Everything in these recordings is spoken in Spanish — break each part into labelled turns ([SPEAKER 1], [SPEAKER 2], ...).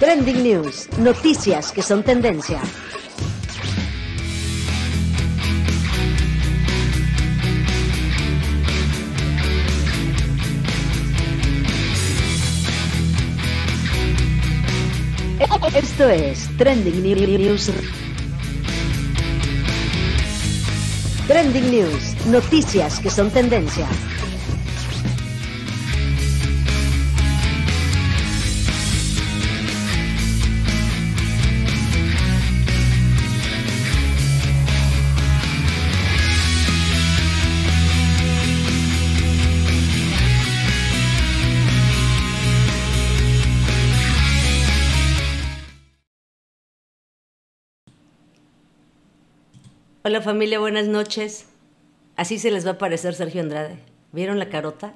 [SPEAKER 1] Trending News, noticias que son tendencia.
[SPEAKER 2] Esto es Trending News.
[SPEAKER 1] Trending News, noticias que son tendencia. Hola familia, buenas noches. Así se les va a parecer Sergio Andrade. ¿Vieron la carota?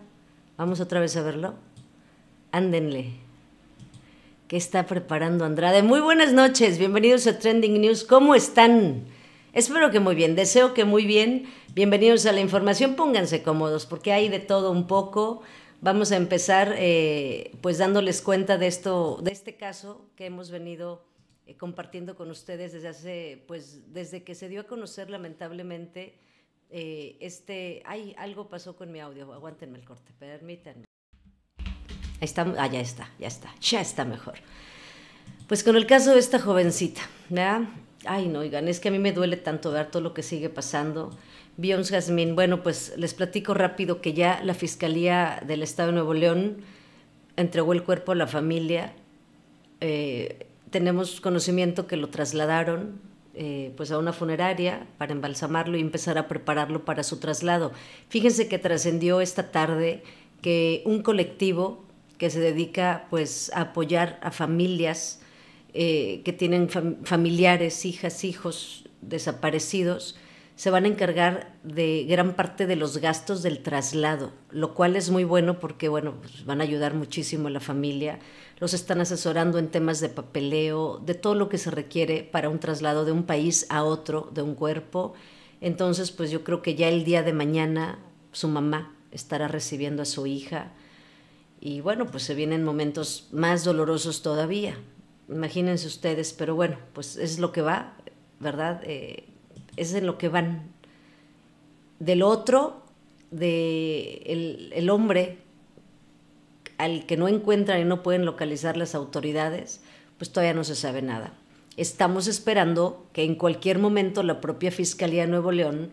[SPEAKER 1] Vamos otra vez a verlo. Ándenle. ¿Qué está preparando Andrade? Muy buenas noches, bienvenidos a Trending News. ¿Cómo están? Espero que muy bien, deseo que muy bien. Bienvenidos a la información, pónganse cómodos porque hay de todo un poco. Vamos a empezar eh, pues dándoles cuenta de esto, de este caso que hemos venido eh, compartiendo con ustedes desde hace, pues desde que se dio a conocer lamentablemente eh, este, ay, algo pasó con mi audio, aguántenme el corte, permítanme. Ahí está, ah, ya está, ya está, ya está mejor. Pues con el caso de esta jovencita, ¿verdad? Ay, no, oigan, es que a mí me duele tanto ver todo lo que sigue pasando. Beyoncé Jasmine, bueno, pues les platico rápido que ya la Fiscalía del Estado de Nuevo León entregó el cuerpo a la familia. Eh, tenemos conocimiento que lo trasladaron eh, pues a una funeraria para embalsamarlo y empezar a prepararlo para su traslado. Fíjense que trascendió esta tarde que un colectivo que se dedica pues a apoyar a familias eh, que tienen familiares, hijas, hijos desaparecidos, se van a encargar de gran parte de los gastos del traslado, lo cual es muy bueno porque bueno, pues, van a ayudar muchísimo a la familia, los están asesorando en temas de papeleo, de todo lo que se requiere para un traslado de un país a otro, de un cuerpo. Entonces, pues yo creo que ya el día de mañana su mamá estará recibiendo a su hija y bueno, pues se vienen momentos más dolorosos todavía. Imagínense ustedes, pero bueno, pues es lo que va, ¿verdad? Eh, es en lo que van. Del otro, de el, hombre al que no encuentran y no pueden localizar las autoridades, pues todavía no se sabe nada. Estamos esperando que en cualquier momento la propia Fiscalía de Nuevo León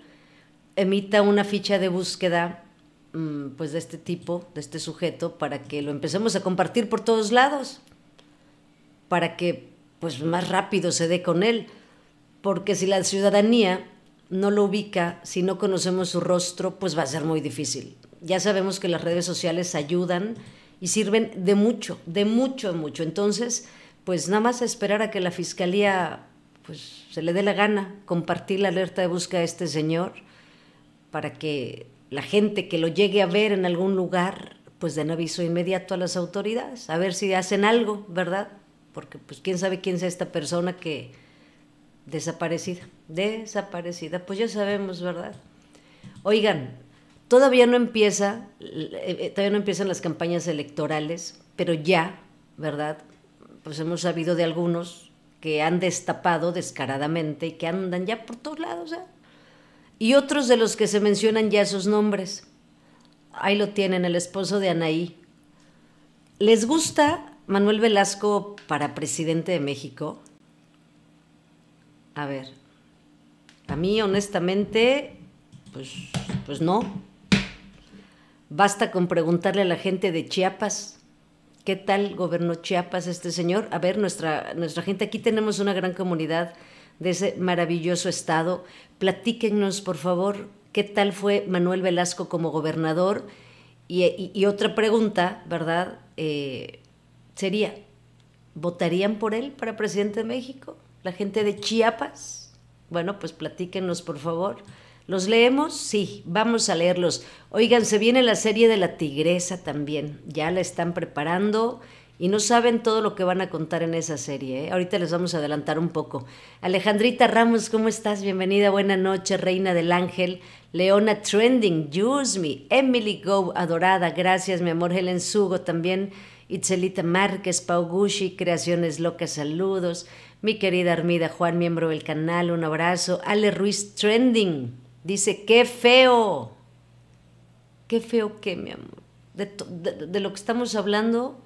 [SPEAKER 1] emita una ficha de búsqueda mm, pues de este tipo, de este sujeto, para que lo empecemos a compartir por todos lados, para que pues más rápido se dé con él porque si la ciudadanía no lo ubica, si no conocemos su rostro, pues va a ser muy difícil. Ya sabemos que las redes sociales ayudan y sirven de mucho, de mucho, mucho. Entonces, pues nada más esperar a que la fiscalía pues se le dé la gana compartir la alerta de busca a este señor para que la gente que lo llegue a ver en algún lugar pues den aviso inmediato a las autoridades, a ver si hacen algo, ¿verdad? Porque pues quién sabe quién sea esta persona que desaparecida, desaparecida. Pues ya sabemos, ¿verdad? Oigan, todavía no empieza, eh, eh, todavía no empiezan las campañas electorales, pero ya, ¿verdad? Pues hemos sabido de algunos que han destapado descaradamente y que andan ya por todos lados, ¿eh? Y otros de los que se mencionan ya sus nombres. Ahí lo tienen, el esposo de Anaí. ¿Les gusta Manuel Velasco para presidente de México? A ver, a mí honestamente, pues, pues no. Basta con preguntarle a la gente de Chiapas, ¿qué tal gobernó Chiapas este señor? A ver, nuestra, nuestra gente, aquí tenemos una gran comunidad de ese maravilloso estado. Platíquenos, por favor, qué tal fue Manuel Velasco como gobernador. Y, otra pregunta, ¿verdad? Eh, sería, ¿votarían por él para presidente de México? la gente de Chiapas. Bueno, pues platíquenos, por favor. ¿Los leemos? Sí, vamos a leerlos. Oigan, se viene la serie de la tigresa también. Ya la están preparando y no saben todo lo que van a contar en esa serie. ¿eh? Ahorita les vamos a adelantar un poco. Alejandrita Ramos, ¿cómo estás? Bienvenida, buena noche, Reina del Ángel. Leona Trending, Use Me, Emily Go, adorada, gracias, mi amor. Helen Sugo también. Itzelita Márquez, Pau Gushi, Creaciones Locas, saludos. Mi querida Armida Juan, miembro del canal, un abrazo. Ale Ruiz Trending dice, qué feo. Qué feo que, mi amor. De, lo que estamos hablando,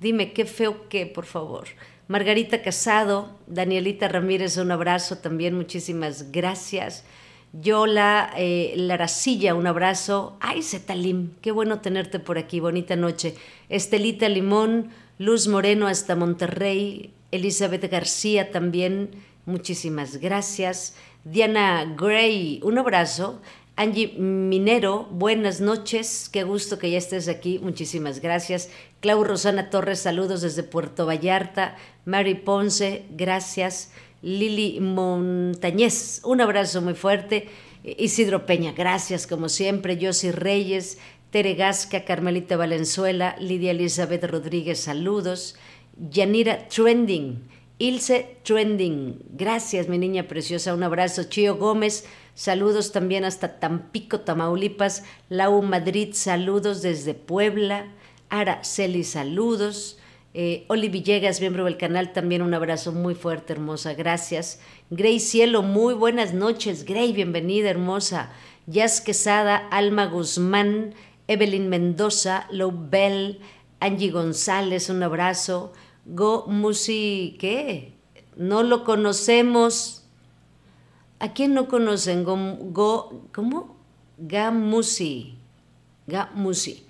[SPEAKER 1] dime qué feo qué por favor. Margarita Casado, Danielita Ramírez, un abrazo también, muchísimas gracias. Yola eh, Laracilla, un abrazo. Ay, Zetalim, qué bueno tenerte por aquí, bonita noche. Estelita Limón, Luz Moreno hasta Monterrey, Elizabeth García también, muchísimas gracias. Diana Gray, un abrazo. Angie Minero, buenas noches, qué gusto que ya estés aquí, muchísimas gracias. Clau Rosana Torres, saludos desde Puerto Vallarta. Mary Ponce, gracias. Lili Montañez, un abrazo muy fuerte. Isidro Peña, gracias como siempre. Yossi Reyes, Tere Gasca, Carmelita Valenzuela, Lidia Elizabeth Rodríguez, saludos. Yanira Trending, Ilse Trending, gracias mi niña preciosa, un abrazo, Chio Gómez, saludos también hasta Tampico, Tamaulipas, Lau Madrid, saludos desde Puebla, Ara Araceli, saludos. Eh, Oli Villegas, miembro del canal, también un abrazo muy fuerte, hermosa, gracias. Grey Cielo, muy buenas noches. Grey, bienvenida, hermosa. Jazz Quesada, Alma Guzmán, Evelyn Mendoza, Lou Bell, Angie González, un abrazo. Go Musi, ¿qué? No lo conocemos. ¿A quién no conocen? Go, go ¿Cómo? Gamusi. Gamusi.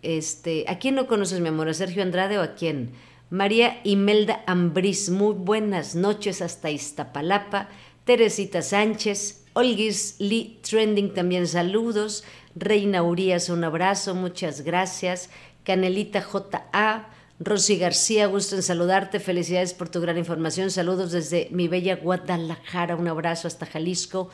[SPEAKER 1] Este, ¿A quién no conoces, mi amor? ¿A Sergio Andrade o a quién? María Imelda Ambriz. muy buenas noches hasta Iztapalapa. Teresita Sánchez, Olguis Lee Trending, también saludos. Reina Urias, un abrazo, muchas gracias. Canelita JA, Rosy García, gusto en saludarte. Felicidades por tu gran información. Saludos desde mi bella Guadalajara. Un abrazo hasta Jalisco.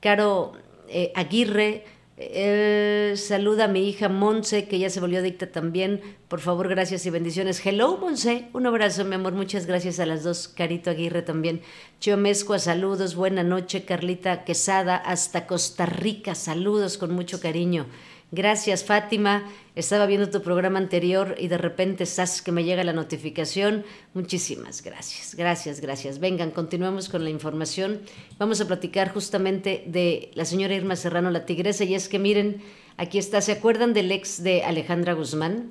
[SPEAKER 1] Caro eh, Aguirre, eh, saluda a mi hija Monse, que ya se volvió adicta también. Por favor, gracias y bendiciones. Hello, Monse. Un abrazo, mi amor. Muchas gracias a las dos. Carito Aguirre también. Mescua, saludos. Buena noche, Carlita Quesada. Hasta Costa Rica. Saludos con mucho cariño. Gracias, Fátima. Estaba viendo tu programa anterior y de repente, sabes que me llega la notificación. Muchísimas gracias, gracias, gracias. Vengan, continuamos con la información. Vamos a platicar justamente de la señora Irma Serrano, la tigresa, y es que miren, aquí está, ¿se acuerdan del ex de Alejandra Guzmán?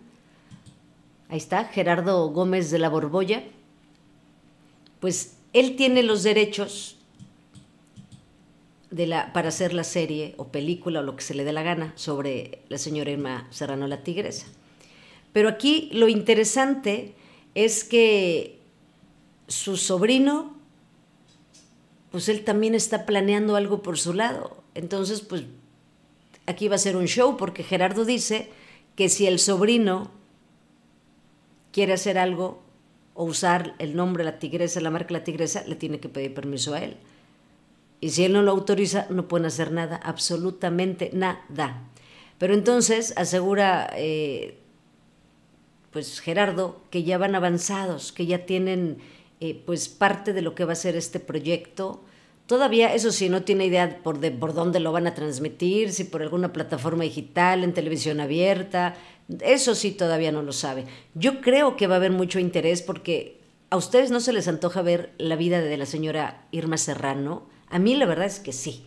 [SPEAKER 1] Ahí está, Gerardo Gómez de la Borbolla. Pues él tiene los derechos para hacer la serie o película o lo que se le dé la gana sobre la señora Irma Serrano la Tigresa. Pero aquí lo interesante es que su sobrino, pues él también está planeando algo por su lado. Entonces, pues aquí va a ser un show porque Gerardo dice que si el sobrino quiere hacer algo o usar el nombre la tigresa, la marca la tigresa, le tiene que pedir permiso a él. Y si él no lo autoriza, no pueden hacer nada, absolutamente nada. Pero entonces asegura eh, pues Gerardo que ya van avanzados, que ya tienen eh, pues parte de lo que va a ser este proyecto. Todavía, eso sí, no tiene idea por, por dónde lo van a transmitir, si por alguna plataforma digital, en televisión abierta. Eso sí, todavía no lo sabe. Yo creo que va a haber mucho interés porque a ustedes no se les antoja ver la vida de la señora Irma Serrano a mí la verdad es que sí,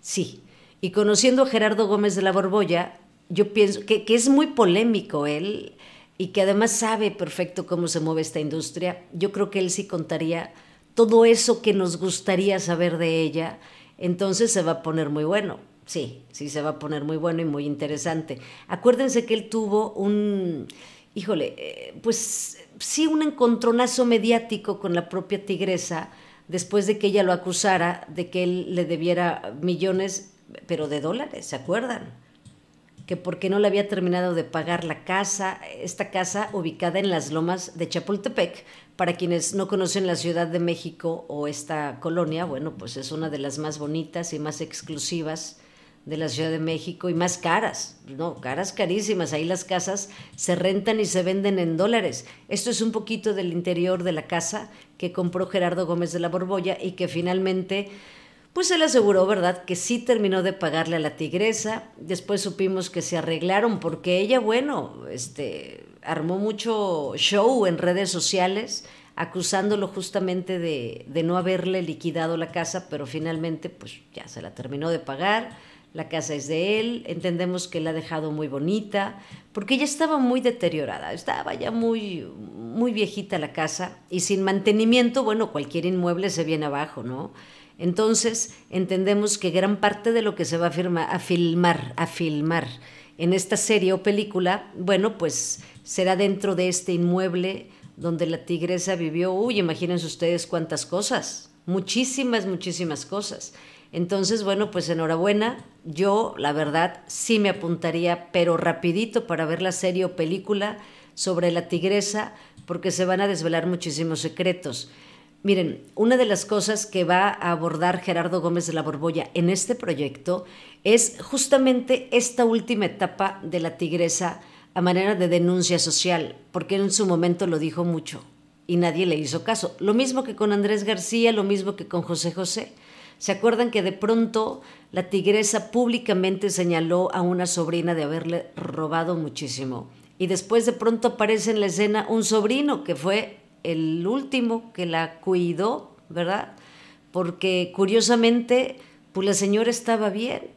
[SPEAKER 1] sí. Y conociendo a Gerardo Gómez de la Borbolla, yo pienso que, es muy polémico él y que además sabe perfecto cómo se mueve esta industria, yo creo que él sí contaría todo eso que nos gustaría saber de ella, entonces se va a poner muy bueno. Sí, sí se va a poner muy bueno y muy interesante. Acuérdense que él tuvo un, híjole, eh, pues sí, un encontronazo mediático con la propia tigresa después de que ella lo acusara de que él le debiera millones, pero de dólares, ¿se acuerdan? Que porque no le había terminado de pagar la casa, esta casa ubicada en las lomas de Chapultepec. Para quienes no conocen la Ciudad de México o esta colonia, bueno, pues es una de las más bonitas y más exclusivas de la Ciudad de México y más caras, no, caras carísimas. Ahí las casas se rentan y se venden en dólares. Esto es un poquito del interior de la casa que compró Gerardo Gómez de la Borbolla y que finalmente pues él aseguró, ¿verdad?, que sí terminó de pagarle a la tigresa. Después supimos que se arreglaron porque ella, bueno, este, armó mucho show en redes sociales acusándolo justamente de, de no haberle liquidado la casa, pero finalmente pues ya se la terminó de pagar la casa es de él, entendemos que la ha dejado muy bonita, porque ya estaba muy deteriorada, estaba ya muy, muy viejita la casa y sin mantenimiento, bueno, cualquier inmueble se viene abajo, ¿no? Entonces entendemos que gran parte de lo que se va a, a filmar, a filmar en esta serie o película, bueno, pues será dentro de este inmueble donde la tigresa vivió, uy, imagínense ustedes cuántas cosas, muchísimas, muchísimas cosas. Entonces, bueno, pues enhorabuena. Yo, la verdad, sí me apuntaría, pero rapidito para ver la serie o película sobre la tigresa, porque se van a desvelar muchísimos secretos. Miren, una de las cosas que va a abordar Gerardo Gómez de la Borbolla en este proyecto es justamente esta última etapa de la tigresa a manera de denuncia social, porque en su momento lo dijo mucho y nadie le hizo caso. Lo mismo que con Andrés García, lo mismo que con José José. ¿Se acuerdan que de pronto la tigresa públicamente señaló a una sobrina de haberle robado muchísimo? Y después de pronto aparece en la escena un sobrino que fue el último que la cuidó, ¿verdad? Porque curiosamente, pues la señora estaba bien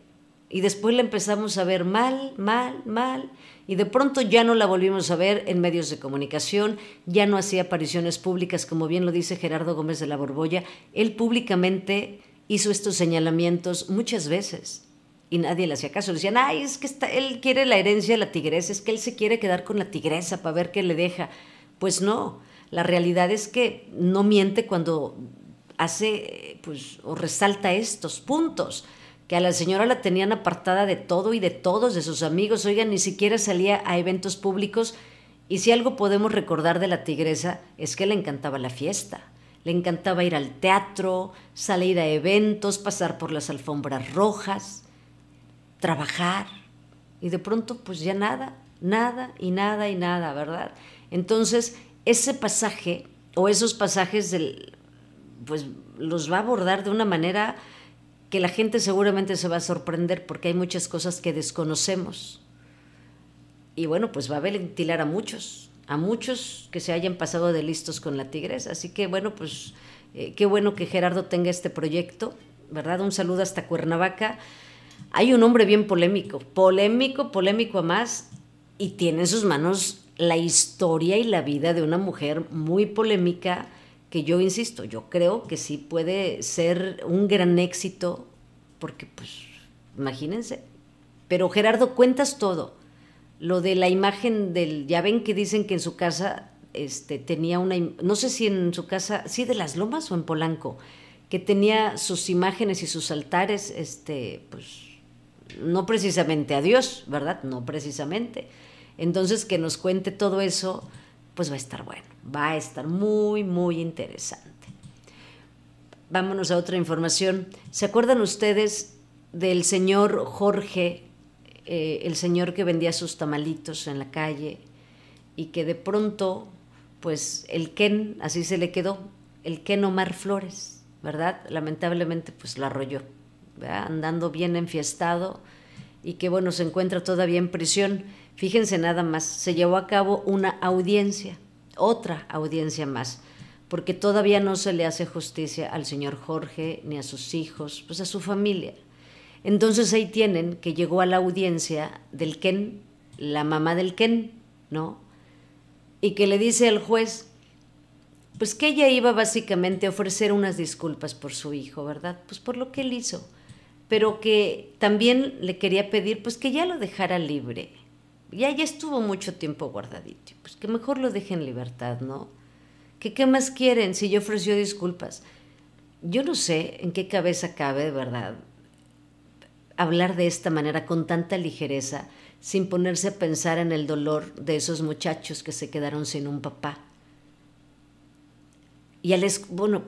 [SPEAKER 1] y después la empezamos a ver mal, mal, mal y de pronto ya no la volvimos a ver en medios de comunicación, ya no hacía apariciones públicas, como bien lo dice Gerardo Gómez de la Borbolla, él públicamente hizo estos señalamientos muchas veces y nadie le hacía caso. Le decían, ay, es que él quiere la herencia de la tigresa, es que él se quiere quedar con la tigresa para ver qué le deja. Pues no, la realidad es que no miente cuando hace pues, o resalta estos puntos, que a la señora la tenían apartada de todo y de todos, de sus amigos, oigan, ni siquiera salía a eventos públicos. Y si algo podemos recordar de la tigresa es que le encantaba la fiesta le encantaba ir al teatro, salir a eventos, pasar por las alfombras rojas, trabajar. Y de pronto, pues ya nada, nada y nada y nada, ¿verdad? Entonces, ese pasaje o esos pasajes del, pues los va a abordar de una manera que la gente seguramente se va a sorprender porque hay muchas cosas que desconocemos. Y bueno, pues va a ventilar a muchos a muchos que se hayan pasado de listos con la Tigres. Así que bueno, pues eh, qué bueno que Gerardo tenga este proyecto, ¿verdad? Un saludo hasta Cuernavaca. Hay un hombre bien polémico, polémico, polémico a más, y tiene en sus manos la historia y la vida de una mujer muy polémica que yo insisto, yo creo que sí puede ser un gran éxito, porque pues, imagínense. Pero Gerardo, cuentas todo lo de la imagen del, ya ven que dicen que en su casa este, tenía una, no sé si en su casa, sí de las Lomas o en Polanco, que tenía sus imágenes y sus altares, este, pues no precisamente a Dios, ¿verdad? No precisamente. Entonces que nos cuente todo eso, pues va a estar bueno, va a estar muy, muy interesante. Vámonos a otra información. ¿Se acuerdan ustedes del señor Jorge eh, el señor que vendía sus tamalitos en la calle y que de pronto, pues el Ken, así se le quedó, el Ken Omar Flores, ¿verdad? Lamentablemente, pues la arrolló, andando bien enfiestado y que bueno, se encuentra todavía en prisión. Fíjense nada más, se llevó a cabo una audiencia, otra audiencia más, porque todavía no se le hace justicia al señor Jorge ni a sus hijos, pues a su familia. Entonces ahí tienen que llegó a la audiencia del Ken, la mamá del Ken, ¿no? Y que le dice al juez, pues que ella iba básicamente a ofrecer unas disculpas por su hijo, ¿verdad? Pues por lo que él hizo, pero que también le quería pedir pues que ya lo dejara libre. Ya ya estuvo mucho tiempo guardadito, pues que mejor lo deje en libertad, ¿no? Que qué más quieren si yo ofreció disculpas. Yo no sé en qué cabeza cabe, ¿verdad? hablar de esta manera, con tanta ligereza, sin ponerse a pensar en el dolor de esos muchachos que se quedaron sin un papá. Y al bueno,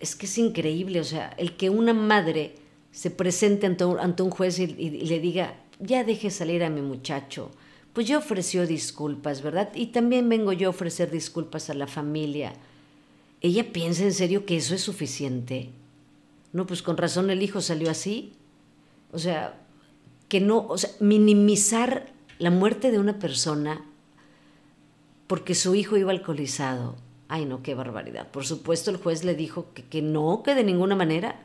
[SPEAKER 1] es que es increíble, o sea, el que una madre se presente ante un, juez y, le diga, ya deje salir a mi muchacho, pues ya ofreció disculpas, ¿verdad? Y también vengo yo a ofrecer disculpas a la familia. ¿Ella piensa en serio que eso es suficiente? No, pues con razón el hijo salió así. O sea, que no, o sea, minimizar la muerte de una persona porque su hijo iba alcoholizado. Ay, no, qué barbaridad. Por supuesto, el juez le dijo que, no, que de ninguna manera.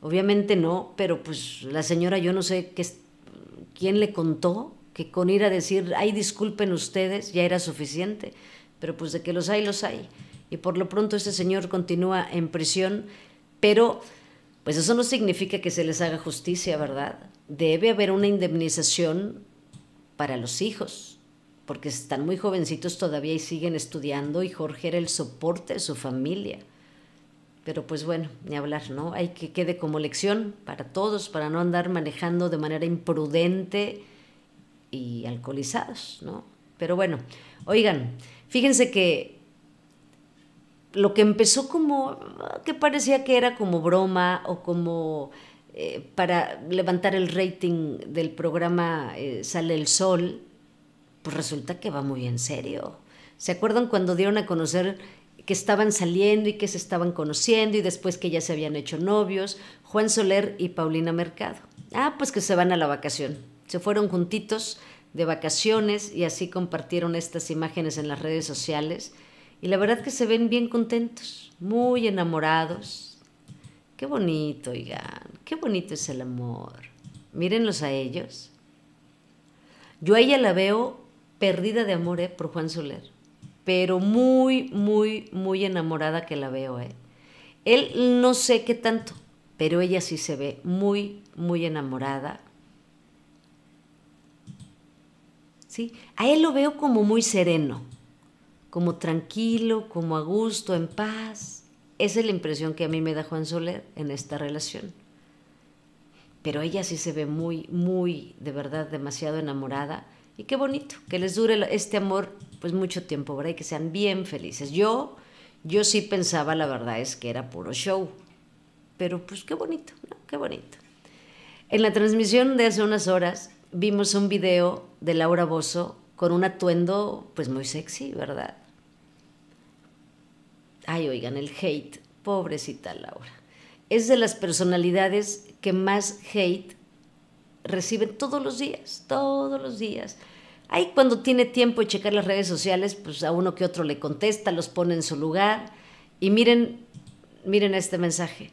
[SPEAKER 1] Obviamente no, pero pues la señora, yo no sé qué, quién le contó que con ir a decir, ay, disculpen ustedes, ya era suficiente. Pero pues de que los hay, los hay. Y por lo pronto este señor continúa en prisión, pero pues eso no significa que se les haga justicia, ¿verdad? Debe haber una indemnización para los hijos, porque están muy jovencitos todavía y siguen estudiando y Jorge era el soporte de su familia. Pero pues bueno, ni hablar, ¿no? Hay que quede como lección para todos, para no andar manejando de manera imprudente y alcoholizados, ¿no? Pero bueno, oigan, fíjense que lo que empezó como, que parecía que era como broma o como eh, para levantar el rating del programa eh, Sale el Sol, pues resulta que va muy en serio. ¿Se acuerdan cuando dieron a conocer que estaban saliendo y que se estaban conociendo y después que ya se habían hecho novios, Juan Soler y Paulina Mercado. Ah, pues que se van a la vacación. Se fueron juntitos de vacaciones y así compartieron estas imágenes en las redes sociales y la verdad que se ven bien contentos, muy enamorados. Qué bonito, oigan, qué bonito es el amor. Mírenlos a ellos. Yo a ella la veo perdida de amor ¿eh? por Juan Soler, pero muy, muy, muy enamorada que la veo. ¿eh? Él no sé qué tanto, pero ella sí se ve muy, muy enamorada. ¿Sí? A él lo veo como muy sereno, como tranquilo, como a gusto, en paz. Esa es la impresión que a mí me da Juan Soler en esta relación. Pero ella sí se ve muy, muy, de verdad, demasiado enamorada. Y qué bonito, que les dure este amor pues mucho tiempo, ¿verdad? Y que sean bien felices. Yo, yo sí pensaba, la verdad es que era puro show. Pero pues qué bonito, Qué bonito. En la transmisión de hace unas horas vimos un video de Laura Bozo con un atuendo pues muy sexy, ¿verdad? ay, oigan, el hate, pobrecita Laura. Es de las personalidades que más hate reciben todos los días, todos los días. Ahí cuando tiene tiempo de checar las redes sociales, pues a uno que otro le contesta, los pone en su lugar. Y miren, miren este mensaje.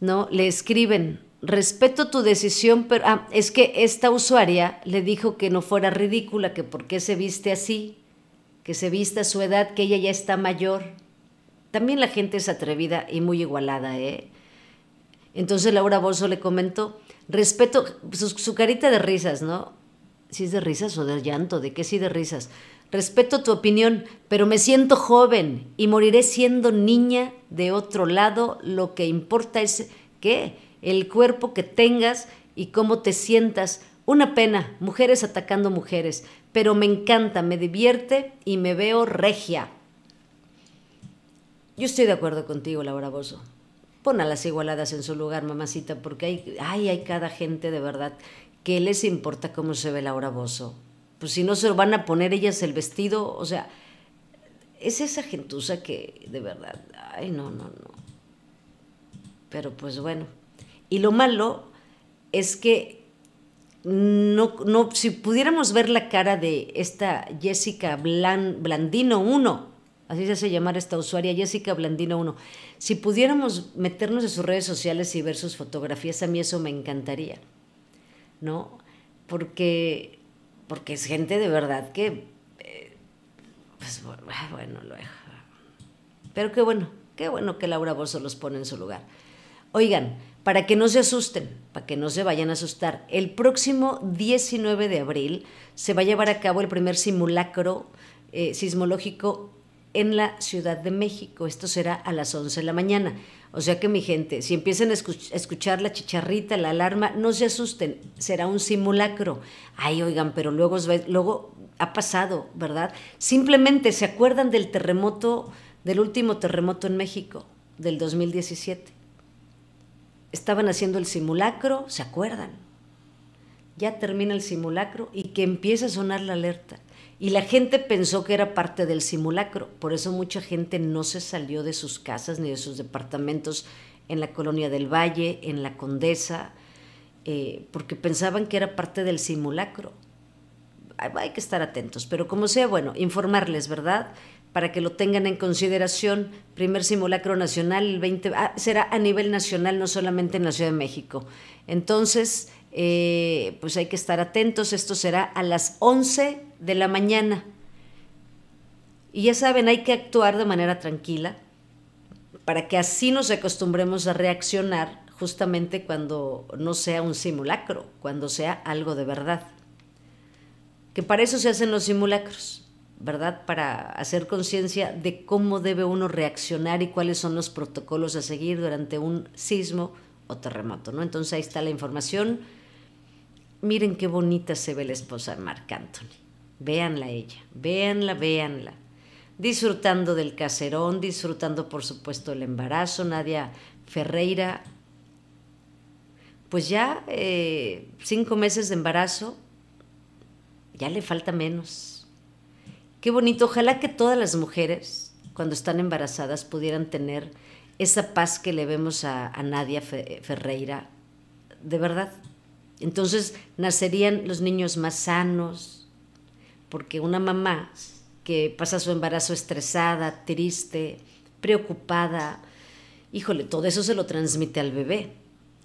[SPEAKER 1] ¿No? Le escriben, respeto tu decisión, pero ah, es que esta usuaria le dijo que no fuera ridícula, que por qué se viste así, que se vista a su edad, que ella ya está mayor. También la gente es atrevida y muy igualada, ¿eh? Entonces Laura Bolso le comentó, respeto su, carita de risas, ¿no? Si es de risas o de llanto, ¿de qué sí de risas? Respeto tu opinión, pero me siento joven y moriré siendo niña de otro lado. Lo que importa es que el cuerpo que tengas y cómo te sientas. Una pena, mujeres atacando mujeres, pero me encanta, me divierte y me veo regia. Yo estoy de acuerdo contigo, Laura Bozo. Pon a las igualadas en su lugar, mamacita, porque hay, hay cada gente de verdad que les importa cómo se ve Laura Bozo. Pues si no se van a poner ellas el vestido, o sea, es esa gentuza que de verdad, ay, no, no, no. Pero pues bueno. Y lo malo es que no, no si pudiéramos ver la cara de esta Jessica Blandino 1, así se hace llamar esta usuaria, Jessica Blandino 1. Si pudiéramos meternos en sus redes sociales y ver sus fotografías, a mí eso me encantaría, ¿no? Porque, porque es gente de verdad que, eh, pues ah, bueno, lo Pero qué bueno, qué bueno que Laura Bozo los pone en su lugar. Oigan, para que no se asusten, para que no se vayan a asustar, el próximo 19 de abril se va a llevar a cabo el primer simulacro eh, sismológico en la Ciudad de México. Esto será a las 11 de la mañana. O sea que mi gente, si empiezan a escuchar la chicharrita, la alarma, no se asusten, será un simulacro. Ay, oigan, pero luego, luego ha pasado, ¿verdad? Simplemente se acuerdan del terremoto, del último terremoto en México, del 2017. Estaban haciendo el simulacro, ¿se acuerdan? Ya termina el simulacro y que empieza a sonar la alerta. Y la gente pensó que era parte del simulacro, por eso mucha gente no se salió de sus casas ni de sus departamentos en la colonia del Valle, en la Condesa, eh, porque pensaban que era parte del simulacro. Hay que estar atentos, pero como sea, bueno, informarles, ¿verdad? Para que lo tengan en consideración, primer simulacro nacional, el 20, ah, será a nivel nacional, no solamente en la Ciudad de México. Entonces, eh, pues hay que estar atentos, esto será a las 11 de la mañana. Y ya saben, hay que actuar de manera tranquila para que así nos acostumbremos a reaccionar justamente cuando no sea un simulacro, cuando sea algo de verdad. Que para eso se hacen los simulacros, ¿verdad? Para hacer conciencia de cómo debe uno reaccionar y cuáles son los protocolos a seguir durante un sismo o terremoto, ¿no? Entonces ahí está la información. Miren qué bonita se ve la esposa de Marc Anthony. Véanla ella, véanla, véanla. Disfrutando del caserón, disfrutando por supuesto el embarazo, Nadia Ferreira. Pues ya eh, cinco meses de embarazo, ya le falta menos. Qué bonito, ojalá que todas las mujeres cuando están embarazadas pudieran tener esa paz que le vemos a, Nadia Ferreira, de verdad. Entonces nacerían los niños más sanos, porque una mamá que pasa su embarazo estresada, triste, preocupada, híjole, todo eso se lo transmite al bebé.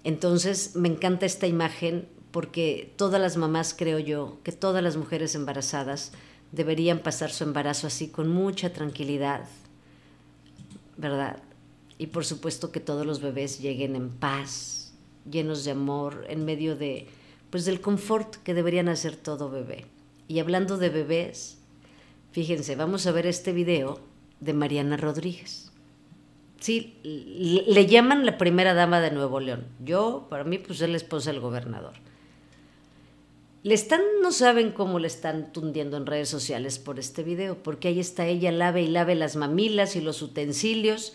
[SPEAKER 1] Entonces me encanta esta imagen porque todas las mamás, creo yo, que todas las mujeres embarazadas deberían pasar su embarazo así con mucha tranquilidad, ¿verdad? Y por supuesto que todos los bebés lleguen en paz, llenos de amor, en medio de pues del confort que deberían hacer todo bebé. Y hablando de bebés, fíjense, vamos a ver este video de Mariana Rodríguez. Sí, le llaman la primera dama de Nuevo León. Yo, para mí, pues es la esposa del gobernador. Le están, no saben cómo le están tundiendo en redes sociales por este video, porque ahí está ella, lave y lave las mamilas y los utensilios.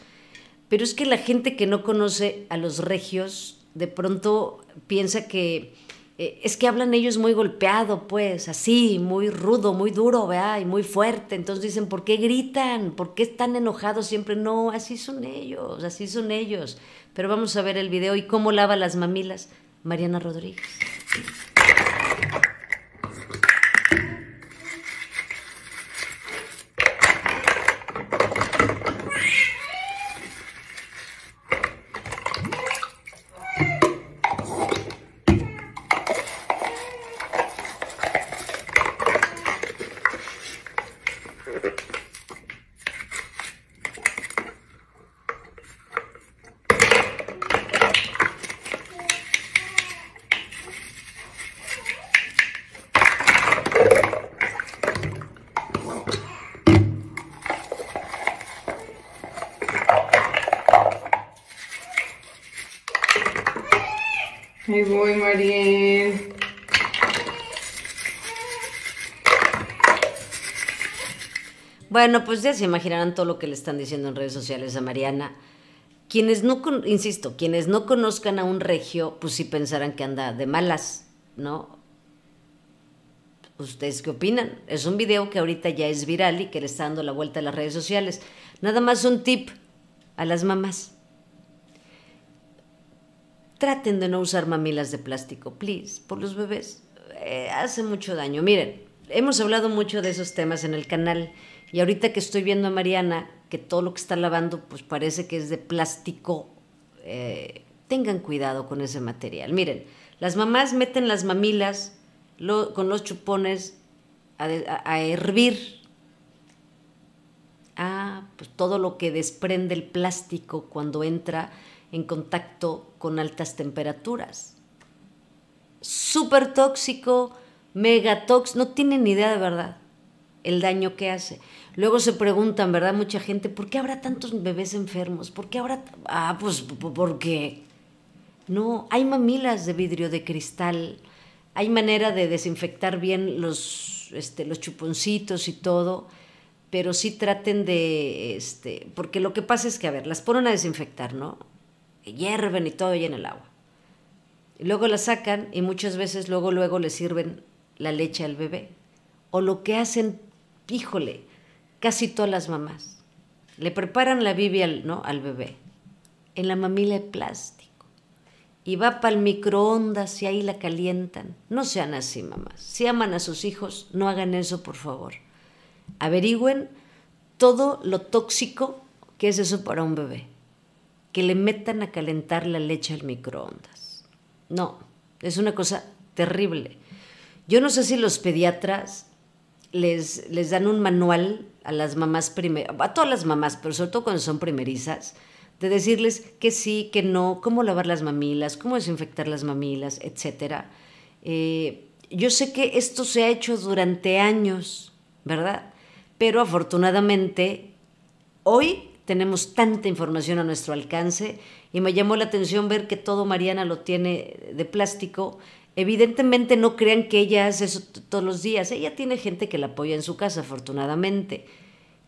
[SPEAKER 1] Pero es que la gente que no conoce a los regios, de pronto piensa que eh, es que hablan ellos muy golpeado, pues, así, muy rudo, muy duro, vea, Y muy fuerte. Entonces dicen, ¿por qué gritan? ¿Por qué están enojados siempre? No, así son ellos, así son ellos. Pero vamos a ver el video y cómo lava las mamilas Mariana Rodríguez. Bueno, pues ya se imaginarán todo lo que le están diciendo en redes sociales a Mariana. Quienes no, insisto, quienes no conozcan a un regio, pues sí pensarán que anda de malas, ¿no? ¿Ustedes qué opinan? Es un video que ahorita ya es viral y que le está dando la vuelta a las redes sociales. Nada más un tip a las mamás. Traten de no usar mamilas de plástico, please, por los bebés. Eh, hace mucho daño. Miren, hemos hablado mucho de esos temas en el canal. Y ahorita que estoy viendo a Mariana, que todo lo que está lavando, pues parece que es de plástico, eh, tengan cuidado con ese material. Miren, las mamás meten las mamilas con los chupones a, hervir, a hervir. Ah, pues todo lo que desprende el plástico cuando entra en contacto con altas temperaturas. Súper tóxico, megatox, no tienen ni idea de verdad el daño que hace. Luego se preguntan, ¿verdad? Mucha gente, ¿por qué habrá tantos bebés enfermos? ¿Por qué habrá.? Ah, pues porque. No, hay mamilas de vidrio, de cristal. Hay manera de desinfectar bien los, este, los chuponcitos y todo, pero sí traten de. Este, porque lo que pasa es que, a ver, las ponen a desinfectar, ¿no? Hierven y todo y en el agua. Y luego las sacan y muchas veces luego, luego le sirven la leche al bebé. O lo que hacen, híjole, casi todas las mamás. Le preparan la Biblia al, ¿no? al bebé en la mamila de plástico y va para el microondas y ahí la calientan. No sean así, mamás. Si aman a sus hijos, no hagan eso, por favor. Averigüen todo lo tóxico que es eso para un bebé. Que le metan a calentar la leche al microondas. No, es una cosa terrible. Yo no sé si los pediatras les, dan un manual a las mamás, primer, a todas las mamás, pero sobre todo cuando son primerizas, de decirles que sí, que no, cómo lavar las mamilas, cómo desinfectar las mamilas, etc. Eh, yo sé que esto se ha hecho durante años, ¿verdad? Pero afortunadamente, hoy tenemos tanta información a nuestro alcance y me llamó la atención ver que todo Mariana lo tiene de plástico Evidentemente no crean que ella hace eso todos los días. Ella tiene gente que la apoya en su casa, afortunadamente.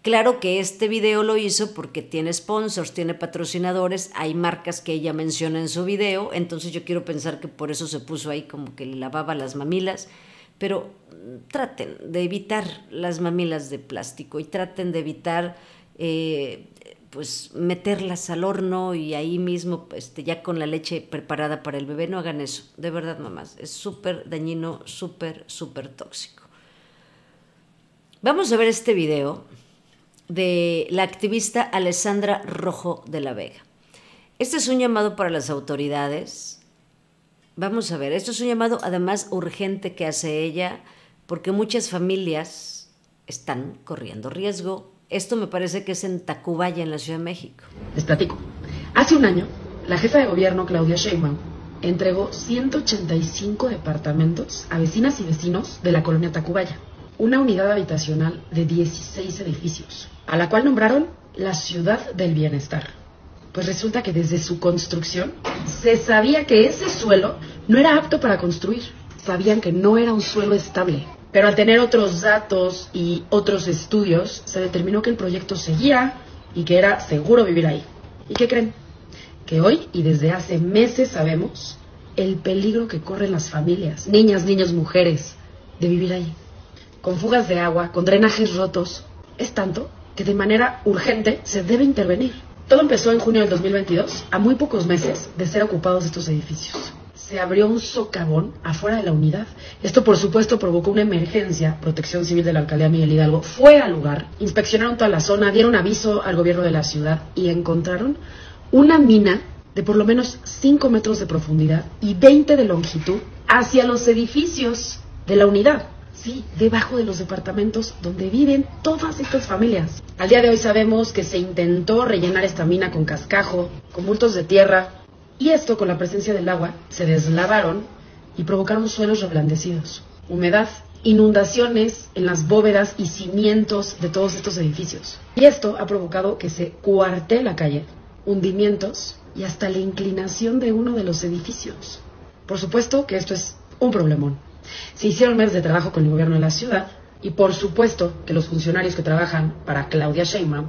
[SPEAKER 1] Claro que este video lo hizo porque tiene sponsors, tiene patrocinadores, hay marcas que ella menciona en su video, entonces yo quiero pensar que por eso se puso ahí como que le lavaba las mamilas, pero mm, traten de evitar las mamilas de plástico y traten de evitar eh, pues meterlas al horno y ahí mismo, este, ya con la leche preparada para el bebé, no hagan eso, de verdad mamás, es súper dañino, súper, súper tóxico. Vamos a ver este video de la activista Alessandra Rojo de la Vega. Este es un llamado para las autoridades. Vamos a ver, esto es un llamado además urgente que hace ella, porque muchas familias están corriendo riesgo esto me parece que es en Tacubaya, en la Ciudad
[SPEAKER 2] de México. Les platico. Hace un año, la jefa de gobierno, Claudia Sheinbaum, entregó 185 departamentos a vecinas y vecinos de la colonia Tacubaya, una unidad habitacional de 16 edificios, a la cual nombraron la Ciudad del Bienestar. Pues resulta que desde su construcción se sabía que ese suelo no era apto para construir. Sabían que no era un suelo estable, pero al tener otros datos y otros estudios, se determinó que el proyecto seguía y que era seguro vivir ahí. ¿Y qué creen? Que hoy y desde hace meses sabemos el peligro que corren las familias, niñas, niños, mujeres, de vivir ahí. Con fugas de agua, con drenajes rotos, es tanto que de manera urgente se debe intervenir. Todo empezó en junio del 2022, a muy pocos meses de ser ocupados estos edificios se abrió un socavón afuera de la unidad. Esto, por supuesto, provocó una emergencia. Protección Civil de la Alcaldía Miguel Hidalgo fue al lugar, inspeccionaron toda la zona, dieron aviso al gobierno de la ciudad y encontraron una mina de por lo menos 5 metros de profundidad y 20 de longitud hacia los edificios de la unidad. Sí, debajo de los departamentos donde viven todas estas familias. Al día de hoy sabemos que se intentó rellenar esta mina con cascajo, con bultos de tierra, y esto, con la presencia del agua, se deslavaron y provocaron suelos reblandecidos, humedad, inundaciones en las bóvedas y cimientos de todos estos edificios. Y esto ha provocado que se cuarte la calle, hundimientos y hasta la inclinación de uno de los edificios. Por supuesto que esto es un problemón. Se hicieron meses de trabajo con el gobierno de la ciudad y por supuesto que los funcionarios que trabajan para Claudia Sheinbaum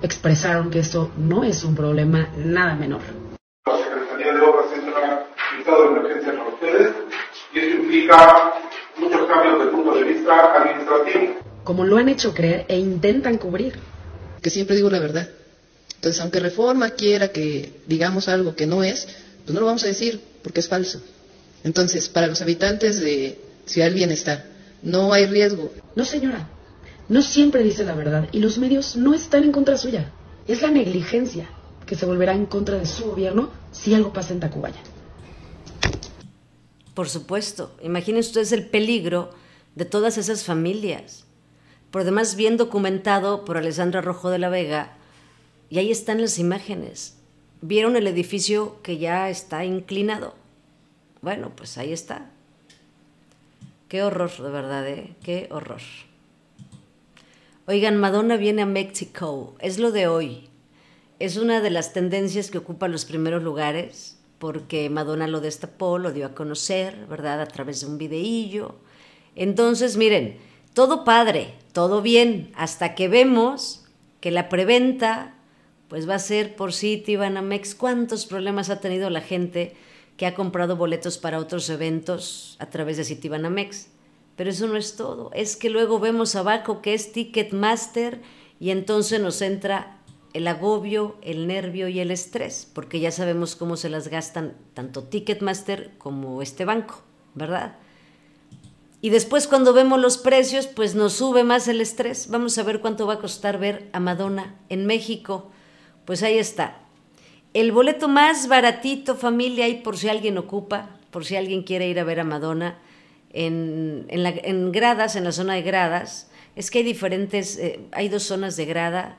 [SPEAKER 2] expresaron que esto no es un problema nada menor de y implica muchos cambios punto administrativo. Como lo han hecho creer e intentan cubrir. Que siempre digo la verdad. Entonces, aunque Reforma quiera que digamos algo que no es, pues no lo vamos a decir porque es falso. Entonces, para los habitantes de Ciudad del Bienestar, no hay riesgo. No, señora, no siempre dice la verdad y los medios no están en contra suya. Es la negligencia que se volverá en contra de su gobierno si algo pasa en Tacubaya.
[SPEAKER 1] Por supuesto. Imaginen ustedes el peligro de todas esas familias. Por demás, bien documentado por Alessandra Rojo de la Vega, y ahí están las imágenes. Vieron el edificio que ya está inclinado. Bueno, pues ahí está. Qué horror, de verdad, ¿eh? Qué horror. Oigan, Madonna viene a México. Es lo de hoy. Es una de las tendencias que ocupa los primeros lugares porque Madonna lo destapó, lo dio a conocer, ¿verdad? A través de un videillo. Entonces, miren, todo padre, todo bien, hasta que vemos que la preventa, pues va a ser por City, Banamex, cuántos problemas ha tenido la gente que ha comprado boletos para otros eventos a través de Citibanamex. Pero eso no es todo. Es que luego vemos abajo que es Ticketmaster y entonces nos entra el agobio, el nervio y el estrés, porque ya sabemos cómo se las gastan tanto Ticketmaster como este banco, ¿verdad? Y después cuando vemos los precios, pues nos sube más el estrés. Vamos a ver cuánto va a costar ver a Madonna en México. Pues ahí está. El boleto más baratito, familia, y por si alguien ocupa, por si alguien quiere ir a ver a Madonna en, gradas, en la zona de gradas, es que hay diferentes, eh, hay dos zonas de grada,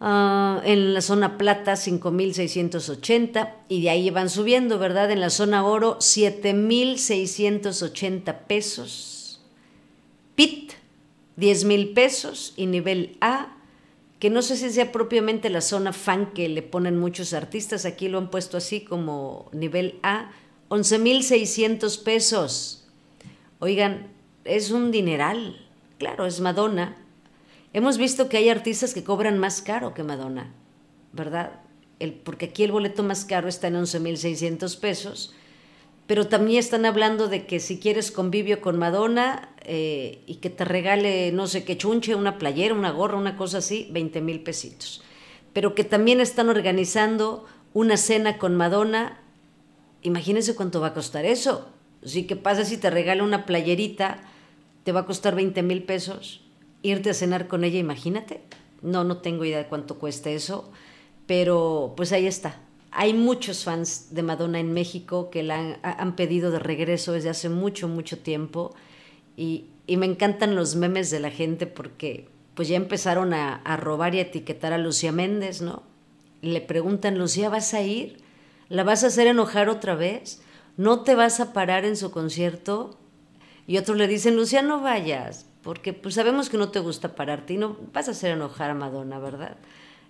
[SPEAKER 1] Ah, en la zona plata 5.680 y de ahí van subiendo, ¿verdad? En la zona oro 7.680 pesos. PIT 10.000 pesos y nivel A, que no sé si sea propiamente la zona fan que le ponen muchos artistas, aquí lo han puesto así como nivel A, 11.600 pesos. Oigan, es un dineral, claro, es Madonna Hemos visto que hay artistas que cobran más caro que Madonna, ¿verdad? porque aquí el boleto más caro está en 11.600 pesos, pero también están hablando de que si quieres convivio con Madonna eh, y que te regale, no sé qué chunche, una playera, una gorra, una cosa así, 20.000 pesitos. Pero que también están organizando una cena con Madonna, imagínense cuánto va a costar eso. Sí, ¿qué pasa si te regala una playerita? ¿Te va a costar 20 mil pesos? irte a cenar con ella, imagínate. No, no tengo idea de cuánto cuesta eso, pero pues ahí está. Hay muchos fans de Madonna en México que la han, pedido de regreso desde hace mucho, mucho tiempo y, me encantan los memes de la gente porque pues ya empezaron a, robar y etiquetar a Lucía Méndez, ¿no? le preguntan, Lucía, ¿vas a ir? ¿La vas a hacer enojar otra vez? ¿No te vas a parar en su concierto? Y otros le dicen, Lucía, no vayas, porque pues sabemos que no te gusta pararte y no vas a hacer enojar a Madonna, ¿verdad?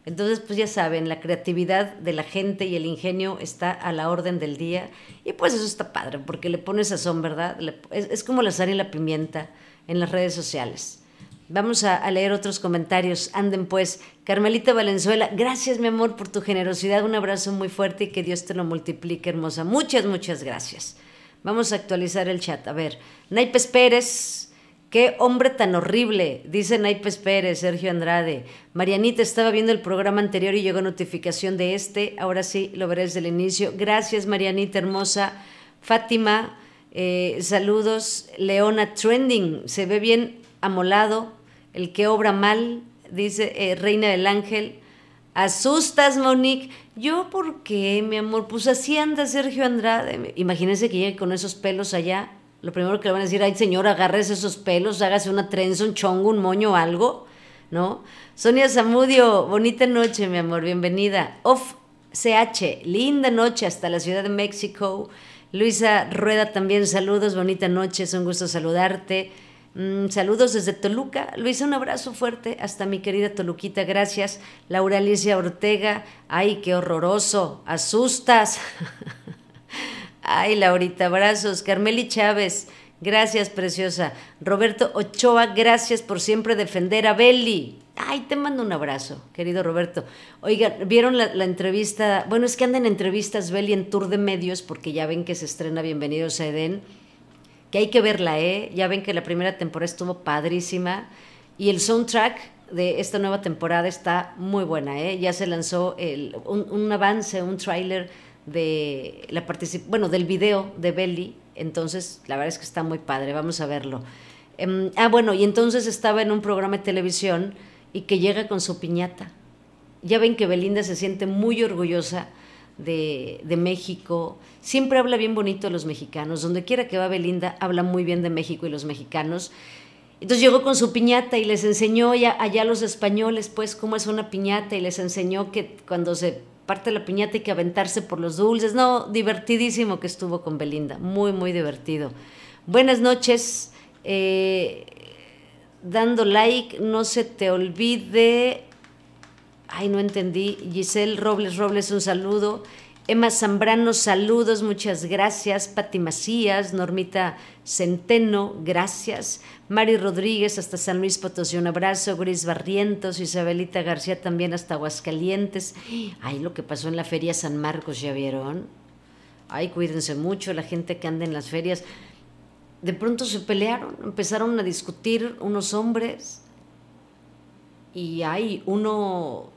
[SPEAKER 1] Entonces, pues ya saben, la creatividad de la gente y el ingenio está a la orden del día y pues eso está padre, porque le pones sazón, ¿verdad? es, como la sal y la pimienta en las redes sociales. Vamos a, a, leer otros comentarios. Anden pues, Carmelita Valenzuela, gracias mi amor por tu generosidad, un abrazo muy fuerte y que Dios te lo multiplique, hermosa. Muchas, muchas gracias. Vamos a actualizar el chat. A ver, Naipes Pérez, Qué hombre tan horrible, dice Naipes Pérez, Sergio Andrade. Marianita estaba viendo el programa anterior y llegó notificación de este. Ahora sí, lo veré desde el inicio. Gracias, Marianita hermosa. Fátima, eh, saludos. Leona Trending, se ve bien amolado. El que obra mal, dice eh, Reina del Ángel. Asustas, Monique. Yo, ¿por qué, mi amor? Pues así anda Sergio Andrade. Imagínense que llegue con esos pelos allá. Lo primero que le van a decir, ay señor, agarres esos pelos, hágase una trenza, un chongo, un moño, algo, ¿no? Sonia Zamudio, bonita noche, mi amor, bienvenida. Off CH, linda noche hasta la Ciudad de México. Luisa Rueda también, saludos, bonita noche, es un gusto saludarte. Mm, saludos desde Toluca. Luisa, un abrazo fuerte hasta mi querida Toluquita, gracias. Laura Alicia Ortega, ay, qué horroroso, asustas. Ay, Laurita, abrazos. Carmeli Chávez, gracias, preciosa. Roberto Ochoa, gracias por siempre defender a Beli. Ay, te mando un abrazo, querido Roberto. Oigan, ¿vieron la, entrevista? Bueno, es que andan entrevistas Beli en Tour de Medios, porque ya ven que se estrena Bienvenidos a Edén, que hay que verla, ¿eh? Ya ven que la primera temporada estuvo padrísima. Y el soundtrack de esta nueva temporada está muy buena, ¿eh? Ya se lanzó un, un avance, un tráiler de la bueno, del video de Belly. Entonces, la verdad es que está muy padre, vamos a verlo. Em, ah, bueno, y entonces estaba en un programa de televisión y que llega con su piñata. Ya ven que Belinda se siente muy orgullosa de, México. Siempre habla bien bonito de los mexicanos. Donde quiera que va Belinda, habla muy bien de México y los mexicanos. Entonces llegó con su piñata y les enseñó ya, allá a los españoles, pues, cómo es una piñata y les enseñó que cuando se parte de la piñata y que aventarse por los dulces. No, divertidísimo que estuvo con Belinda, muy, muy divertido. Buenas noches, eh, dando like, no se te olvide. Ay, no entendí. Giselle Robles Robles, un saludo. Emma Zambrano, saludos, muchas gracias. Pati Macías, Normita Centeno, gracias. Mari Rodríguez, hasta San Luis Potosí, un abrazo. Gris Barrientos, Isabelita García, también hasta Aguascalientes. Ay, lo que pasó en la Feria San Marcos, ¿ya vieron? Ay, cuídense mucho, la gente que anda en las ferias. De pronto se pelearon, empezaron a discutir unos hombres. Y hay uno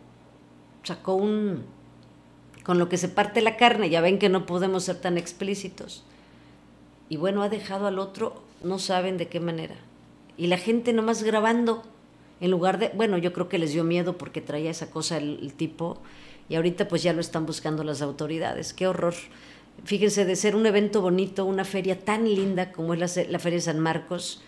[SPEAKER 1] sacó un con lo que se parte la carne. Ya ven que no podemos ser tan explícitos. Y bueno, ha dejado al otro, no saben de qué manera. Y la gente nomás grabando, en lugar de, bueno, yo creo que les dio miedo porque traía esa cosa el, tipo, y ahorita pues ya lo están buscando las autoridades. Qué horror. Fíjense, de ser un evento bonito, una feria tan linda como es la, la Feria de San Marcos,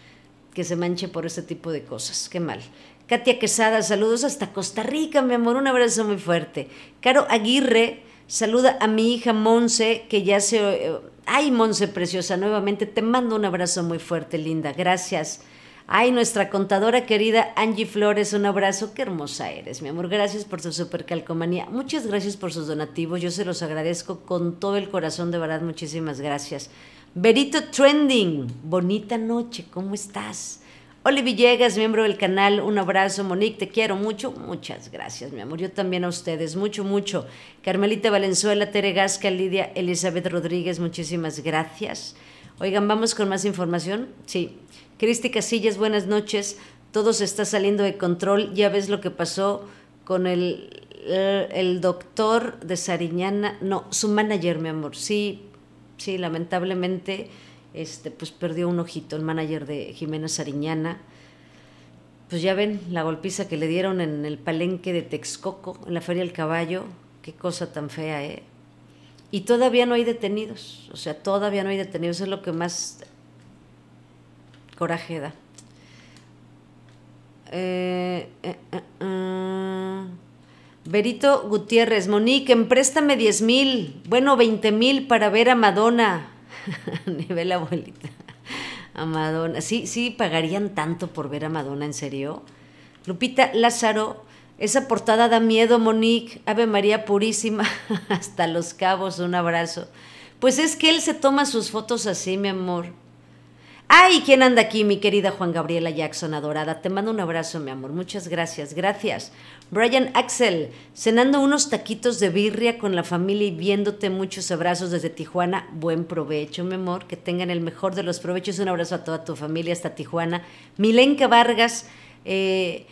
[SPEAKER 1] que se manche por ese tipo de cosas. Qué mal. Katia Quesada, saludos hasta Costa Rica, mi amor, un abrazo muy fuerte. Caro Aguirre, Saluda a mi hija Monse, que ya se... Eh, ay, Monse preciosa, nuevamente te mando un abrazo muy fuerte, linda. Gracias. Ay, nuestra contadora querida Angie Flores, un abrazo, qué hermosa eres, mi amor. Gracias por tu supercalcomanía. Muchas gracias por sus donativos, yo se los agradezco con todo el corazón, de verdad, muchísimas gracias. Berito Trending, bonita noche, ¿cómo estás? Oli Villegas, miembro del canal, un abrazo. Monique, te quiero mucho. Muchas gracias, mi amor. Yo también a ustedes, mucho, mucho. Carmelita Valenzuela, Tere Gasca, Lidia Elizabeth Rodríguez, muchísimas gracias. Oigan, vamos con más información. Sí. Cristi Casillas, buenas noches. Todo se está saliendo de control. Ya ves lo que pasó con el, eh, el doctor de Sariñana. No, su manager, mi amor. Sí, sí, lamentablemente este, pues perdió un ojito, el manager de Jimena Sariñana. Pues ya ven la golpiza que le dieron en el palenque de Texcoco, en la Feria del Caballo, qué cosa tan fea, ¿eh? Y todavía no hay detenidos, o sea, todavía no hay detenidos, es lo que más coraje da. Eh, eh, eh, Berito Gutiérrez, Monique, empréstame 10 mil, bueno, 20 mil para ver a Madonna. nivel abuelita, a Madonna. Sí, sí, pagarían tanto por ver a Madonna, ¿en serio? Lupita Lázaro, esa portada da miedo, Monique. Ave María Purísima, hasta los cabos, un abrazo. Pues es que él se toma sus fotos así, mi amor. Ay, ¿quién anda aquí? Mi querida Juan Gabriela Jackson, adorada. Te mando un abrazo, mi amor. Muchas gracias, gracias. Brian Axel, cenando unos taquitos de birria con la familia y viéndote muchos abrazos desde Tijuana. Buen provecho, mi amor. Que tengan el mejor de los provechos. Un abrazo a toda tu familia hasta Tijuana. Milenka Vargas, eh,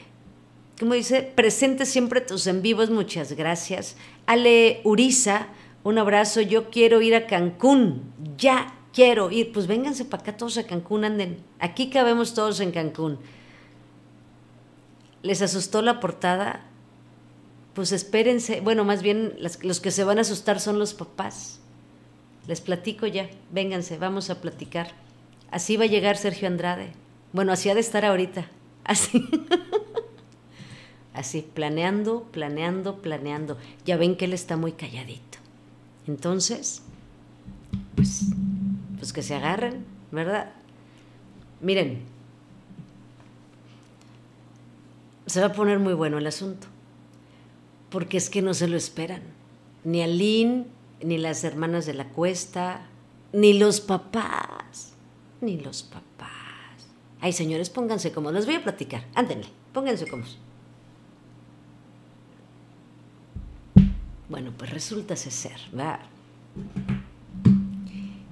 [SPEAKER 1] ¿cómo dice? Presente siempre tus en vivos. Muchas gracias. Ale Uriza, un abrazo. Yo quiero ir a Cancún. Ya quiero ir, pues vénganse para acá todos a Cancún, anden, aquí cabemos todos en Cancún. ¿Les asustó la portada? Pues espérense, bueno, más bien los que se van a asustar son los papás. Les platico ya, vénganse, vamos a platicar. Así va a llegar Sergio Andrade. Bueno, así ha de estar ahorita, así. así, planeando, planeando, planeando. Ya ven que él está muy calladito. Entonces, pues que se agarren, ¿verdad? Miren, se va a poner muy bueno el asunto, porque es que no se lo esperan, ni a Lynn ni las hermanas de la cuesta, ni los papás, ni los papás. Ay, señores, pónganse como, les voy a platicar, ándenle, pónganse como. Bueno, pues resulta ser, va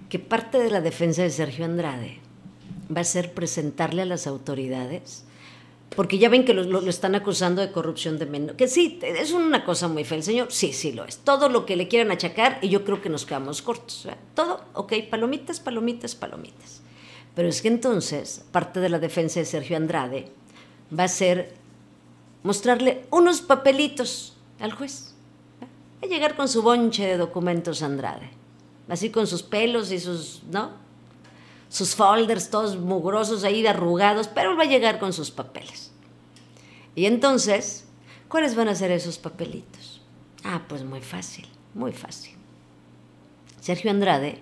[SPEAKER 1] que parte de la defensa de Sergio Andrade va a ser presentarle a las autoridades, porque ya ven que lo, están acusando de corrupción de menos, que sí, es una cosa muy fea el señor, sí, sí lo es, todo lo que le quieran achacar y yo creo que nos quedamos cortos, todo, ok, palomitas, palomitas, palomitas. Pero es que entonces parte de la defensa de Sergio Andrade va a ser mostrarle unos papelitos al juez, y a llegar con su bonche de documentos Andrade así con sus pelos y sus, ¿no? Sus folders todos mugrosos ahí, arrugados, pero él va a llegar con sus papeles. Y entonces, ¿cuáles van a ser esos papelitos? Ah, pues muy fácil, muy fácil. Sergio Andrade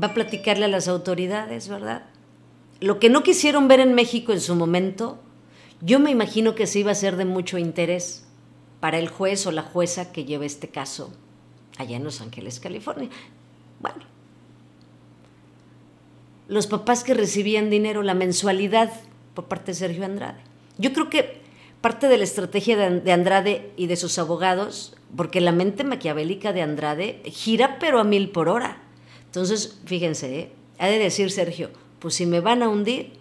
[SPEAKER 1] va a platicarle a las autoridades, ¿verdad? Lo que no quisieron ver en México en su momento, yo me imagino que sí iba a ser de mucho interés para el juez o la jueza que lleve este caso allá en Los Ángeles, California. Bueno, los papás que recibían dinero, la mensualidad por parte de Sergio Andrade. Yo creo que parte de la estrategia de Andrade y de sus abogados, porque la mente maquiavélica de Andrade gira pero a mil por hora. Entonces, fíjense, ¿eh? ha de decir Sergio, pues si me van a hundir,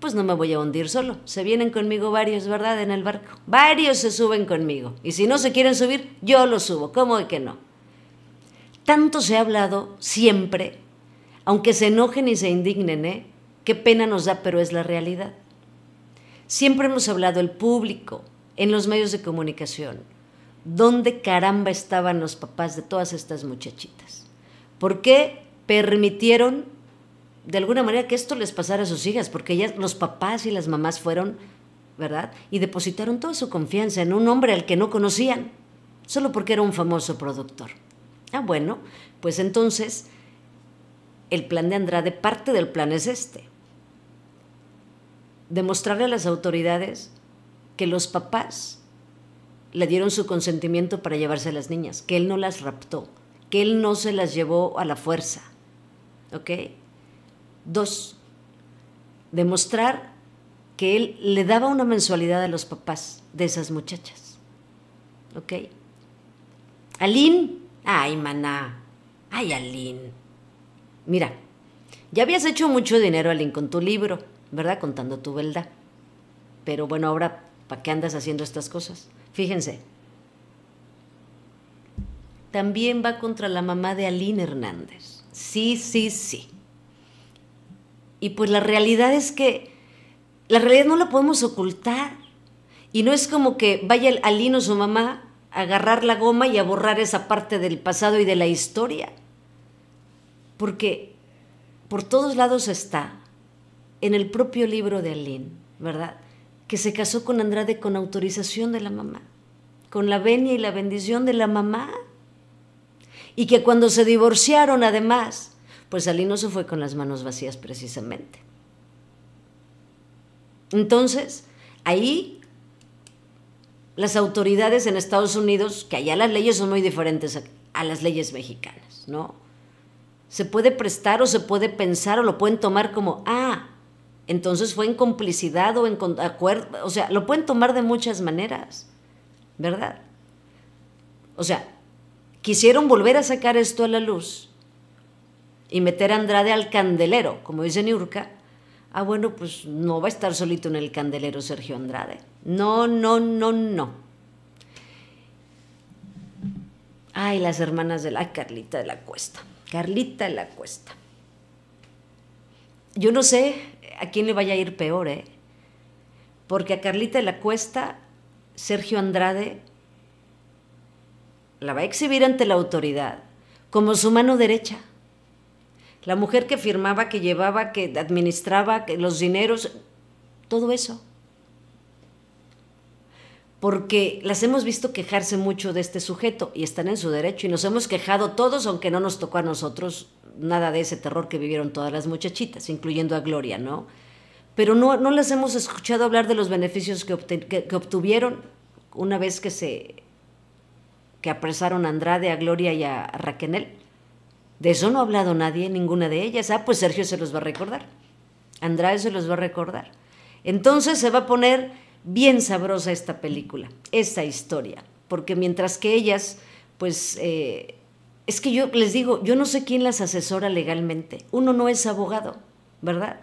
[SPEAKER 1] pues no me voy a hundir solo. Se vienen conmigo varios, ¿verdad? En el barco. Varios se suben conmigo. Y si no se quieren subir, yo los subo. ¿Cómo que no? Tanto se ha hablado siempre, aunque se enojen y se indignen, ¿eh? Qué pena nos da, pero es la realidad. Siempre hemos hablado el público, en los medios de comunicación. ¿Dónde caramba estaban los papás de todas estas muchachitas? ¿Por qué permitieron de alguna manera que esto les pasara a sus hijas? Porque ellas, los papás y las mamás fueron, ¿verdad? Y depositaron toda su confianza en un hombre al que no conocían, solo porque era un famoso productor. Ah, bueno, pues entonces el plan de Andrade, parte del plan es este. Demostrarle a las autoridades que los papás le dieron su consentimiento para llevarse a las niñas, que él no las raptó, que él no se las llevó a la fuerza. ¿Ok? Dos, demostrar que él le daba una mensualidad a los papás de esas muchachas. ¿Ok? Aline Ay, maná. Ay, Aline. Mira, ya habías hecho mucho dinero, Aline, con tu libro, ¿verdad? Contando tu verdad. Pero bueno, ahora, ¿para qué andas haciendo estas cosas? Fíjense. También va contra la mamá de Aline Hernández. Sí, sí, sí. Y pues la realidad es que la realidad no la podemos ocultar. Y no es como que vaya Aline o su mamá agarrar la goma y a borrar esa parte del pasado y de la historia. Porque por todos lados está, en el propio libro de Alín ¿verdad? Que se casó con Andrade con autorización de la mamá, con la venia y la bendición de la mamá. Y que cuando se divorciaron, además, pues Alín no se fue con las manos vacías precisamente. Entonces, ahí las autoridades en Estados Unidos, que allá las leyes son muy diferentes a, las leyes mexicanas, ¿no? Se puede prestar o se puede pensar o lo pueden tomar como, ah, entonces fue en complicidad o en acuerdo, o sea, lo pueden tomar de muchas maneras, ¿verdad? O sea, quisieron volver a sacar esto a la luz y meter a Andrade al candelero, como dice Niurka. Ah, bueno, pues no va a estar solito en el candelero Sergio Andrade. No, no, no, no. Ay, las hermanas de la Carlita de la Cuesta. Carlita de la Cuesta. Yo no sé a quién le vaya a ir peor, ¿eh? Porque a Carlita de la Cuesta, Sergio Andrade la va a exhibir ante la autoridad como su mano derecha. La mujer que firmaba, que llevaba, que administraba que los dineros, todo eso porque las hemos visto quejarse mucho de este sujeto y están en su derecho y nos hemos quejado todos, aunque no nos tocó a nosotros nada de ese terror que vivieron todas las muchachitas, incluyendo a Gloria, ¿no? Pero no, no las hemos escuchado hablar de los beneficios que, obtuvieron una vez que se que apresaron a Andrade, a Gloria y a Raquenel. De eso no ha hablado nadie, ninguna de ellas. Ah, pues Sergio se los va a recordar. Andrade se los va a recordar. Entonces se va a poner bien sabrosa esta película, esta historia, porque mientras que ellas, pues, eh, es que yo les digo, yo no sé quién las asesora legalmente, uno no es abogado, ¿verdad?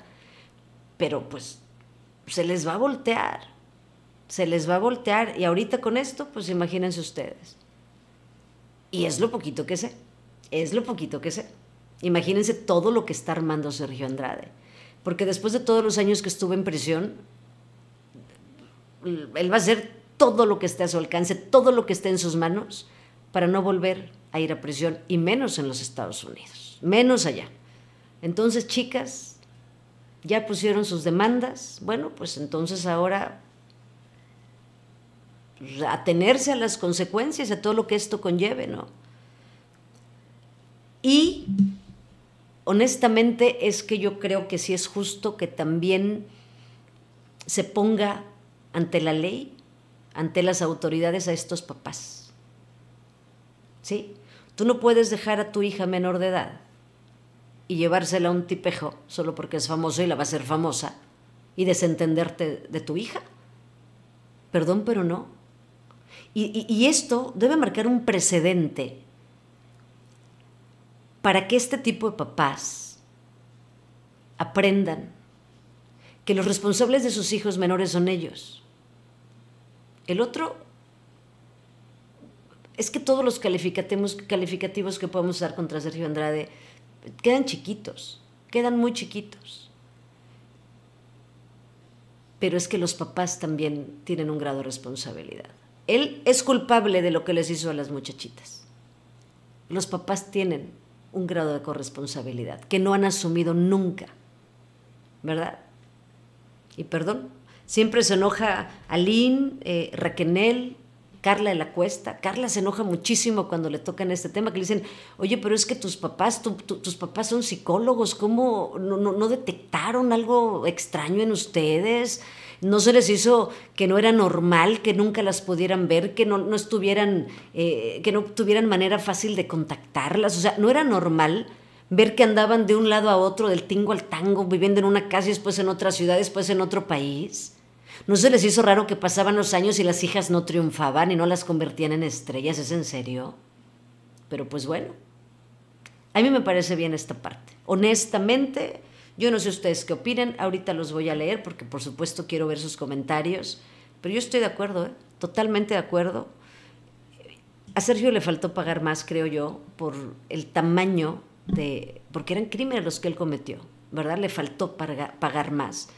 [SPEAKER 1] Pero pues se les va a voltear, se les va a voltear y ahorita con esto, pues imagínense ustedes. Y es lo poquito que sé, es lo poquito que sé. Imagínense todo lo que está armando Sergio Andrade. Porque después de todos los años que estuve en prisión, Mm, él va a hacer todo lo que esté a su alcance, todo lo que esté en sus manos para no volver a ir a prisión y menos en los Estados Unidos, menos allá. Entonces, chicas, ya pusieron sus demandas, bueno, pues entonces ahora atenerse a las consecuencias, a todo lo que esto conlleve, ¿no? Y honestamente es que yo creo que sí es justo que también se ponga ante la ley, ante las autoridades a estos papás. ¿Sí? Tú no puedes dejar a tu hija menor de edad y llevársela a un tipejo solo porque es famoso y la va a ser famosa y desentenderte de tu hija. Perdón, pero no. Y, y esto debe marcar un precedente para que este tipo de papás aprendan que los responsables de sus hijos menores son ellos. El otro es que todos los calificativos, que podemos usar contra Sergio Andrade quedan chiquitos, quedan muy chiquitos. Pero es que los papás también tienen un grado de responsabilidad. Él es culpable de lo que les hizo a las muchachitas. Los papás tienen un grado de corresponsabilidad que no han asumido nunca, ¿verdad? y perdón. Siempre se enoja Aline, eh, Raquenel, Carla de la Cuesta. Carla se enoja muchísimo cuando le tocan este tema, que le dicen, oye, pero es que tus papás, tus papás son psicólogos, ¿cómo no, detectaron algo extraño en ustedes? ¿No se les hizo que no era normal, que nunca las pudieran ver, que no, estuvieran, eh, que no tuvieran manera fácil de contactarlas? O sea, no era normal ver que andaban de un lado a otro, del tingo al tango, viviendo en una casa y después en otra ciudad, después en otro país? ¿No se les hizo raro que pasaban los años y las hijas no triunfaban y no las convertían en estrellas? ¿Es en serio? Pero pues bueno, a mí me parece bien esta parte. Honestamente, yo no sé ustedes qué opinen, ahorita los voy a leer porque por supuesto quiero ver sus comentarios, pero yo estoy de acuerdo, ¿eh? totalmente de acuerdo. A Sergio le faltó pagar más, creo yo, por el tamaño de, porque eran crímenes los que él cometió, ¿verdad? Le faltó pagar más.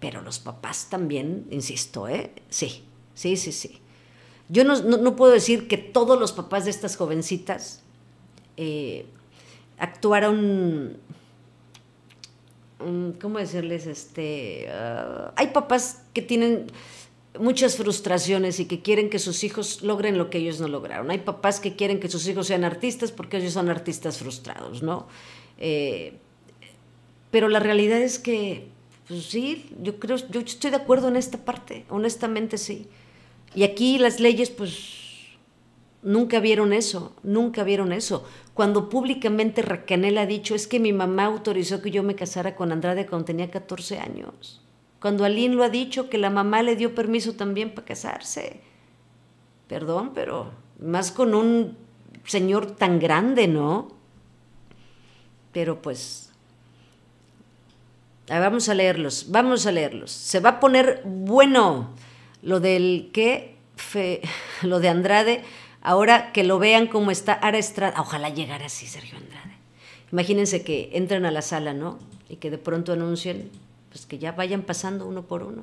[SPEAKER 1] Pero los papás también, insisto, ¿eh? Sí, sí, sí, sí. Yo no, puedo decir que todos los papás de estas jovencitas eh, actuaron, mm, ¿cómo decirles? Este, ah, hay papás que tienen muchas frustraciones y que quieren que sus hijos logren lo que ellos no lograron. Hay papás que quieren que sus hijos sean artistas porque ellos son artistas frustrados, ¿no? Eh, pero la realidad es que, pues sí, yo creo, yo estoy de acuerdo en esta parte, honestamente sí. Y aquí las leyes, pues nunca vieron eso, nunca vieron eso. Cuando públicamente Racanel ha dicho, es que mi mamá autorizó que yo me casara con Andrade cuando tenía 14 años. Cuando Alín lo ha dicho que la mamá le dio permiso también para casarse. Perdón, pero más con un señor tan grande, ¿no? Pero pues ah, vamos a leerlos, vamos a leerlos. Se va a poner bueno lo del qué? lo de Andrade, ahora que lo vean como está Ara Estrada. Ojalá llegara así Sergio Andrade. Imagínense que entran a la sala, ¿no? Y que de pronto anuncien pues que ya vayan pasando uno por uno.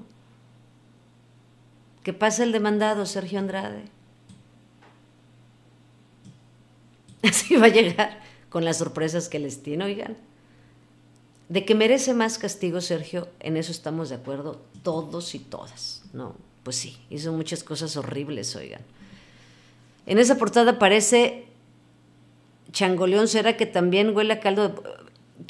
[SPEAKER 1] Que pasa el demandado Sergio Andrade. Así va a llegar con las sorpresas que les tiene, oigan. De que merece más castigo Sergio, en eso estamos de acuerdo todos y todas, ¿no? Pues sí, hizo muchas cosas horribles, oigan. En esa portada aparece Changoleón, ¿será que también huele a caldo?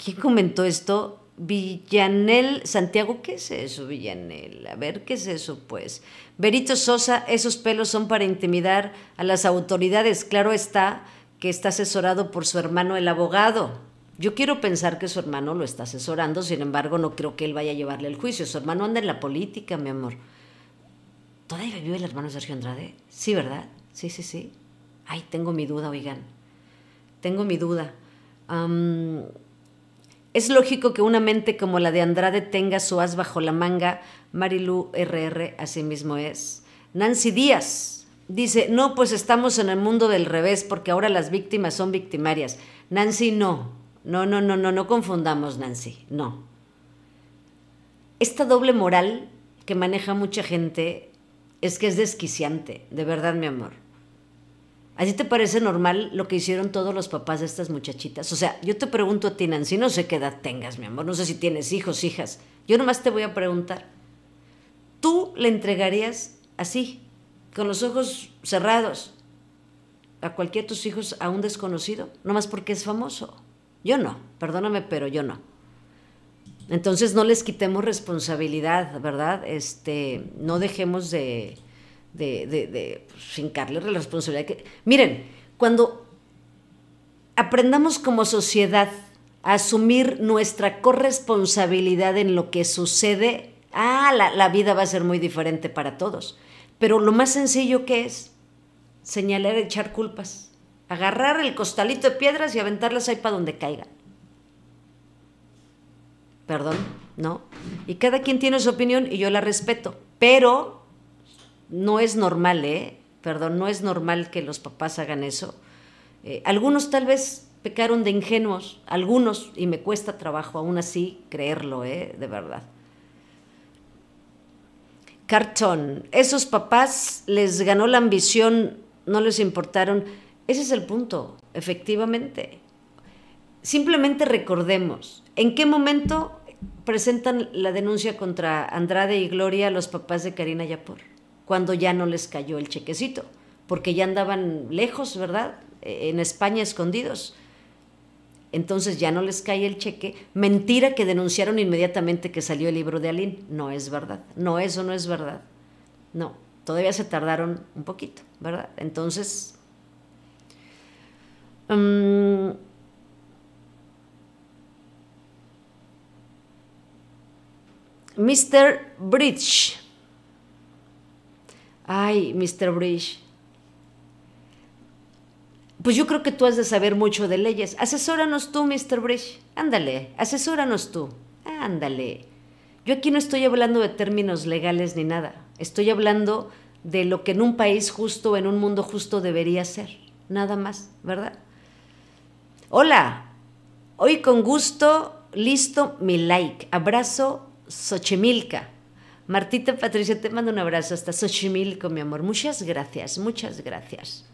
[SPEAKER 1] ¿Quién comentó esto? Villanel, Santiago, ¿qué es eso, Villanel? A ver, ¿qué es eso, pues? Berito Sosa, esos pelos son para intimidar a las autoridades. Claro está que está asesorado por su hermano el abogado. Yo quiero pensar que su hermano lo está asesorando, sin embargo, no creo que él vaya a llevarle el juicio. Su hermano anda en la política, mi amor. ¿Todavía vive el hermano Sergio Andrade? Sí, ¿verdad? Sí, sí, sí. Ay, tengo mi duda, oigan. Tengo mi duda. Es lógico que una mente como la de Andrade tenga su as bajo la manga. Marilu RR, así mismo es. Nancy Díaz dice, no, pues estamos en el mundo del revés porque ahora las víctimas son victimarias. Nancy, no. No, no, no, no, no confundamos, Nancy. No. Esta doble moral que maneja mucha gente es que es desquiciante, de verdad, mi amor. ¿Así te parece normal lo que hicieron todos los papás de estas muchachitas? O sea, yo te pregunto a ti, Nancy, no sé qué edad tengas, mi amor, no sé si tienes hijos, hijas. Yo nomás te voy a preguntar. ¿Tú le entregarías así, con los ojos cerrados, a cualquiera de tus hijos a un desconocido? Nomás porque es famoso. Yo no, perdóname, pero yo no. Entonces no les quitemos responsabilidad, ¿verdad? Este, no dejemos de de, de, de fincarle pues, la responsabilidad. Que, miren, cuando aprendamos como sociedad a asumir nuestra corresponsabilidad en lo que sucede, ah, la, la vida va a ser muy diferente para todos. Pero lo más sencillo que es señalar, echar culpas, agarrar el costalito de piedras y aventarlas ahí para donde caigan. Perdón, ¿no? Y cada quien tiene su opinión y yo la respeto, pero no es normal, ¿eh? Perdón, no es normal que los papás hagan eso. Eh, algunos tal vez pecaron de ingenuos, algunos, y me cuesta trabajo aún así creerlo, ¿eh? De verdad. Cartón, esos papás les ganó la ambición, no les importaron. Ese es el punto, efectivamente. Simplemente recordemos, ¿en qué momento presentan la denuncia contra Andrade y Gloria los papás de Karina Yapur? cuando ya no les cayó el chequecito, porque ya andaban lejos, ¿verdad? E, en España escondidos. Entonces ya no les cae el cheque. Mentira que denunciaron inmediatamente que salió el libro de Alín. No es verdad. No, eso no es verdad. No, todavía se tardaron un poquito, ¿verdad? Entonces... Mr. Mm, Bridge Ay, Mr. Bridge. Pues yo creo que tú has de saber mucho de leyes. Asesóranos tú, Mr. Bridge. Ándale, asesóranos tú. Ándale. Yo aquí no estoy hablando de términos legales ni nada. Estoy hablando de lo que en un país justo, en un mundo justo debería ser. Nada más, ¿verdad? Hola, hoy con gusto, listo mi like. Abrazo, Xochimilca. Martita, Patricia, te mando un abrazo hasta Xochimilco, mi amor. Muchas gracias, muchas gracias.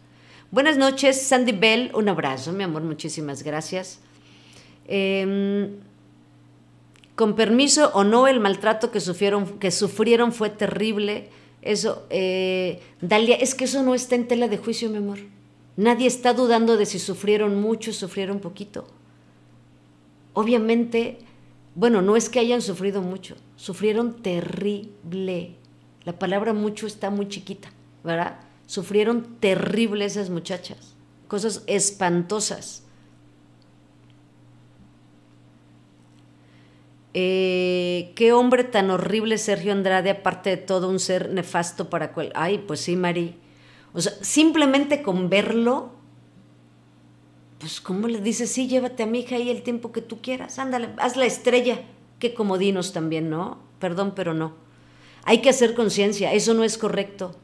[SPEAKER 1] Buenas noches, Sandy Bell, un abrazo, mi amor, muchísimas gracias. Em, con permiso o no, el maltrato que sufrieron, que sufrieron fue terrible. Eso, eh, Dalia, es que eso no está en tela de juicio, mi amor. Nadie está dudando de si sufrieron mucho, sufrieron poquito. Obviamente bueno, no es que hayan sufrido mucho, sufrieron terrible. La palabra mucho está muy chiquita, ¿verdad? Sufrieron terrible esas muchachas, cosas espantosas. Eh, qué hombre tan horrible Sergio Andrade, aparte de todo un ser nefasto para cual. Ay, pues sí, Mari. O sea, simplemente con verlo pues ¿cómo le dices? Sí, llévate a mi hija ahí el tiempo que tú quieras, ándale, haz la estrella, que comodinos también, ¿no? Perdón, pero no. Hay que hacer conciencia, eso no es correcto.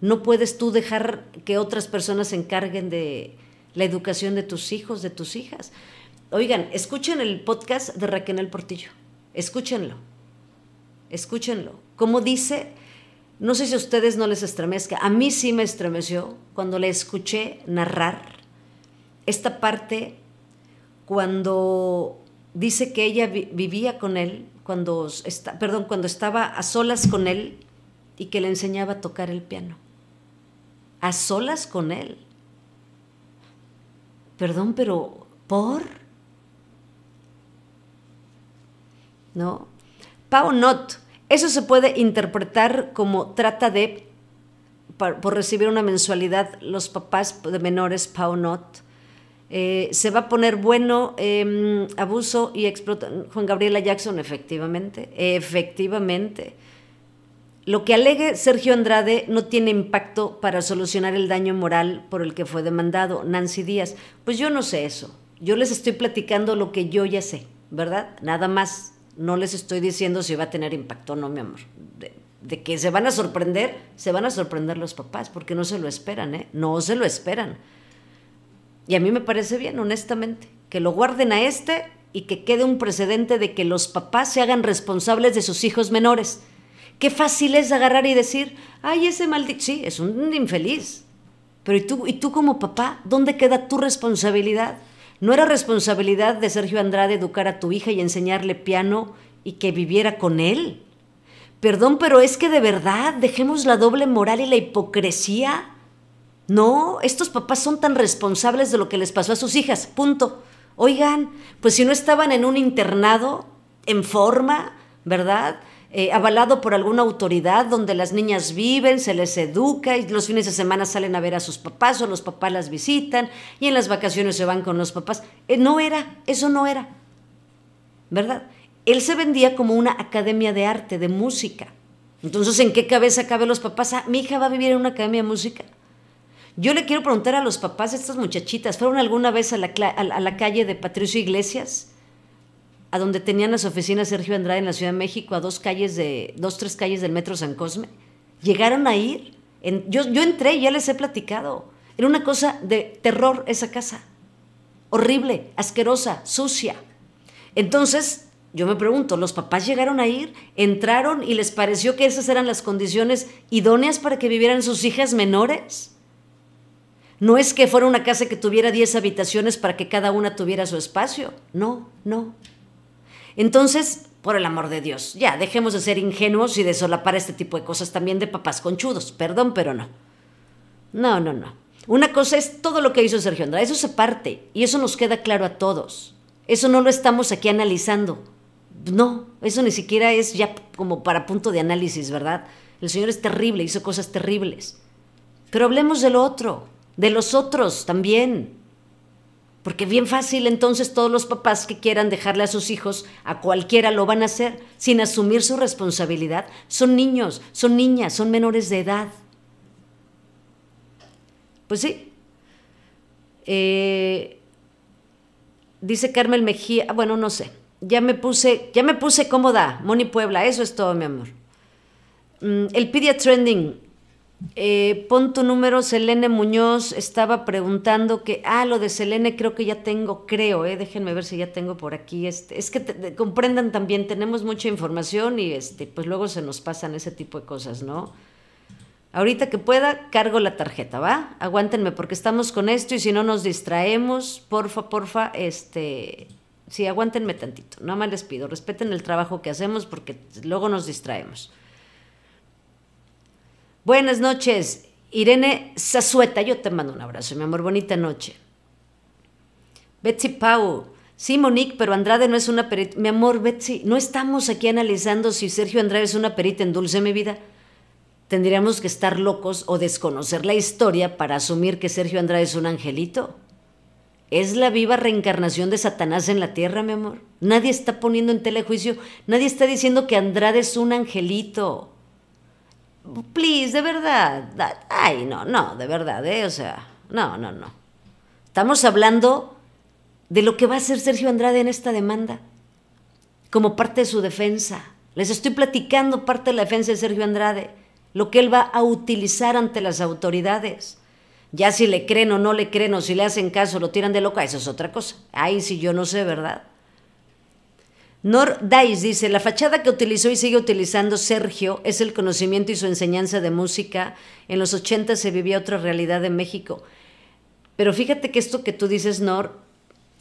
[SPEAKER 1] No puedes tú dejar que otras personas se encarguen de la educación de tus hijos, de tus hijas. Oigan, escuchen el podcast de Raquel Portillo. Escúchenlo. Escúchenlo. ¿Cómo dice, no sé si a ustedes no les estremezca. A mí sí me estremeció cuando le escuché narrar esta parte cuando dice que ella vivía con él, cuando, perdón, cuando estaba a solas con él y que le enseñaba a tocar el piano. A solas con él. Perdón, pero ¿por? ¿No? Pau not. Eso se puede interpretar como trata de, por, recibir una mensualidad, los papás de menores, pau not eh, se va a poner bueno em, abuso y explotación. Juan Gabriela Jackson, efectivamente, efectivamente. Lo que alegue Sergio Andrade no tiene impacto para solucionar el daño moral por el que fue demandado Nancy Díaz. Pues yo no sé eso. Yo les estoy platicando lo que yo ya sé, ¿verdad? Nada más. No les estoy diciendo si va a tener impacto o no, mi amor. De, de que se van a sorprender, se van a sorprender los papás porque no se lo esperan, ¿eh? No se lo esperan. Y a mí me parece bien, honestamente, que lo guarden a este y que quede un precedente de que los papás se hagan responsables de sus hijos menores. Qué fácil es agarrar y decir, ay, ese maldito, sí, es un infeliz. Pero ¿y tú, ¿y tú como papá? ¿Dónde queda tu responsabilidad? ¿No era responsabilidad de Sergio Andrade educar a tu hija y enseñarle piano y que viviera con él? Perdón, pero es que de verdad dejemos la doble moral y la hipocresía no, estos papás son tan responsables de lo que les pasó a sus hijas, punto. Oigan, pues si no estaban en un internado en forma, ¿verdad? Eh, avalado por alguna autoridad donde las niñas viven, se les educa y los fines de semana salen a ver a sus papás o los papás las visitan y en las vacaciones se van con los papás. Eh, no era, eso no era, ¿verdad? Él se vendía como una academia de arte, de música. Entonces, ¿en qué cabeza cabe los papás? Ah, mi hija va a vivir en una academia de música. Yo le quiero preguntar a los papás estas muchachitas, ¿fueron alguna vez a la, calle de Patricio Iglesias? A donde tenían las oficinas Sergio Andrade en la Ciudad de México, a dos calles de, tres calles del Metro San Cosme. ¿Llegaron a ir? yo, yo entré, ya les he platicado. Era una cosa de terror esa casa. Horrible, asquerosa, sucia. Entonces, yo me pregunto, ¿los papás llegaron a ir? ¿Entraron y les pareció que esas eran las condiciones idóneas para que vivieran sus hijas menores? No es que fuera una casa que tuviera 10 habitaciones para que cada una tuviera su espacio. No, no. Entonces, por el amor de Dios, ya, dejemos de ser ingenuos y de solapar este tipo de cosas también de papás conchudos. Perdón, pero no. No, no, no. Una cosa es todo lo que hizo Sergio Andrade, eso se parte y eso nos queda claro a todos. Eso no lo estamos aquí analizando. No, eso ni siquiera es ya como para punto de análisis, ¿verdad? El señor es terrible, hizo cosas terribles. Pero hablemos de lo otro de los otros también. Porque bien fácil entonces todos los papás que quieran dejarle a sus hijos, a cualquiera lo van a hacer, sin asumir su responsabilidad. Son niños, son niñas, son menores de edad. Pues sí. Eh, dice Carmen Mejía, bueno, no sé. Ya me puse, ya me puse cómoda, Moni Puebla, eso es todo, mi amor. Mm, el Pedia Trending, eh, pon número, Selene Muñoz estaba preguntando que, ah, lo de Selene creo que ya tengo, creo, eh, déjenme ver si ya tengo por aquí. Este, es que comprendan también, tenemos mucha información y este, pues luego se nos pasan ese tipo de cosas, ¿no? Ahorita que pueda, cargo la tarjeta, ¿va? Aguántenme porque estamos con esto y si no nos distraemos, porfa, porfa, este, sí, aguántenme tantito, no más les pido, respeten el trabajo que hacemos porque luego nos distraemos. Buenas noches, Irene Zazueta, yo te mando un abrazo, mi amor, bonita noche. Betsy Pau, sí, Monique, pero Andrade no es una perita. Mi amor, Betsy, no estamos aquí analizando si Sergio Andrade es una perita en dulce, mi vida. Tendríamos que estar locos o desconocer la historia para asumir que Sergio Andrade es un angelito. Es la viva reencarnación de Satanás en la tierra, mi amor. Nadie está poniendo en telejuicio, nadie está diciendo que Andrade es un angelito please, de verdad. Ay, no, no, de verdad, ¿eh? O sea, no, no, no. Estamos hablando de lo que va a hacer Sergio Andrade en esta demanda, como parte de su defensa. Les estoy platicando parte de la defensa de Sergio Andrade, lo que él va a utilizar ante las autoridades. Ya si le creen o no le creen o si le hacen caso, lo tiran de loca, eso es otra cosa. ay si yo no sé, ¿verdad? Nor Dais dice, la fachada que utilizó y sigue utilizando Sergio es el conocimiento y su enseñanza de música. En los 80 se vivía otra realidad en México. Pero fíjate que esto que tú dices, Nor,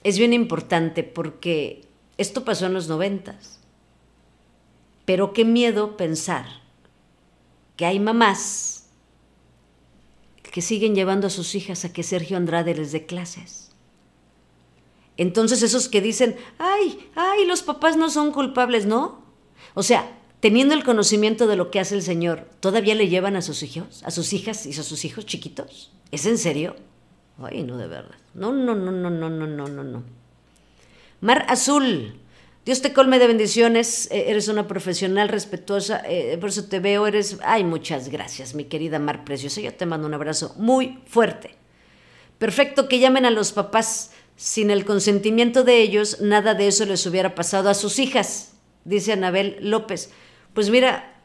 [SPEAKER 1] es bien importante porque esto pasó en los 90. Pero qué miedo pensar que hay mamás que siguen llevando a sus hijas a que Sergio Andrade les dé clases. Entonces esos que dicen, ay, ay, los papás no son culpables, ¿no? O sea, teniendo el conocimiento de lo que hace el Señor, ¿todavía le llevan a sus hijos, a sus hijas y a sus hijos chiquitos? ¿Es en serio? Ay, no, de verdad. No, no, no, no, no, no, no, no, Mar Azul, Dios te colme de bendiciones, e, eres una profesional respetuosa, e, por eso te veo, eres... Ay, muchas gracias, mi querida Mar Preciosa, yo te mando un abrazo muy fuerte. Perfecto que llamen a los papás. Sin el consentimiento de ellos, nada de eso les hubiera pasado a sus hijas, dice Anabel López. Pues mira,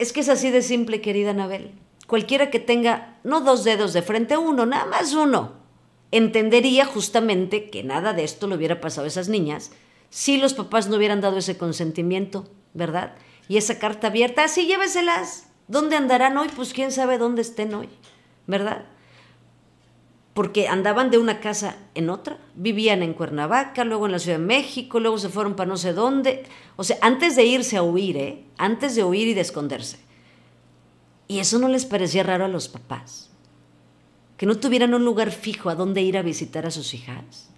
[SPEAKER 1] es que es así de simple, querida Anabel. Cualquiera que tenga, no dos dedos de frente, uno, nada más uno, entendería justamente que nada de esto le hubiera pasado a esas niñas si los papás no hubieran dado ese consentimiento, ¿verdad? Y esa carta abierta, así lléveselas. ¿Dónde andarán hoy? Pues quién sabe dónde estén hoy, ¿verdad? porque andaban de una casa en otra, vivían en Cuernavaca, luego en la Ciudad de México, luego se fueron para no sé dónde, o sea, antes de irse a huir, ¿eh? antes de huir y de esconderse. Y eso no les parecía raro a los papás, que no tuvieran un lugar fijo a donde ir a visitar a sus hijas.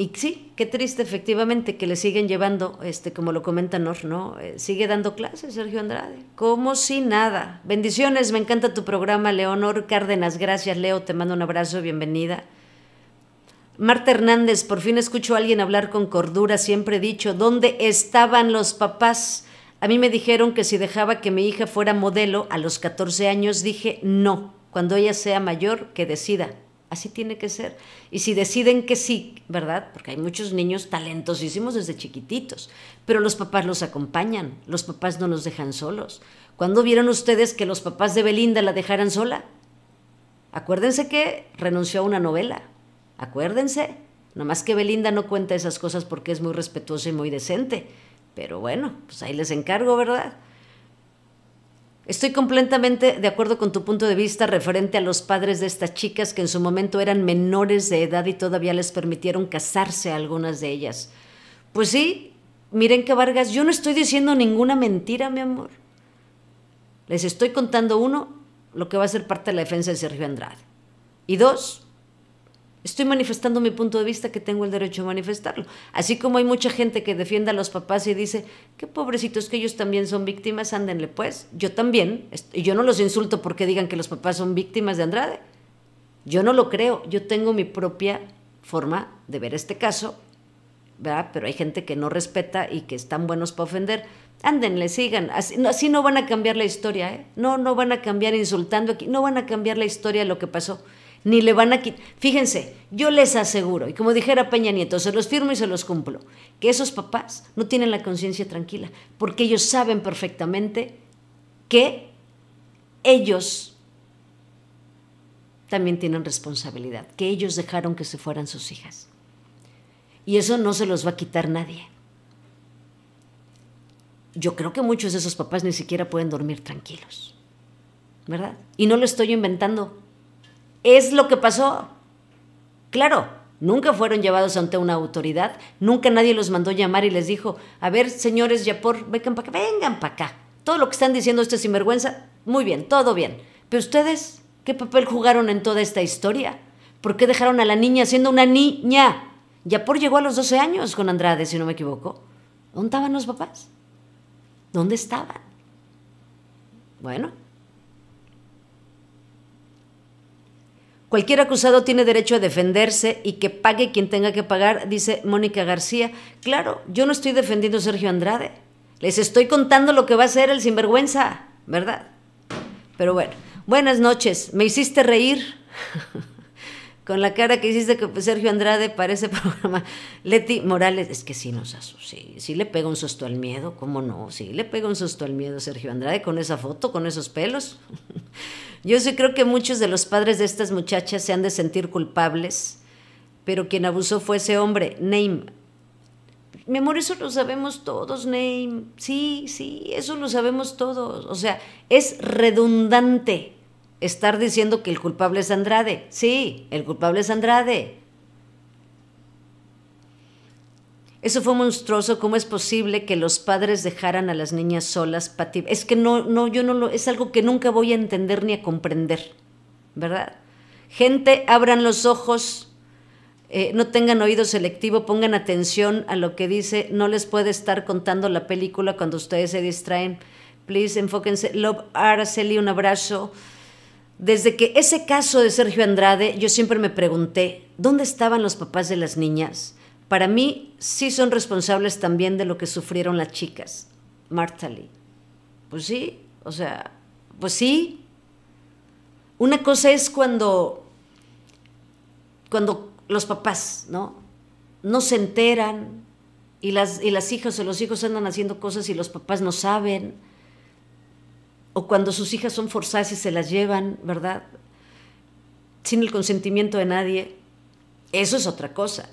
[SPEAKER 1] Y sí, qué triste efectivamente que le siguen llevando, este, como lo comenta Nor, ¿no? Eh, sigue dando clases Sergio Andrade, como si nada. Bendiciones, me encanta tu programa, Leonor Cárdenas, gracias Leo, te mando un abrazo, bienvenida. Marta Hernández, por fin escucho a alguien hablar con cordura, siempre he dicho, ¿dónde estaban los papás? A mí me dijeron que si dejaba que mi hija fuera modelo a los 14 años, dije no, cuando ella sea mayor, que decida, así tiene que ser. Y si deciden que sí, ¿verdad? Porque hay muchos niños talentosísimos desde chiquititos, pero los papás los acompañan, los papás no los dejan solos. ¿Cuándo vieron ustedes que los papás de Belinda la dejaran sola? Acuérdense que renunció a una novela, acuérdense. Nomás que Belinda no cuenta esas cosas porque es muy respetuosa y muy decente. Pero bueno, pues ahí les encargo, ¿verdad? Estoy completamente de acuerdo con tu punto de vista referente a los padres de estas chicas que en su momento eran menores de edad y todavía les permitieron casarse a algunas de ellas. Pues sí, miren que Vargas, yo no estoy diciendo ninguna mentira, mi amor. Les estoy contando uno, lo que va a ser parte de la defensa de Sergio Andrade. Y dos, Estoy manifestando mi punto de vista que tengo el derecho a manifestarlo. Así como hay mucha gente que defiende a los papás y dice, qué pobrecitos que ellos también son víctimas, ándenle pues. Yo también, y yo no los insulto porque digan que los papás son víctimas de Andrade. Yo no lo creo, yo tengo mi propia forma de ver este caso, ¿verdad? Pero hay gente que no respeta y que están buenos para ofender. Ándenle, sigan. Así no, así no van a cambiar la historia, ¿eh? No, no van a cambiar insultando aquí, no van a cambiar la historia de lo que pasó ni le van a quitar. Fíjense, yo les aseguro, y como dijera Peña Nieto, se los firmo y se los cumplo, que esos papás no tienen la conciencia tranquila, porque ellos saben perfectamente que ellos también tienen responsabilidad, que ellos dejaron que se fueran sus hijas. Y eso no se los va a quitar nadie. Yo creo que muchos de esos papás ni siquiera pueden dormir tranquilos, ¿verdad? Y no lo estoy inventando es lo que pasó. Claro, nunca fueron llevados ante una autoridad, nunca nadie los mandó llamar y les dijo, a ver, señores Yapor, vengan para acá, vengan para acá. Todo lo que están diciendo esto es sinvergüenza, muy bien, todo bien. Pero ustedes, ¿qué papel jugaron en toda esta historia? ¿Por qué dejaron a la niña siendo una niña? Yapor llegó a los 12 años con Andrade, si no me equivoco. ¿Dónde estaban los papás? ¿Dónde estaban? Bueno, Cualquier acusado tiene derecho a defenderse y que pague quien tenga que pagar, dice Mónica García. Claro, yo no estoy defendiendo a Sergio Andrade. Les estoy contando lo que va a hacer el sinvergüenza, ¿verdad? Pero bueno, buenas noches. Me hiciste reír. con la cara que hiciste que Sergio Andrade para ese programa. Leti Morales, es que sí nos asustó, sí, sí le pega un susto al miedo, ¿cómo no? Sí le pega un susto al miedo Sergio Andrade con esa foto, con esos pelos. Yo sí creo que muchos de los padres de estas muchachas se han de sentir culpables, pero quien abusó fue ese hombre, Neymar. Mi amor, eso lo sabemos todos, Neim. Sí, sí, eso lo sabemos todos. O sea, es redundante estar diciendo que el culpable es Andrade. Sí, el culpable es Andrade. Eso fue monstruoso. ¿Cómo es posible que los padres dejaran a las niñas solas? Es que no, no, yo no lo. Es algo que nunca voy a entender ni a comprender, ¿verdad? Gente, abran los ojos, eh, no tengan oído selectivo, pongan atención a lo que dice. No les puede estar contando la película cuando ustedes se distraen. Please, enfóquense. Love Araceli, un abrazo. Desde que ese caso de Sergio Andrade, yo siempre me pregunté, ¿dónde estaban los papás de las niñas? Para mí, sí son responsables también de lo que sufrieron las chicas. Marta Lee. Pues sí, o sea, pues sí. Una cosa es cuando, cuando los papás, ¿no? No se enteran y las, y las hijas o los hijos andan haciendo cosas y los papás no saben o cuando sus hijas son forzadas y se las llevan, ¿verdad? Sin el consentimiento de nadie. Eso es otra cosa.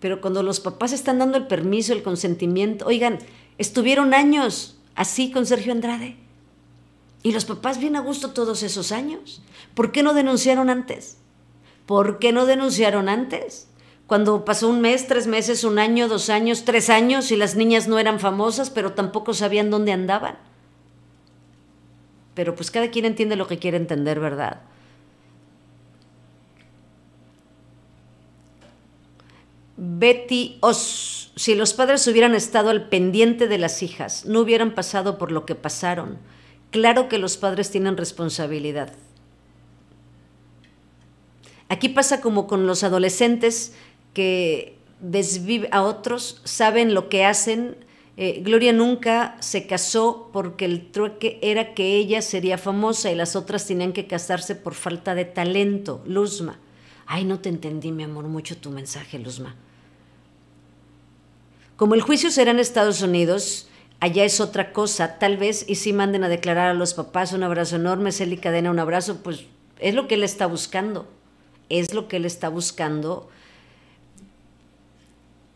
[SPEAKER 1] Pero cuando los papás están dando el permiso, el consentimiento, oigan, estuvieron años así con Sergio Andrade. Y los papás bien a gusto todos esos años. ¿Por qué no denunciaron antes? ¿Por qué no denunciaron antes? Cuando pasó un mes, tres meses, un año, dos años, tres años y las niñas no eran famosas, pero tampoco sabían dónde andaban pero pues cada quien entiende lo que quiere entender, ¿verdad? Betty Os, si los padres hubieran estado al pendiente de las hijas, no hubieran pasado por lo que pasaron. Claro que los padres tienen responsabilidad. Aquí pasa como con los adolescentes que desviven a otros, saben lo que hacen, eh, Gloria nunca se casó porque el trueque era que ella sería famosa y las otras tenían que casarse por falta de talento. Luzma. Ay, no te entendí, mi amor, mucho tu mensaje, Luzma. Como el juicio será en Estados Unidos, allá es otra cosa. Tal vez y si manden a declarar a los papás un abrazo enorme, Celi Cadena un abrazo, pues es lo que él está buscando. Es lo que él está buscando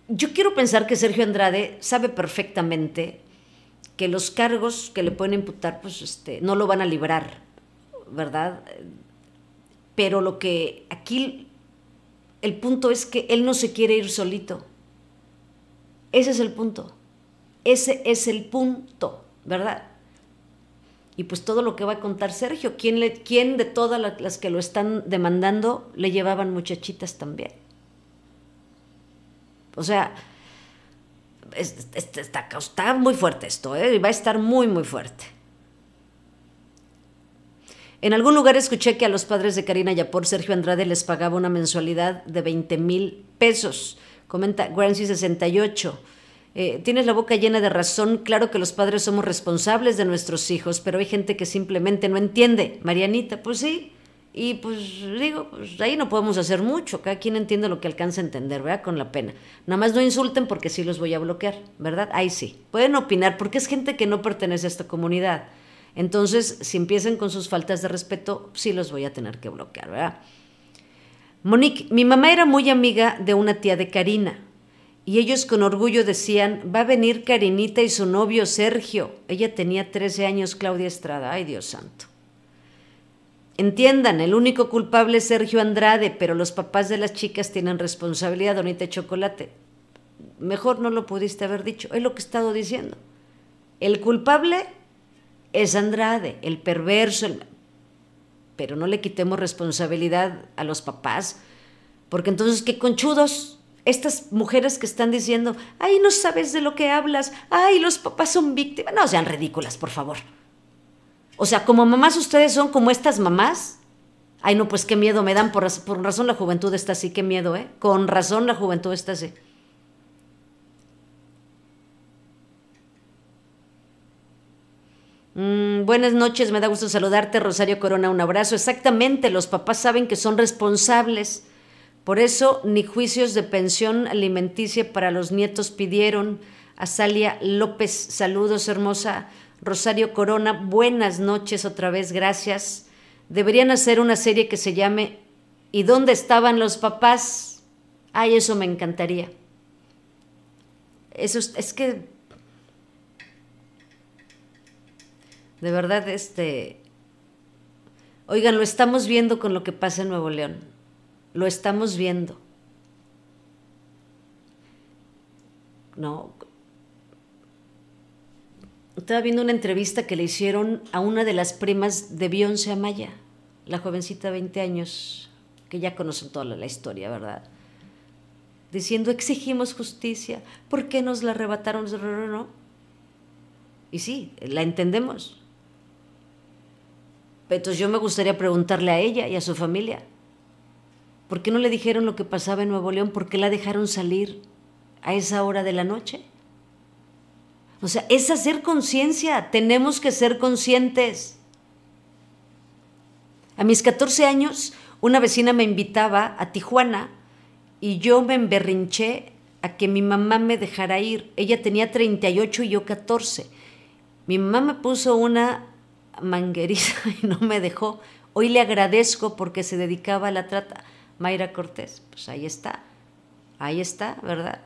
[SPEAKER 1] yo quiero pensar que Sergio Andrade sabe perfectamente que los cargos que le pueden imputar, pues este, no lo van a librar, ¿verdad? Pero lo que aquí el punto es que él no se quiere ir solito. Ese es el punto. Ese es el punto, ¿verdad? Y pues todo lo que va a contar Sergio, ¿quién, le, quién de todas las que lo están demandando le llevaban muchachitas también? O sea, está, muy fuerte esto, ¿eh? va a estar muy, muy fuerte. En algún lugar escuché que a los padres de Karina Yapor, Sergio Andrade les pagaba una mensualidad de 20 mil pesos. Comenta Grancy68. Eh, tienes la boca llena de razón. Claro que los padres somos responsables de nuestros hijos, pero hay gente que simplemente no entiende. Marianita, pues sí, y pues digo, pues, ahí no podemos hacer mucho, cada quien entiende lo que alcanza a entender, ¿verdad? Con la pena. Nada más no insulten porque sí los voy a bloquear, ¿verdad? Ahí sí. Pueden opinar porque es gente que no pertenece a esta comunidad. Entonces, si empiezan con sus faltas de respeto, sí los voy a tener que bloquear, ¿verdad? Monique, mi mamá era muy amiga de una tía de Karina y ellos con orgullo decían, va a venir Karinita y su novio Sergio. Ella tenía 13 años, Claudia Estrada, ay Dios santo. Entiendan, el único culpable es Sergio Andrade, pero los papás de las chicas tienen responsabilidad, Donita Chocolate. Mejor no lo pudiste haber dicho, es lo que he estado diciendo. El culpable es Andrade, el perverso, pero no le quitemos responsabilidad a los papás, porque entonces qué conchudos, estas mujeres que están diciendo, ay, no sabes de lo que hablas, ay, los papás son víctimas, no sean ridículas, por favor. O sea, como mamás ustedes son como estas mamás. Ay, no, pues qué miedo me dan. Por, por razón la juventud está así, qué miedo, ¿eh? Con razón la juventud está así. Mm, buenas noches, me da gusto saludarte, Rosario Corona, un abrazo. Exactamente, los papás saben que son responsables. Por eso ni juicios de pensión alimenticia para los nietos pidieron. Salia López, saludos, hermosa. Rosario Corona, buenas noches otra vez, gracias. Deberían hacer una serie que se llame ¿Y dónde estaban los papás? Ay, eso me encantaría. Eso es, es que de verdad este Oigan, lo estamos viendo con lo que pasa en Nuevo León. Lo estamos viendo. No, estaba viendo una entrevista que le hicieron a una de las primas de Beyoncé Amaya, la jovencita de 20 años, que ya conocen toda la historia, ¿verdad? Diciendo, exigimos justicia, ¿por qué nos la arrebataron? Y sí, la entendemos. Entonces yo me gustaría preguntarle a ella y a su familia, ¿por qué no le dijeron lo que pasaba en Nuevo León? ¿Por qué la dejaron salir a esa hora de la noche? O sea, es hacer conciencia, tenemos que ser conscientes. A mis 14 años, una vecina me invitaba a Tijuana y yo me emberrinché a que mi mamá me dejara ir. Ella tenía 38 y yo 14. Mi mamá me puso una mangueriza y no me dejó. Hoy le agradezco porque se dedicaba a la trata. Mayra Cortés, pues ahí está, ahí está, ¿verdad?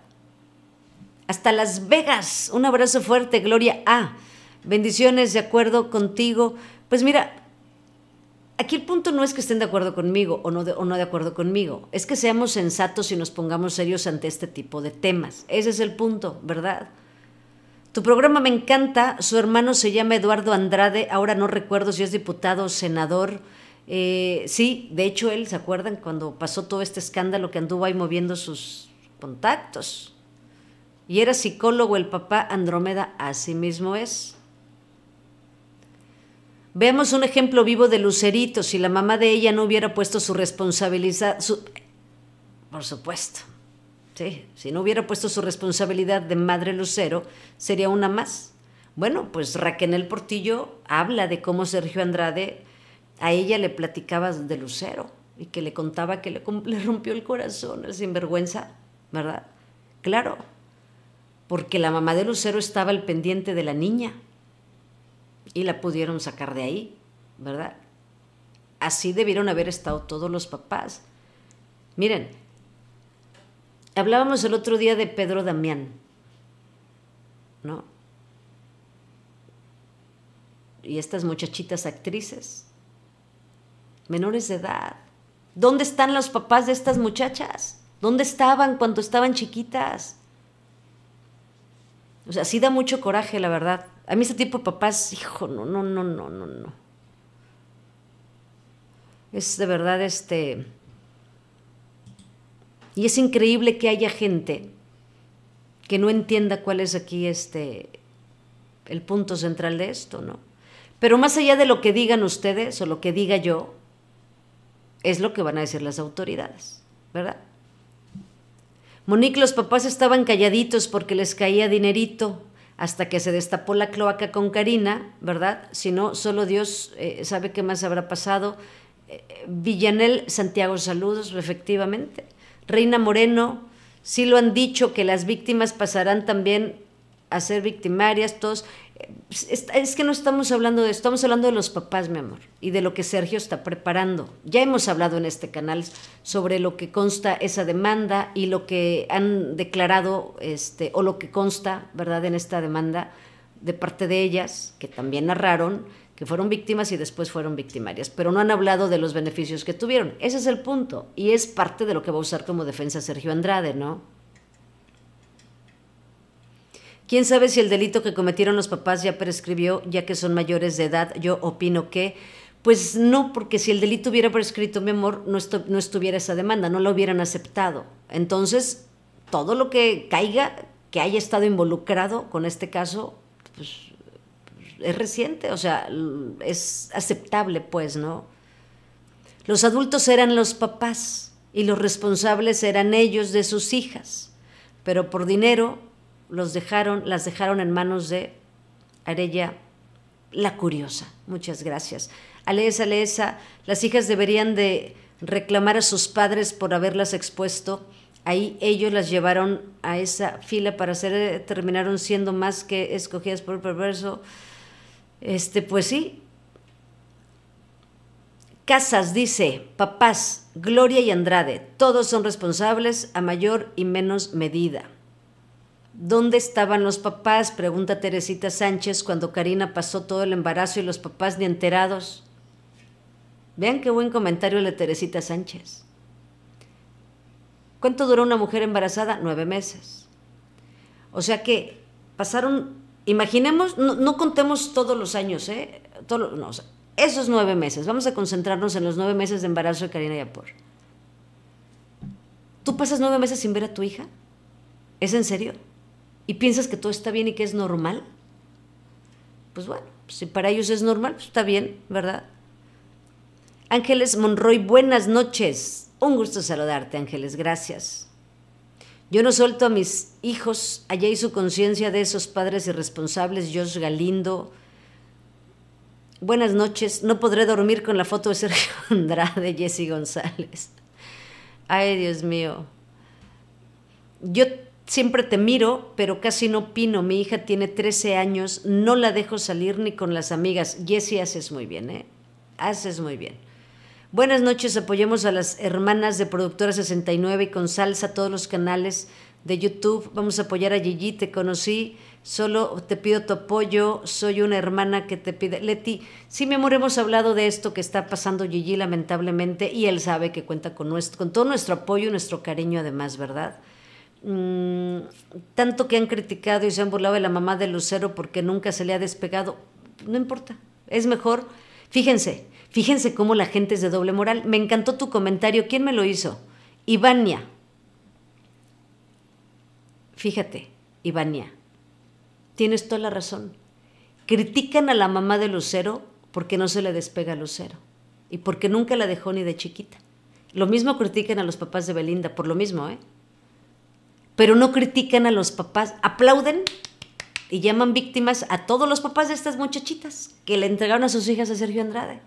[SPEAKER 1] hasta Las Vegas. Un abrazo fuerte, Gloria A. Bendiciones, de acuerdo contigo. Pues mira, aquí el punto no es que estén de acuerdo conmigo o no de, o no de acuerdo conmigo, es que seamos sensatos y nos pongamos serios ante este tipo de temas. Ese es el punto, ¿verdad? Tu programa me encanta, su hermano se llama Eduardo Andrade, ahora no recuerdo si es diputado o senador. Eh, sí, de hecho él, ¿se acuerdan cuando pasó todo este escándalo que anduvo ahí moviendo sus contactos? y era psicólogo el papá, Andrómeda así mismo es. Veamos un ejemplo vivo de Lucerito, si la mamá de ella no hubiera puesto su responsabilidad, por supuesto, sí, si no hubiera puesto su responsabilidad de madre Lucero, sería una más. Bueno, pues Raquel Portillo habla de cómo Sergio Andrade a ella le platicaba de Lucero y que le contaba que le, le rompió el corazón, el sinvergüenza, ¿verdad? Claro, porque la mamá de Lucero estaba al pendiente de la niña y la pudieron sacar de ahí, ¿verdad? Así debieron haber estado todos los papás. Miren, hablábamos el otro día de Pedro Damián, ¿no? Y estas muchachitas actrices, menores de edad, ¿dónde están los papás de estas muchachas? ¿Dónde estaban cuando estaban chiquitas? O sea, sí da mucho coraje, la verdad. A mí este tipo de papás, hijo, no, no, no, no, no, no. Es de verdad este... Y es increíble que haya gente que no entienda cuál es aquí este el punto central de esto, ¿no? Pero más allá de lo que digan ustedes o lo que diga yo, es lo que van a decir las autoridades, ¿verdad? Monique, los papás estaban calladitos porque les caía dinerito hasta que se destapó la cloaca con Karina, ¿verdad? Si no, solo Dios eh, sabe qué más habrá pasado. Eh, Villanel Santiago, saludos, efectivamente. Reina Moreno, sí lo han dicho que las víctimas pasarán también a ser victimarias, todos... Eh, es que no estamos hablando de estamos hablando de los papás, mi amor, y de lo que Sergio está preparando. Ya hemos hablado en este canal sobre lo que consta esa demanda y lo que han declarado, este, o lo que consta, ¿verdad?, en esta demanda de parte de ellas, que también narraron, que fueron víctimas y después fueron victimarias, pero no han hablado de los beneficios que tuvieron. Ese es el punto, y es parte de lo que va a usar como defensa Sergio Andrade, ¿no? ¿Quién sabe si el delito que cometieron los papás ya prescribió, ya que son mayores de edad? Yo opino que... Pues no, porque si el delito hubiera prescrito, mi amor, no, estuviera esa demanda, no la hubieran aceptado. Entonces, todo lo que caiga, que haya estado involucrado con este caso, pues, es reciente, o sea, es aceptable, pues, ¿no? Los adultos eran los papás y los responsables eran ellos de sus hijas, pero por dinero los dejaron, las dejaron en manos de Arella la Curiosa. Muchas gracias. Aleesa, Aleesa, las hijas deberían de reclamar a sus padres por haberlas expuesto. Ahí ellos las llevaron a esa fila para ser, eh, terminaron siendo más que escogidas por el perverso. Este, pues sí. Casas dice, papás, Gloria y Andrade, todos son responsables a mayor y menos medida. ¿Dónde estaban los papás? Pregunta Teresita Sánchez cuando Karina pasó todo el embarazo y los papás ni enterados. Vean qué buen comentario le Teresita Sánchez. ¿Cuánto duró una mujer embarazada? Nueve meses. O sea que pasaron, imaginemos, no, contemos todos los años, ¿eh? esos nueve meses. Vamos a concentrarnos en los nueve meses de embarazo de Karina Yapor. ¿Tú pasas nueve meses sin ver a tu hija? ¿Es en serio? y piensas que todo está bien y que es normal, pues bueno, pues si para ellos es normal, pues está bien, ¿verdad? Ángeles Monroy, buenas noches. Un gusto saludarte, Ángeles, gracias. Yo no suelto a mis hijos, allá y su conciencia de esos padres irresponsables, Josh Galindo. Buenas noches, no podré dormir con la foto de Sergio Andrade, Jesse González. Ay, Dios mío. Yo siempre te miro, pero casi no opino. Mi hija tiene 13 años, no la dejo salir ni con las amigas. Jessie, haces muy bien, ¿eh? Haces muy bien. Buenas noches, apoyemos a las hermanas de Productora 69 y con salsa todos los canales de YouTube. Vamos a apoyar a Gigi, te conocí, solo te pido tu apoyo, soy una hermana que te pide. Leti, sí, mi amor, hemos hablado de esto que está pasando Gigi lamentablemente y él sabe que cuenta con, con todo nuestro apoyo y nuestro cariño además, ¿verdad? Mm, tanto que han criticado y se han burlado de la mamá de Lucero porque nunca se le ha despegado, no importa, es mejor. Fíjense, fíjense cómo la gente es de doble moral. Me encantó tu comentario, ¿quién me lo hizo? Ivania. Fíjate, Ivania, tienes toda la razón. Critican a la mamá de Lucero porque no se le despega a Lucero y porque nunca la dejó ni de chiquita. Lo mismo critican a los papás de Belinda, por lo mismo, ¿eh? pero no critican a los papás, aplauden y llaman víctimas a todos los papás de estas muchachitas que le entregaron a sus hijas a Sergio Andrade.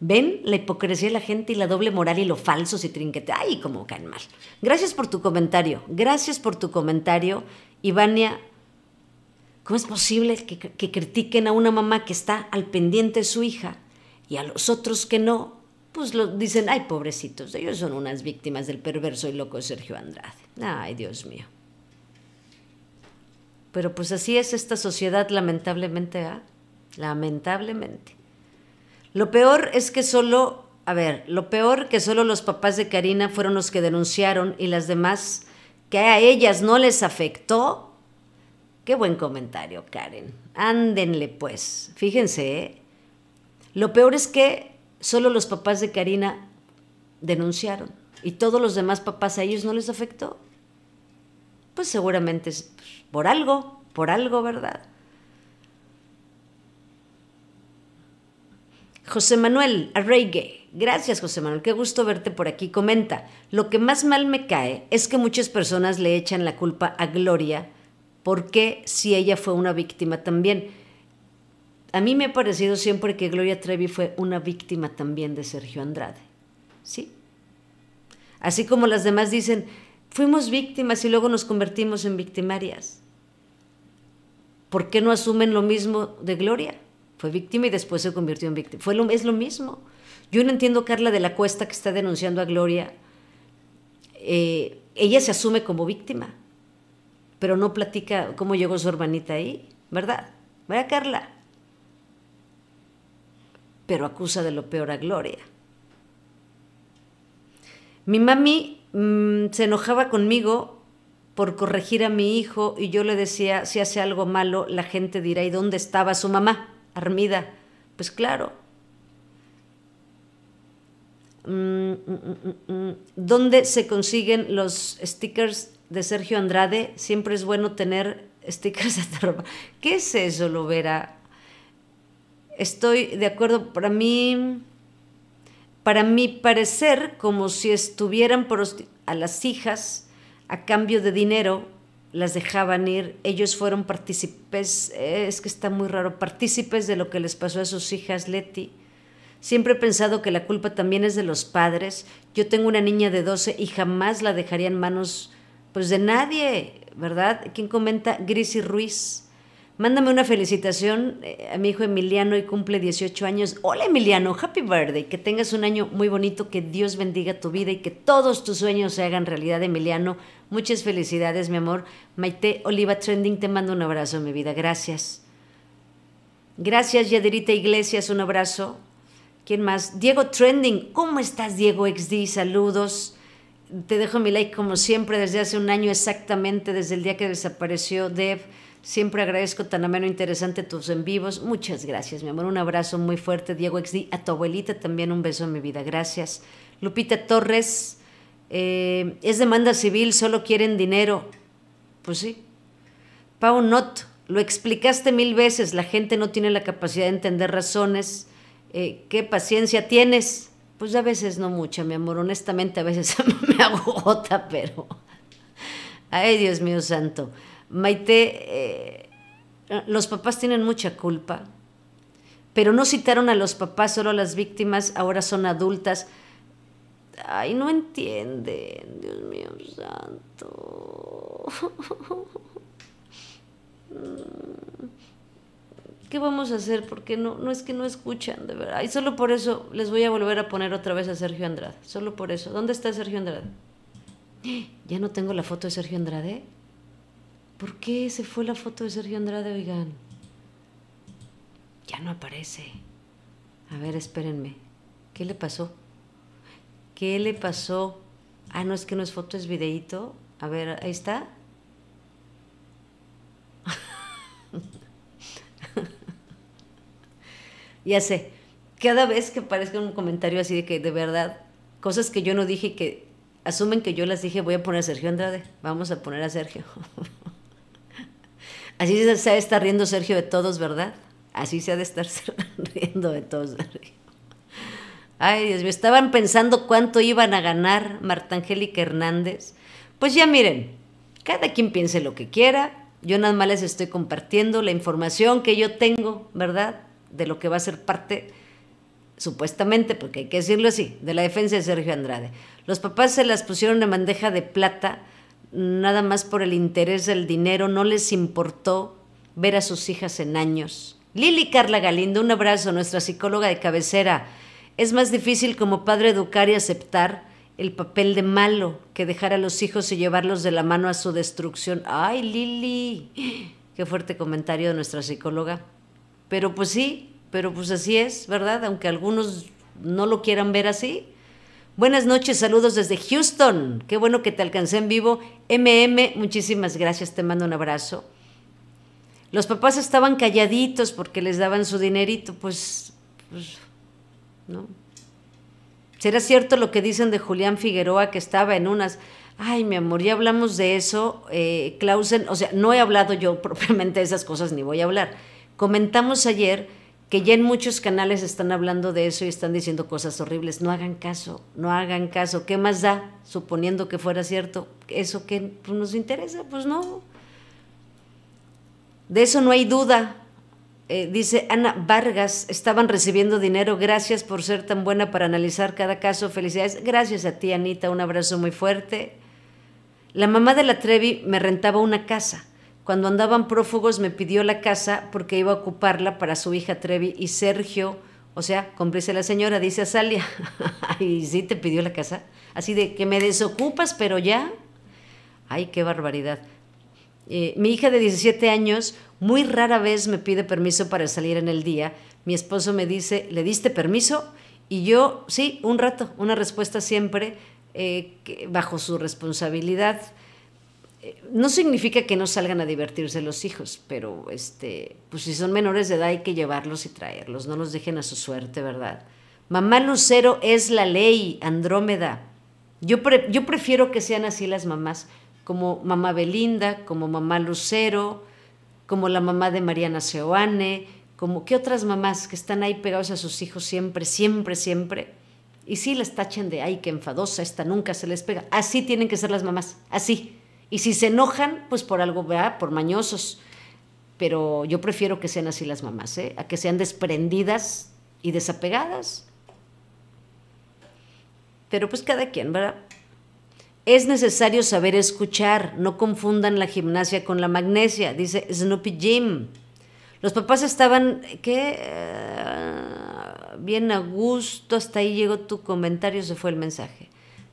[SPEAKER 1] ¿Ven la hipocresía de la gente y la doble moral y lo falsos y trinquete? ¡Ay, cómo caen mal! Gracias por tu comentario. Gracias por tu comentario, Ivania. ¿Cómo es posible que critiquen a una mamá que está al pendiente de su hija y a los otros que no? pues lo, dicen, ay, pobrecitos, ellos son unas víctimas del perverso y loco Sergio Andrade. Ay, Dios mío. Pero pues así es esta sociedad, lamentablemente, ¿ah? lamentablemente. Lo peor es que solo, a ver, lo peor que solo los papás de Karina fueron los que denunciaron y las demás, que a ellas no les afectó. Qué buen comentario, Karen. Ándenle pues. Fíjense, ¿eh? Lo peor es que solo los papás de Karina denunciaron y todos los demás papás a ellos no les afectó. Pues seguramente es por algo, por algo, ¿verdad? José Manuel Arreigue, gracias José Manuel, qué gusto verte por aquí. Comenta, lo que más mal me cae es que muchas personas le echan la culpa a Gloria porque si ella fue una víctima también a mí me ha parecido siempre que Gloria Trevi fue una víctima también de Sergio Andrade. ¿Sí? Así como las demás dicen, fuimos víctimas y luego nos convertimos en victimarias. ¿Por qué no asumen lo mismo de Gloria? Fue víctima y después se convirtió en víctima. Fue es lo mismo. Yo no entiendo Carla de la Cuesta que está denunciando a Gloria. Eh, ella se asume como víctima, pero no platica cómo llegó su hermanita ahí, ¿verdad? ¿Verdad, Carla? pero acusa de lo peor a Gloria. Mi mami mm, se enojaba conmigo por corregir a mi hijo y yo le decía, si hace algo malo, la gente dirá, ¿y dónde estaba su mamá? Armida. Pues claro. Mm, mm, ¿Dónde se consiguen los stickers de Sergio Andrade? Siempre es bueno tener stickers de la ¿Qué es eso, Lovera? Estoy de acuerdo, para mí, para mi parecer, como si estuvieran a las hijas a cambio de dinero, las dejaban ir, ellos fueron partícipes, es que está muy raro, partícipes de lo que les pasó a sus hijas Leti. Siempre he pensado que la culpa también es de los padres. Yo tengo una niña de 12 y jamás la dejaría en manos pues de nadie, ¿verdad? ¿Quién comenta? Gris y Ruiz. Mándame una felicitación eh, a mi hijo Emiliano y cumple 18 años. Hola Emiliano, happy birthday. Que tengas un año muy bonito, que Dios bendiga tu vida y que todos tus sueños se hagan realidad, Emiliano. Muchas felicidades, mi amor. Maite Oliva Trending, te mando un abrazo, mi vida. Gracias. Gracias, Yaderita Iglesias, un abrazo. ¿Quién más? Diego Trending, ¿cómo estás, Diego XD? Saludos. Te dejo mi like como siempre desde hace un año exactamente, desde el día que desapareció Dev. Siempre agradezco tan ameno e interesante tus en vivos. Muchas gracias, mi amor. Un abrazo muy fuerte, Diego XD. A tu abuelita también un beso en mi vida. Gracias. Lupita Torres, eh, es demanda civil, solo quieren dinero. Pues sí. Pau Not, lo explicaste mil veces, la gente no tiene la capacidad de entender razones. Eh, ¿Qué paciencia tienes? Pues a veces no mucha, mi amor. Honestamente, a veces me agota, pero... Ay, Dios mío santo. Maite, eh, los papás tienen mucha culpa, pero no citaron a los papás, solo a las víctimas, ahora son adultas. Ay, no entienden, Dios mío santo. ¿Qué vamos a hacer? Porque no, no es que no escuchan, de verdad. Y solo por eso les voy a volver a poner otra vez a Sergio Andrade. Solo por eso. ¿Dónde está Sergio Andrade? Ya no tengo la foto de Sergio Andrade. ¿Por qué se fue la foto de Sergio Andrade, oigan? Ya no aparece. A ver, espérenme. ¿Qué le pasó? ¿Qué le pasó? Ah, no, es que no es foto, es videíto. A ver, ahí está. ya sé, cada vez que aparezca un comentario así de que de verdad, cosas que yo no dije que asumen que yo las dije, voy a poner a Sergio Andrade. Vamos a poner a Sergio. Así se ha de estar riendo Sergio de todos, ¿verdad? Así se ha de estar riendo de todos, Ay, Dios mío, estaban pensando cuánto iban a ganar Marta Angélica Hernández. Pues ya miren, cada quien piense lo que quiera. Yo nada más les estoy compartiendo la información que yo tengo, ¿verdad? De lo que va a ser parte supuestamente, porque hay que decirlo así, de la defensa de Sergio Andrade. Los papás se las pusieron en bandeja de plata nada más por el interés del dinero, no les importó ver a sus hijas en años. Lili Carla Galindo, un abrazo, nuestra psicóloga de cabecera. Es más difícil como padre educar y aceptar el papel de malo que dejar a los hijos y llevarlos de la mano a su destrucción. ¡Ay, Lili! Qué fuerte comentario de nuestra psicóloga. Pero pues sí, pero pues así es, ¿verdad? Aunque algunos no lo quieran ver así, Buenas noches, saludos desde Houston. Qué bueno que te alcancé en vivo. MM, muchísimas gracias, te mando un abrazo. Los papás estaban calladitos porque les daban su dinerito, pues, pues, ¿no? ¿Será cierto lo que dicen de Julián Figueroa que estaba en unas... Ay, mi amor, ya hablamos de eso, eh, Clausen. O sea, no he hablado yo propiamente de esas cosas ni voy a hablar. Comentamos ayer que ya en muchos canales están hablando de eso y están diciendo cosas horribles. No hagan caso, no hagan caso. ¿Qué más da? Suponiendo que fuera cierto, eso que pues nos interesa, pues no. De eso no hay duda. Eh, dice Ana Vargas, estaban recibiendo dinero, gracias por ser tan buena para analizar cada caso, felicidades. Gracias a ti, Anita, un abrazo muy fuerte. La mamá de la Trevi me rentaba una casa cuando andaban prófugos me pidió la casa porque iba a ocuparla para su hija Trevi y Sergio, o sea, cómplice la señora, dice a Salia, y sí te pidió la casa, así de que me desocupas, pero ya, ay, qué barbaridad. Eh, mi hija de 17 años muy rara vez me pide permiso para salir en el día. Mi esposo me dice, ¿le diste permiso? Y yo, sí, un rato, una respuesta siempre eh, bajo su responsabilidad no significa que no salgan a divertirse los hijos, pero este, pues si son menores de edad hay que llevarlos y traerlos, no los dejen a su suerte, ¿verdad? Mamá Lucero es la ley, Andrómeda. Yo, yo prefiero que sean así las mamás, como mamá Belinda, como mamá Lucero, como la mamá de Mariana Seoane, como qué otras mamás que están ahí pegados a sus hijos siempre, siempre, siempre. Y sí las tachen de, ay, qué enfadosa, esta nunca se les pega. Así tienen que ser las mamás, así y si se enojan, pues por algo, ¿verdad? Por mañosos. Pero yo prefiero que sean así las mamás, ¿eh? A que sean desprendidas y desapegadas. Pero pues cada quien, ¿verdad? Es necesario saber escuchar, no confundan la gimnasia con la magnesia, dice Snoopy Jim. Los papás estaban, ¿qué? Ah, bien a gusto, hasta ahí llegó tu comentario, se fue el mensaje.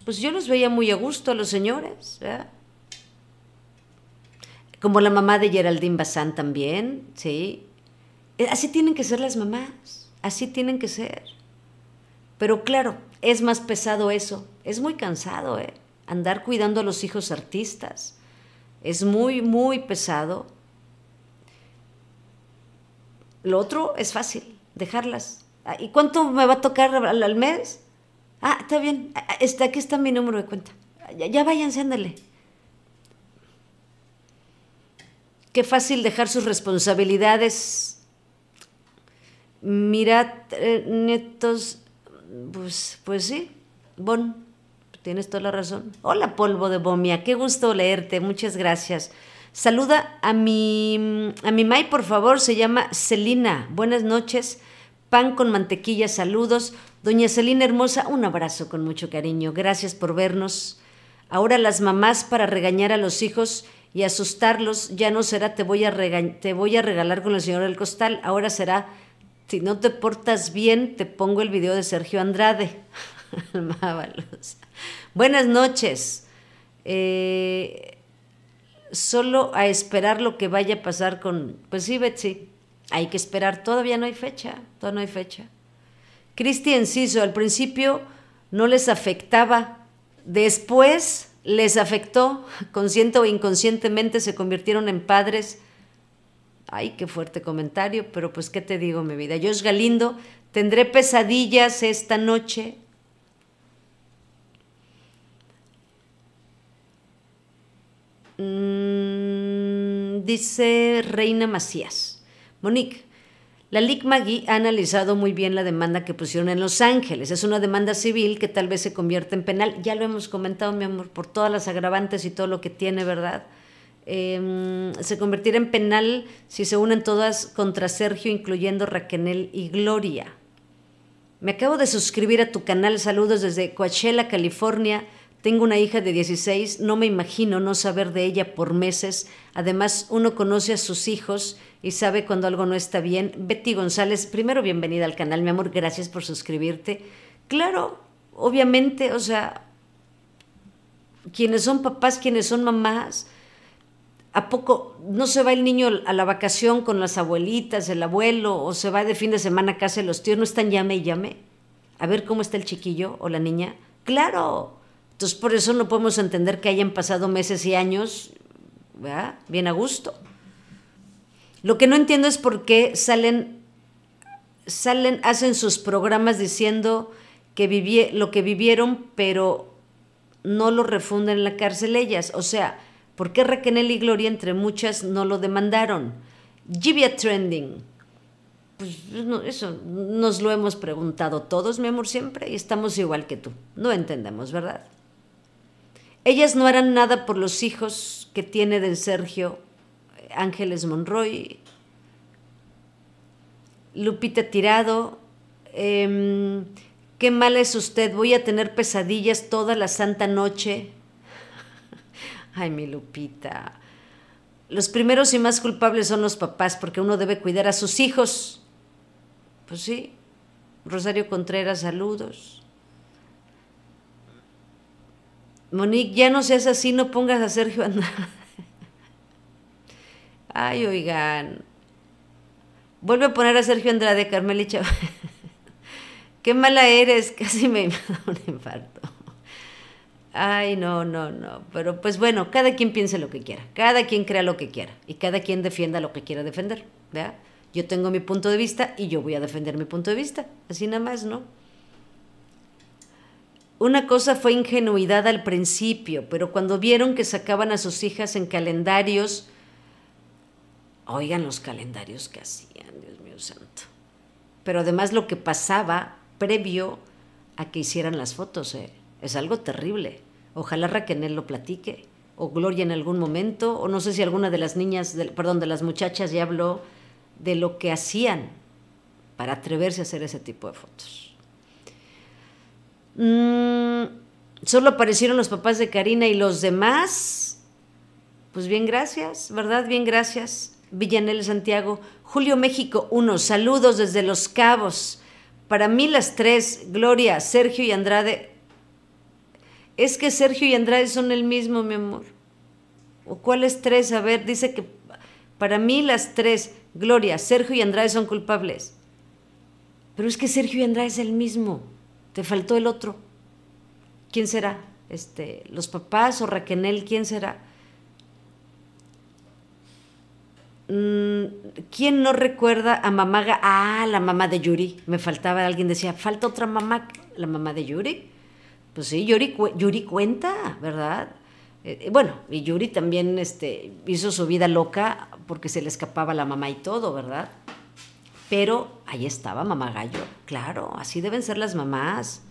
[SPEAKER 1] Pues yo los veía muy a gusto a los señores, ¿verdad? Como la mamá de Geraldine Bazán también, ¿sí? Eh, así tienen que ser las mamás, así tienen que ser. Pero claro, es más pesado eso, es muy cansado, ¿eh? Andar cuidando a los hijos artistas, es muy, muy pesado. Lo otro es fácil, dejarlas. Ah, ¿Y cuánto me va a tocar al mes? Ah, está bien, ah, ah, está, aquí está mi número de cuenta. Ya, ya váyanse, ándale. Qué fácil dejar sus responsabilidades. Mirad, eh, netos... pues, pues sí, Bon, tienes toda la razón. Hola, polvo de bomia, qué gusto leerte, muchas gracias. Saluda a mi, a mi May, por favor, se llama Celina. Buenas noches. Pan con mantequilla, saludos. Doña Celina Hermosa, un abrazo con mucho cariño. Gracias por vernos. Ahora las mamás para regañar a los hijos y asustarlos, ya no será te voy a, te voy a regalar con el señor del costal, ahora será si no te portas bien, te pongo el video de Sergio Andrade. Buenas noches. Eh, solo a esperar lo que vaya a pasar con... Pues sí, Betsy, hay que esperar. Todavía no hay fecha, todavía no hay fecha. Cristian Ciso, al principio no les afectaba. Después les afectó, consciente o inconscientemente se convirtieron en padres. Ay, qué fuerte comentario, pero pues qué te digo, mi vida. Yo es Galindo, tendré pesadillas esta noche. Mm, dice Reina Macías. Monique, la Lick Maggie ha analizado muy bien la demanda que pusieron en Los Ángeles. Es una demanda civil que tal vez se convierta en penal. Ya lo hemos comentado, mi amor, por todas las agravantes y todo lo que tiene, ¿verdad? Em, se convertirá en penal si se unen todas contra Sergio, incluyendo Raquenel y Gloria. Me acabo de suscribir a tu canal. Saludos desde Coachella, California. Tengo una hija de 16, no me imagino no saber de ella por meses. Además, uno conoce a sus hijos y sabe cuando algo no está bien. Betty González, primero bienvenida al canal, mi amor, gracias por suscribirte. Claro, obviamente, o sea, quienes son papás, quienes son mamás, ¿a poco no se va el niño a la vacación con las abuelitas, el abuelo, o se va de fin de semana a casa de los tíos? ¿No están llame y llame? A ver cómo está el chiquillo o la niña. Claro. Entonces por eso no podemos entender que hayan pasado meses y años ¿verdad? bien a gusto. Lo que no entiendo es por qué salen, salen, hacen sus programas diciendo que lo que vivieron, pero no lo refunden en la cárcel ellas. O sea, ¿por qué Raquel y Gloria, entre muchas, no lo demandaron? Givia Trending. Pues eso nos lo hemos preguntado todos, mi amor, siempre, y estamos igual que tú. No entendemos, ¿verdad? Ellas no harán nada por los hijos que tiene de Sergio Ángeles Monroy, Lupita Tirado, em, qué mal es usted, voy a tener pesadillas toda la santa noche. Ay, mi Lupita. Los primeros y más culpables son los papás porque uno debe cuidar a sus hijos. Pues sí. Rosario Contreras, saludos. Monique, ya no seas así, no pongas a Sergio Andrade. Ay, oigan. Vuelve a poner a Sergio Andrade, y Qué mala eres, casi me da un infarto. Ay, no, no, no. Pero pues bueno, cada quien piense lo que quiera, cada quien crea lo que quiera y cada quien defienda lo que quiera defender. ¿vea? Yo tengo mi punto de vista y yo voy a defender mi punto de vista. Así nada más, ¿no? Una cosa fue ingenuidad al principio, pero cuando vieron que sacaban a sus hijas en calendarios Oigan los calendarios que hacían, Dios mío santo. Pero además lo que pasaba previo a que hicieran las fotos, ¿eh? es algo terrible. Ojalá Raquel lo platique, o Gloria en algún momento, o no sé si alguna de las niñas, perdón, de las muchachas ya habló de lo que hacían para atreverse a hacer ese tipo de fotos. Mm, solo aparecieron los papás de Karina y los demás. Pues bien, gracias, ¿verdad? Bien, gracias. Villanel Santiago, Julio México 1, saludos desde Los Cabos. Para mí las tres, Gloria, Sergio y Andrade. Es que Sergio y Andrade son el mismo, mi amor. ¿O cuáles tres? A ver, dice que para mí las tres, Gloria, Sergio y Andrade son culpables. Pero es que Sergio y Andrade es el mismo. Te faltó el otro. ¿Quién será? Este, los papás o Raquenel, ¿quién será? Mm, ¿Quién no recuerda a mamá? Ah, la mamá de Yuri. Me faltaba alguien, decía, falta otra mamá, la mamá de Yuri. Pues sí, Yuri, Yuri cuenta, ¿verdad? Eh, eh, bueno, y Yuri también este, hizo su vida loca porque se le escapaba la mamá y todo, ¿verdad? Pero ahí estaba mamá gallo, claro, así deben ser las mamás.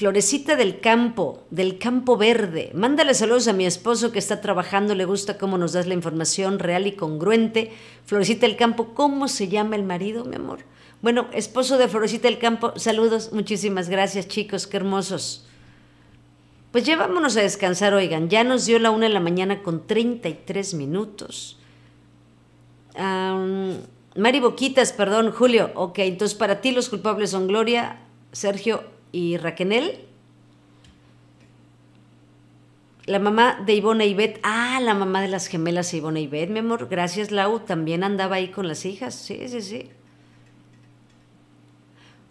[SPEAKER 1] Florecita del campo, del campo verde. Mándale saludos a mi esposo que está trabajando, le gusta cómo nos das la información real y congruente. Florecita del campo, ¿cómo se llama el marido, mi amor? Bueno, esposo de Florecita del campo, saludos, muchísimas gracias chicos, qué hermosos. Pues ya vámonos a descansar, oigan, ya nos dio la una de la mañana con 33 minutos. Mari Boquitas, perdón, Julio, ok, entonces para ti los culpables son Gloria, Sergio y Raquenel. La mamá de Ivona y Beth. Ah, la mamá de las gemelas Ivona y Beth, mi amor. Gracias, Lau. También andaba ahí con las hijas. Sí, sí, sí.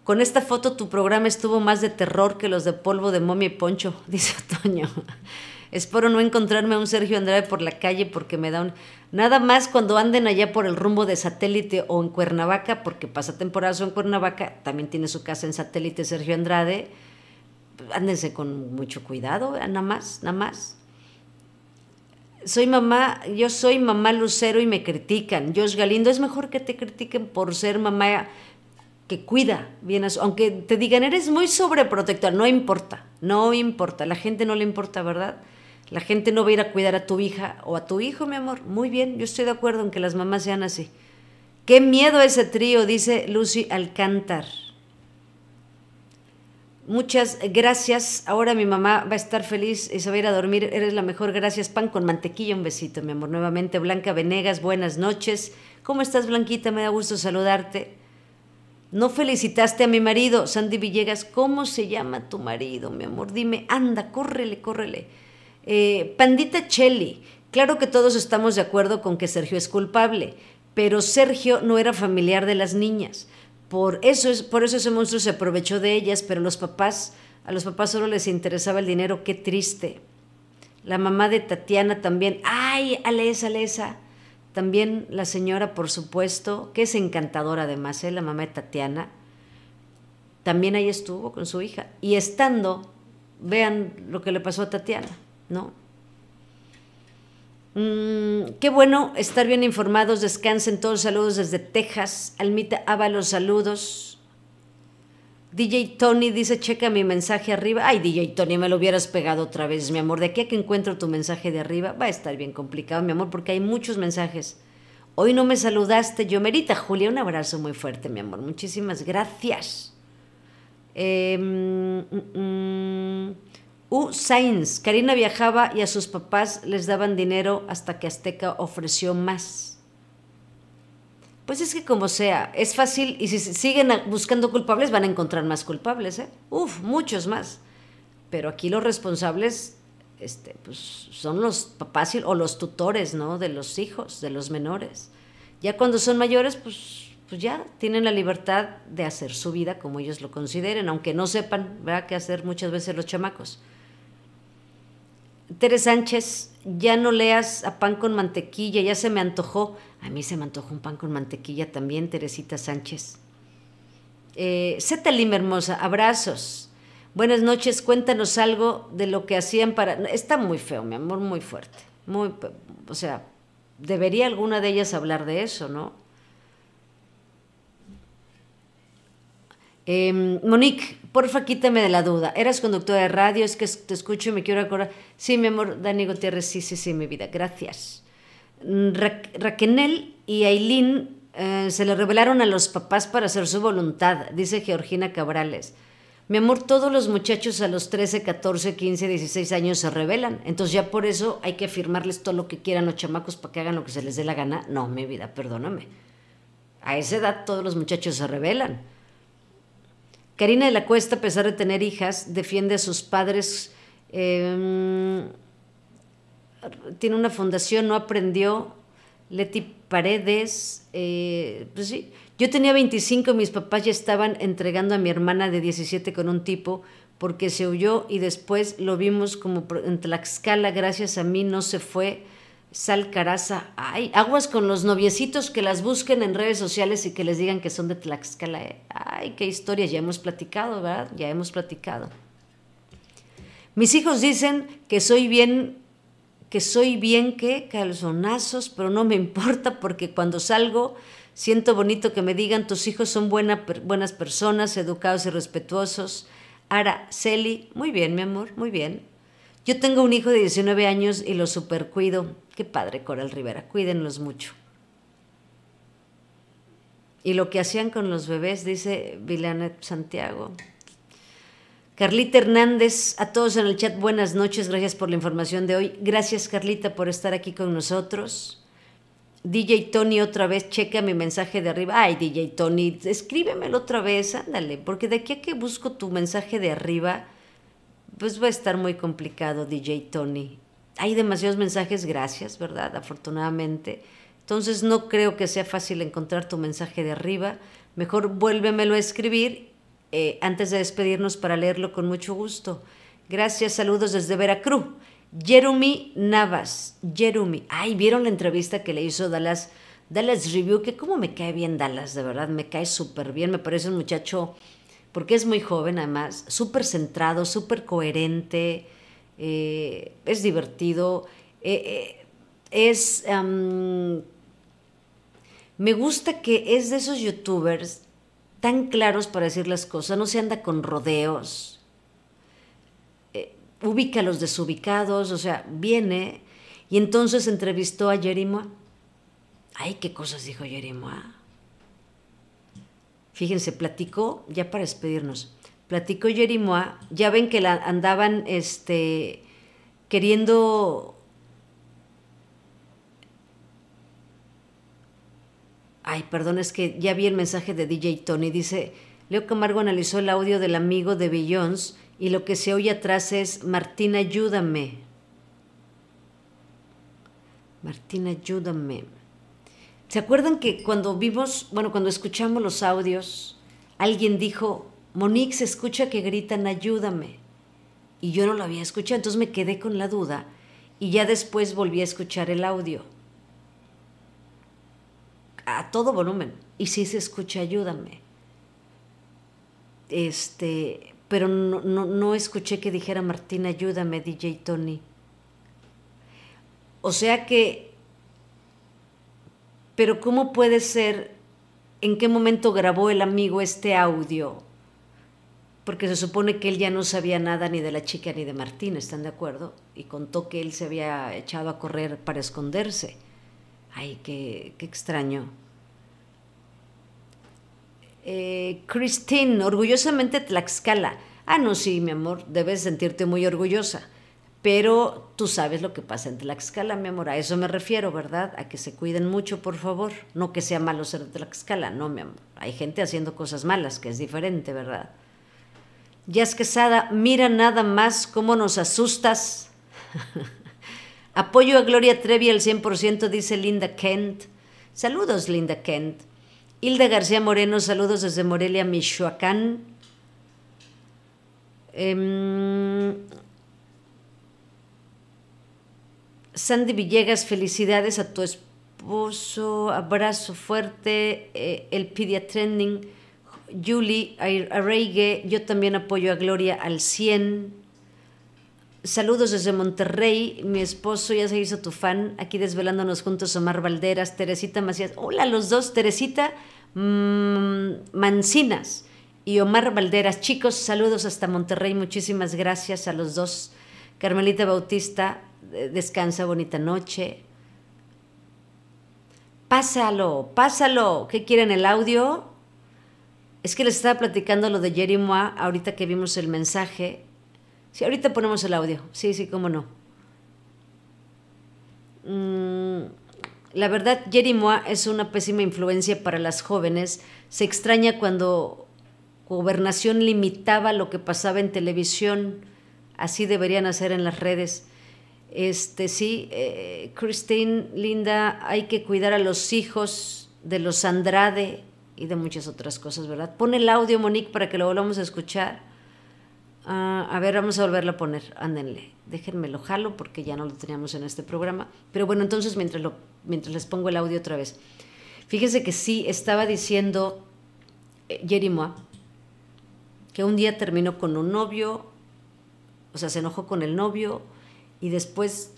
[SPEAKER 1] Con esta foto tu programa estuvo más de terror que los de polvo de momia y poncho, dice Otoño. Espero no encontrarme a un Sergio Andrade por la calle porque me da un... Nada más cuando anden allá por el rumbo de satélite o en Cuernavaca, porque pasa temporada en Cuernavaca, también tiene su casa en satélite Sergio Andrade. Ándense con mucho cuidado, nada más, nada más. Soy mamá, yo soy mamá lucero y me critican. Josh Galindo, es mejor que te critiquen por ser mamá que cuida bien a su, aunque te digan eres muy sobreprotectora, no importa, no importa, la gente no le importa, ¿verdad? La gente no va a ir a cuidar a tu hija o a tu hijo, mi amor. Muy bien, yo estoy de acuerdo en que las mamás sean así. Qué miedo ese trío, dice Lucy Alcántar. Muchas gracias. Ahora mi mamá va a estar feliz y se va a ir a dormir. Eres la mejor. Gracias, pan con mantequilla. Un besito, mi amor. Nuevamente, Blanca Venegas, buenas noches. ¿Cómo estás, Blanquita? Me da gusto saludarte. No felicitaste a mi marido, Sandy Villegas. ¿Cómo se llama tu marido, mi amor? Dime, anda, córrele, córrele. Eh, pandita Chelly, claro que todos estamos de acuerdo con que Sergio es culpable, pero Sergio no era familiar de las niñas. Por eso, es, por eso ese monstruo se aprovechó de ellas, pero los papás, a los papás solo les interesaba el dinero, qué triste. La mamá de Tatiana también, ay, Alesa, Alesa. También la señora, por supuesto, que es encantadora además, ¿eh? la mamá de Tatiana. También ahí estuvo con su hija. Y estando, vean lo que le pasó a Tatiana. ¿no? Mm, qué bueno estar bien informados. Descansen todos. Saludos desde Texas. Almita Ábalos, saludos. DJ Tony dice, checa mi mensaje arriba. Ay, DJ Tony, me lo hubieras pegado otra vez, mi amor. De aquí a que encuentro tu mensaje de arriba, va a estar bien complicado, mi amor, porque hay muchos mensajes. Hoy no me saludaste, yo merita, Julia, un abrazo muy fuerte, mi amor. Muchísimas gracias. Eh, U. Sainz, Karina viajaba y a sus papás les daban dinero hasta que Azteca ofreció más. Pues es que como sea, es fácil y si siguen buscando culpables van a encontrar más culpables, ¿eh? Uf, muchos más. Pero aquí los responsables este, pues, son los papás o los tutores, ¿no? De los hijos, de los menores. Ya cuando son mayores, pues, pues, ya tienen la libertad de hacer su vida como ellos lo consideren, aunque no sepan, ¿verdad?, qué hacer muchas veces los chamacos. Teres Sánchez, ya no leas a pan con mantequilla, ya se me antojó. A mí se me antojó un pan con mantequilla también, Teresita Sánchez. Eh, Zeta Lima hermosa, abrazos. Buenas noches, cuéntanos algo de lo que hacían para... Está muy feo, mi amor, muy fuerte. Muy, o sea, debería alguna de ellas hablar de eso, ¿no? Em, Monique, porfa, quítame de la duda. Eras conductora de radio, es que te escucho y me quiero acordar. Sí, mi amor, Dani Gutiérrez, sí, sí, sí, mi vida, gracias. Mm, Raquenel y Ailín eh, se le revelaron a los papás para hacer su voluntad, dice Georgina Cabrales. Mi amor, todos los muchachos a los 13, 14, 15, 16 años se rebelan. Entonces ya por eso hay que afirmarles todo lo que quieran los chamacos para que hagan lo que se les dé la gana. No, mi vida, perdóname. A esa edad todos los muchachos se rebelan. Karina de la Cuesta, a pesar de tener hijas, defiende a sus padres. Eh, tiene una fundación, no aprendió. Leti Paredes, eh, pues sí. Yo tenía 25 mis papás ya estaban entregando a mi hermana de 17 con un tipo porque se huyó y después lo vimos como en Tlaxcala, gracias a mí no se fue Sal caraza, ay, aguas con los noviecitos que las busquen en redes sociales y que les digan que son de Tlaxcala. Eh. Ay, qué historia, ya hemos platicado, ¿verdad? Ya hemos platicado. Mis hijos dicen que soy bien, que soy bien que calzonazos, pero no me importa porque cuando salgo siento bonito que me digan tus hijos son buenas personas, educados y respetuosos. Celi, muy bien, mi amor, muy bien. Yo tengo un hijo de 19 años y lo supercuido. Qué padre, Coral Rivera, cuídenlos mucho. Y lo que hacían con los bebés, dice Vilanet Santiago. Carlita Hernández, a todos en el chat, buenas noches, gracias por la información de hoy. Gracias Carlita por estar aquí con nosotros. DJ Tony otra vez, checa mi mensaje de arriba. Ay, DJ Tony, escríbemelo otra vez, ándale, porque de aquí a que busco tu mensaje de arriba, pues va a estar muy complicado, DJ Tony. Hay demasiados mensajes, gracias, ¿verdad? Afortunadamente. Entonces no creo que sea fácil encontrar tu mensaje de arriba. Mejor vuélvemelo a escribir eh, antes de despedirnos para leerlo con mucho gusto. Gracias, saludos desde Veracruz. Jeremy Navas, Jeremy. Ay, ¿vieron la entrevista que le hizo Dallas, Dallas Review? Que cómo me cae bien Dallas, de verdad, me cae súper bien. Me parece un muchacho porque es muy joven además, súper centrado, súper coherente, eh, es divertido, eh, eh, es... me gusta que es de esos youtubers tan claros para decir las cosas, no se anda con rodeos, ubica a los desubicados, o sea, viene y entonces entrevistó a Jerimoa. Ay, qué cosas dijo Jerimoa Fíjense, platicó, ya para despedirnos, platicó Jerimoa, ya ven que la andaban este, queriendo... Ay, perdón, es que ya vi el mensaje de DJ Tony. Dice, Leo Camargo analizó el audio del amigo de Billions y lo que se oye atrás es, Martín, ayúdame. Martín, ayúdame. ¿Se acuerdan que cuando vimos, bueno, cuando escuchamos los audios, alguien dijo, Monique, se escucha que gritan, ayúdame? Y yo no lo había escuchado, entonces me quedé con la duda y ya después volví a escuchar el audio. A todo volumen. Y sí se escucha, ayúdame. Este, pero no, no, no escuché que dijera Martín, ayúdame, DJ Tony. O sea que pero ¿cómo puede ser en qué momento grabó el amigo este audio? Porque se supone que él ya no sabía nada ni de la chica ni de Martín, ¿están de acuerdo? Y contó que él se había echado a correr para esconderse. Ay, qué, extraño. Eh, Christine, orgullosamente Tlaxcala. Ah, no, sí, mi amor, debes sentirte muy orgullosa pero tú sabes lo que pasa en Tlaxcala, mi amor, a eso me refiero, ¿verdad? A que se cuiden mucho, por favor, no que sea malo ser de Tlaxcala, no, mi amor, hay gente haciendo cosas malas, que es diferente, ¿verdad? es Quesada, mira nada más cómo nos asustas. Apoyo a Gloria Trevi al 100%, dice Linda Kent. Saludos, Linda Kent. Hilda García Moreno, saludos desde Morelia, Michoacán. Em, Sandy Villegas, felicidades a tu esposo, abrazo fuerte, eh, el Pidia Trending, Julie Arreigue, yo también apoyo a Gloria al 100. Saludos desde Monterrey, mi esposo ya se hizo tu fan, aquí desvelándonos juntos Omar Valderas, Teresita Macías, hola los dos, Teresita mm, Mancinas y Omar Valderas, chicos, saludos hasta Monterrey, muchísimas gracias a los dos, Carmelita Bautista, descansa, bonita noche. Pásalo, pásalo. ¿Qué quieren el audio? Es que les estaba platicando lo de Jerry ahorita que vimos el mensaje. Sí, ahorita ponemos el audio. Sí, sí, cómo no. Mm, la verdad, Jerry es una pésima influencia para las jóvenes. Se extraña cuando Gobernación limitaba lo que pasaba en televisión. Así deberían hacer en las redes. Este, sí, eh, Christine, Linda, hay que cuidar a los hijos de los Andrade y de muchas otras cosas, ¿verdad? Pone el audio, Monique, para que lo volvamos a escuchar. Ah, a ver, vamos a volverlo a poner. Ándenle, déjenme lo jalo porque ya no lo teníamos en este programa. Pero bueno, entonces mientras, mientras les pongo el audio otra vez. Fíjense que sí, estaba diciendo eh, que un día terminó con un novio, o sea, se enojó con el novio, y después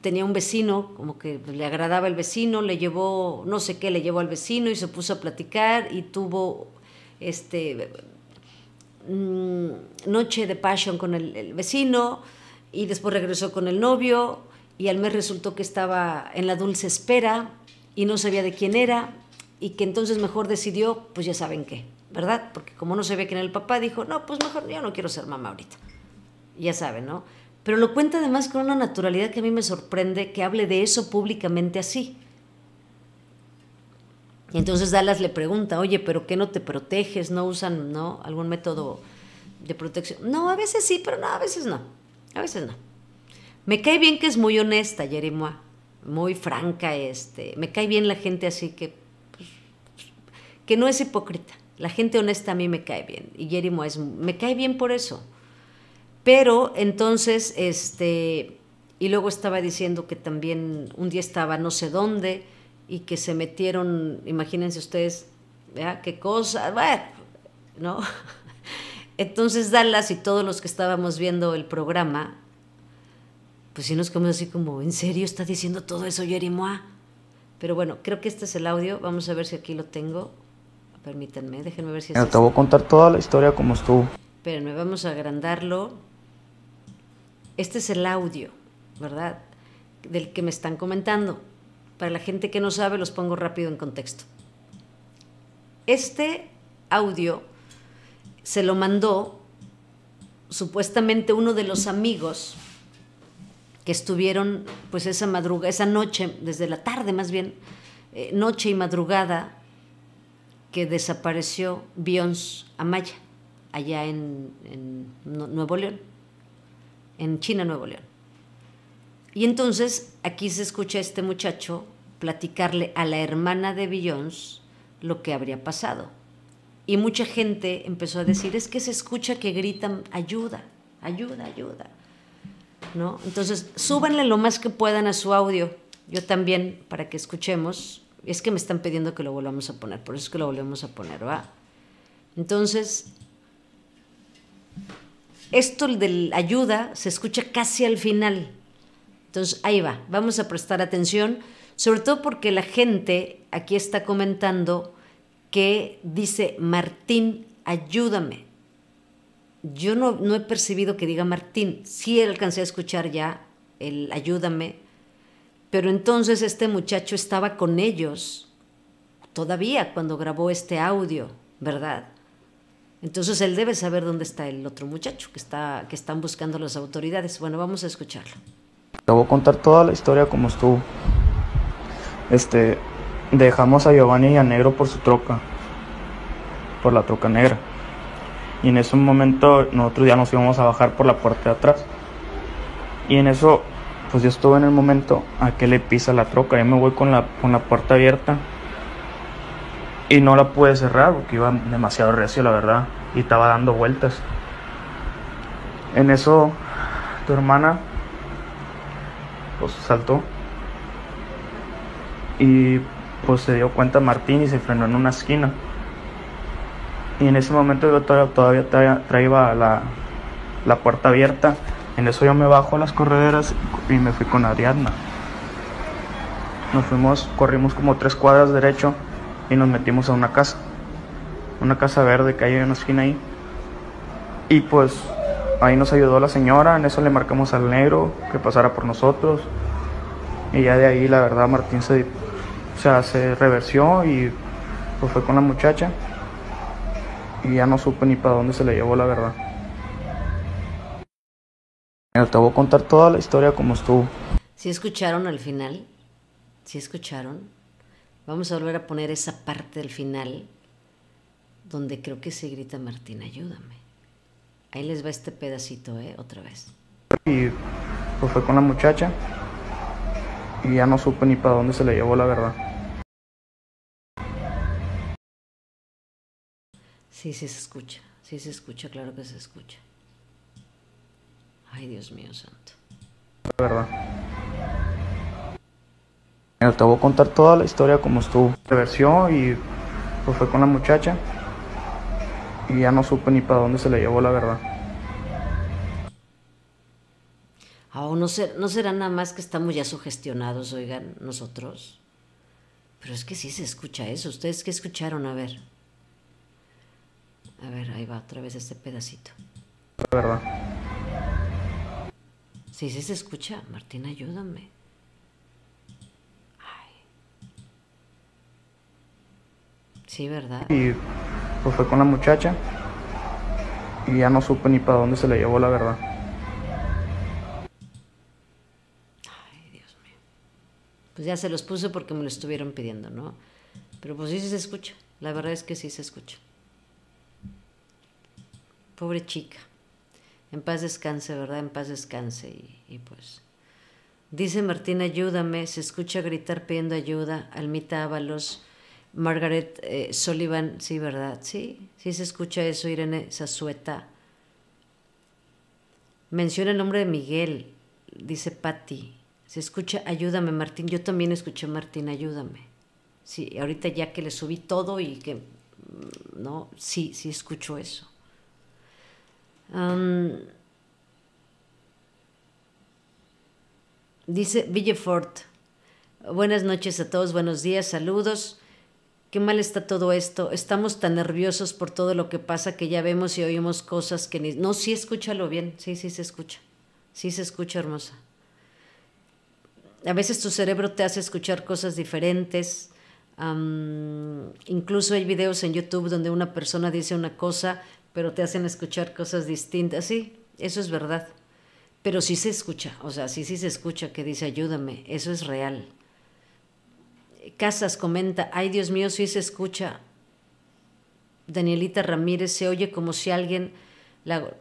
[SPEAKER 1] tenía un vecino, como que le agradaba el vecino, le llevó, no sé qué, le llevó al vecino y se puso a platicar y tuvo este mm, noche de pasión con el, el, vecino y después regresó con el novio y al mes resultó que estaba en la dulce espera y no sabía de quién era y que entonces mejor decidió, pues ya saben qué, ¿verdad? Porque como no sabía quién era el papá, dijo, no, pues mejor yo no quiero ser mamá ahorita. Ya saben, ¿no? pero lo cuenta además con una naturalidad que a mí me sorprende que hable de eso públicamente así. Y entonces Dallas le pregunta, oye, pero ¿qué no te proteges? ¿No usan ¿no? algún método de protección? No, a veces sí, pero no, a veces no. A veces no. Me cae bien que es muy honesta, Jerimoa, muy franca, este. Me cae bien la gente así que, pues, que no es hipócrita. La gente honesta a mí me cae bien. Y Jerimoa es, me cae bien por eso. Pero entonces, este, y luego estaba diciendo que también un día estaba no sé dónde y que se metieron, imagínense ustedes, ¿verdad? qué cosa, ¿no? Entonces Dallas y todos los que estábamos viendo el programa, pues sí nos quedamos así como, ¿en serio está diciendo todo eso Jerimoa? Pero bueno, creo que este es el audio, vamos a ver si aquí lo tengo. Permítanme, déjenme ver si es. Te este. voy a contar
[SPEAKER 3] toda la historia como estuvo.
[SPEAKER 1] Espérenme, vamos a agrandarlo. Este es el audio, ¿verdad? Del que me están comentando. Para la gente que no sabe, los pongo rápido en contexto. Este audio se lo mandó supuestamente uno de los amigos que estuvieron pues esa madrugada, esa noche, desde la tarde más bien, eh, noche y madrugada que desapareció Bions Amaya, allá en Nuevo León en China, Nuevo León. Y entonces aquí se escucha este muchacho platicarle a la hermana de Billions lo que habría pasado. Y mucha gente empezó a decir, es que se escucha que gritan, ayuda, ayuda, ayuda. ¿No? Entonces, súbanle lo más que puedan a su audio. Yo también, para que escuchemos. Es que me están pidiendo que lo volvamos a poner, por eso es que lo volvemos a poner, ¿va? Entonces, esto del ayuda se escucha casi al final. Entonces, ahí va, vamos a prestar atención, sobre todo porque la gente aquí está comentando que dice, Martín, ayúdame. Yo no, no he percibido que diga Martín, sí alcancé a escuchar ya el ayúdame, pero entonces este muchacho estaba con ellos todavía cuando grabó este audio, ¿verdad? Entonces él debe saber dónde está el otro muchacho que, está, que están buscando las autoridades. Bueno, vamos a escucharlo.
[SPEAKER 3] Te voy a contar toda la historia como estuvo. Este, dejamos a Giovanni y a Negro por su troca, por la troca negra. Y en ese momento nosotros ya nos íbamos a bajar por la puerta de atrás. Y en eso, pues yo estuve en el momento a que le pisa la troca. Yo me voy con la, con la puerta abierta y no la pude cerrar porque iba demasiado recio, la verdad, y estaba dando vueltas. En eso, tu hermana, pues saltó y pues se dio cuenta Martín y se frenó en una esquina. Y en ese momento yo todavía, traía la, la puerta abierta. En eso yo me bajo a las correderas y me fui con Adriana Nos fuimos, corrimos como tres cuadras derecho y nos metimos a una casa, una casa verde que hay en una esquina ahí. Y pues ahí nos ayudó la señora, en eso le marcamos al negro que pasara por nosotros. Y ya de ahí la verdad Martín se, o se reversió y pues fue con la muchacha. Y ya no supe ni para dónde se le llevó la verdad. Te voy a contar toda la historia como estuvo.
[SPEAKER 1] Si ¿Sí escucharon al final, si ¿Sí escucharon. Vamos a volver a poner esa parte del final donde creo que se grita Martín, ayúdame. Ahí les va este pedacito, ¿eh? Otra vez.
[SPEAKER 3] Y pues fue con la muchacha y ya no supe ni para dónde se le llevó la verdad.
[SPEAKER 1] Sí, sí se escucha, sí se escucha, claro que se escucha. Ay, Dios mío
[SPEAKER 3] santo. La verdad te voy a contar toda la historia como estuvo. Reversió y pues, fue con la muchacha y ya no supe ni para dónde se le llevó la verdad.
[SPEAKER 1] Oh, no, sé, no será nada más que estamos ya sugestionados, oigan, nosotros. Pero es que sí se escucha eso. ¿Ustedes qué escucharon? A ver. A ver, ahí va otra vez este pedacito. La verdad. Sí, sí se escucha. Martín, ayúdame. Sí, ¿verdad? Y
[SPEAKER 3] pues fue con la muchacha y ya no supe ni para dónde se le llevó, la verdad.
[SPEAKER 1] Ay, Dios mío. Pues ya se los puse porque me lo estuvieron pidiendo, ¿no? Pero pues sí, sí se escucha. La verdad es que sí se escucha. Pobre chica. En paz descanse, ¿verdad? En paz descanse. Y, y pues. Dice Martín, ayúdame. Se escucha gritar pidiendo ayuda. Almita Ábalos. Margaret eh, Sullivan, sí, ¿verdad? Sí, sí se escucha eso, Irene Zazueta. Menciona el nombre de Miguel, dice Patty. Se escucha, ayúdame Martín. Yo también escuché Martín, ayúdame. Sí, ahorita ya que le subí todo y que... Mm, no, sí, sí escucho eso. dice Villefort, buenas noches a todos, buenos días, saludos qué mal está todo esto, estamos tan nerviosos por todo lo que pasa que ya vemos y oímos cosas que ni... No, sí, escúchalo bien, sí, sí se escucha, sí se escucha hermosa. A veces tu cerebro te hace escuchar cosas diferentes. incluso hay videos en YouTube donde una persona dice una cosa, pero te hacen escuchar cosas distintas. Sí, eso es verdad. Pero sí se escucha, o sea, sí, sí se escucha que dice ayúdame, eso es real. Casas comenta, ay Dios mío, si se escucha. Danielita Ramírez se oye como si alguien, la,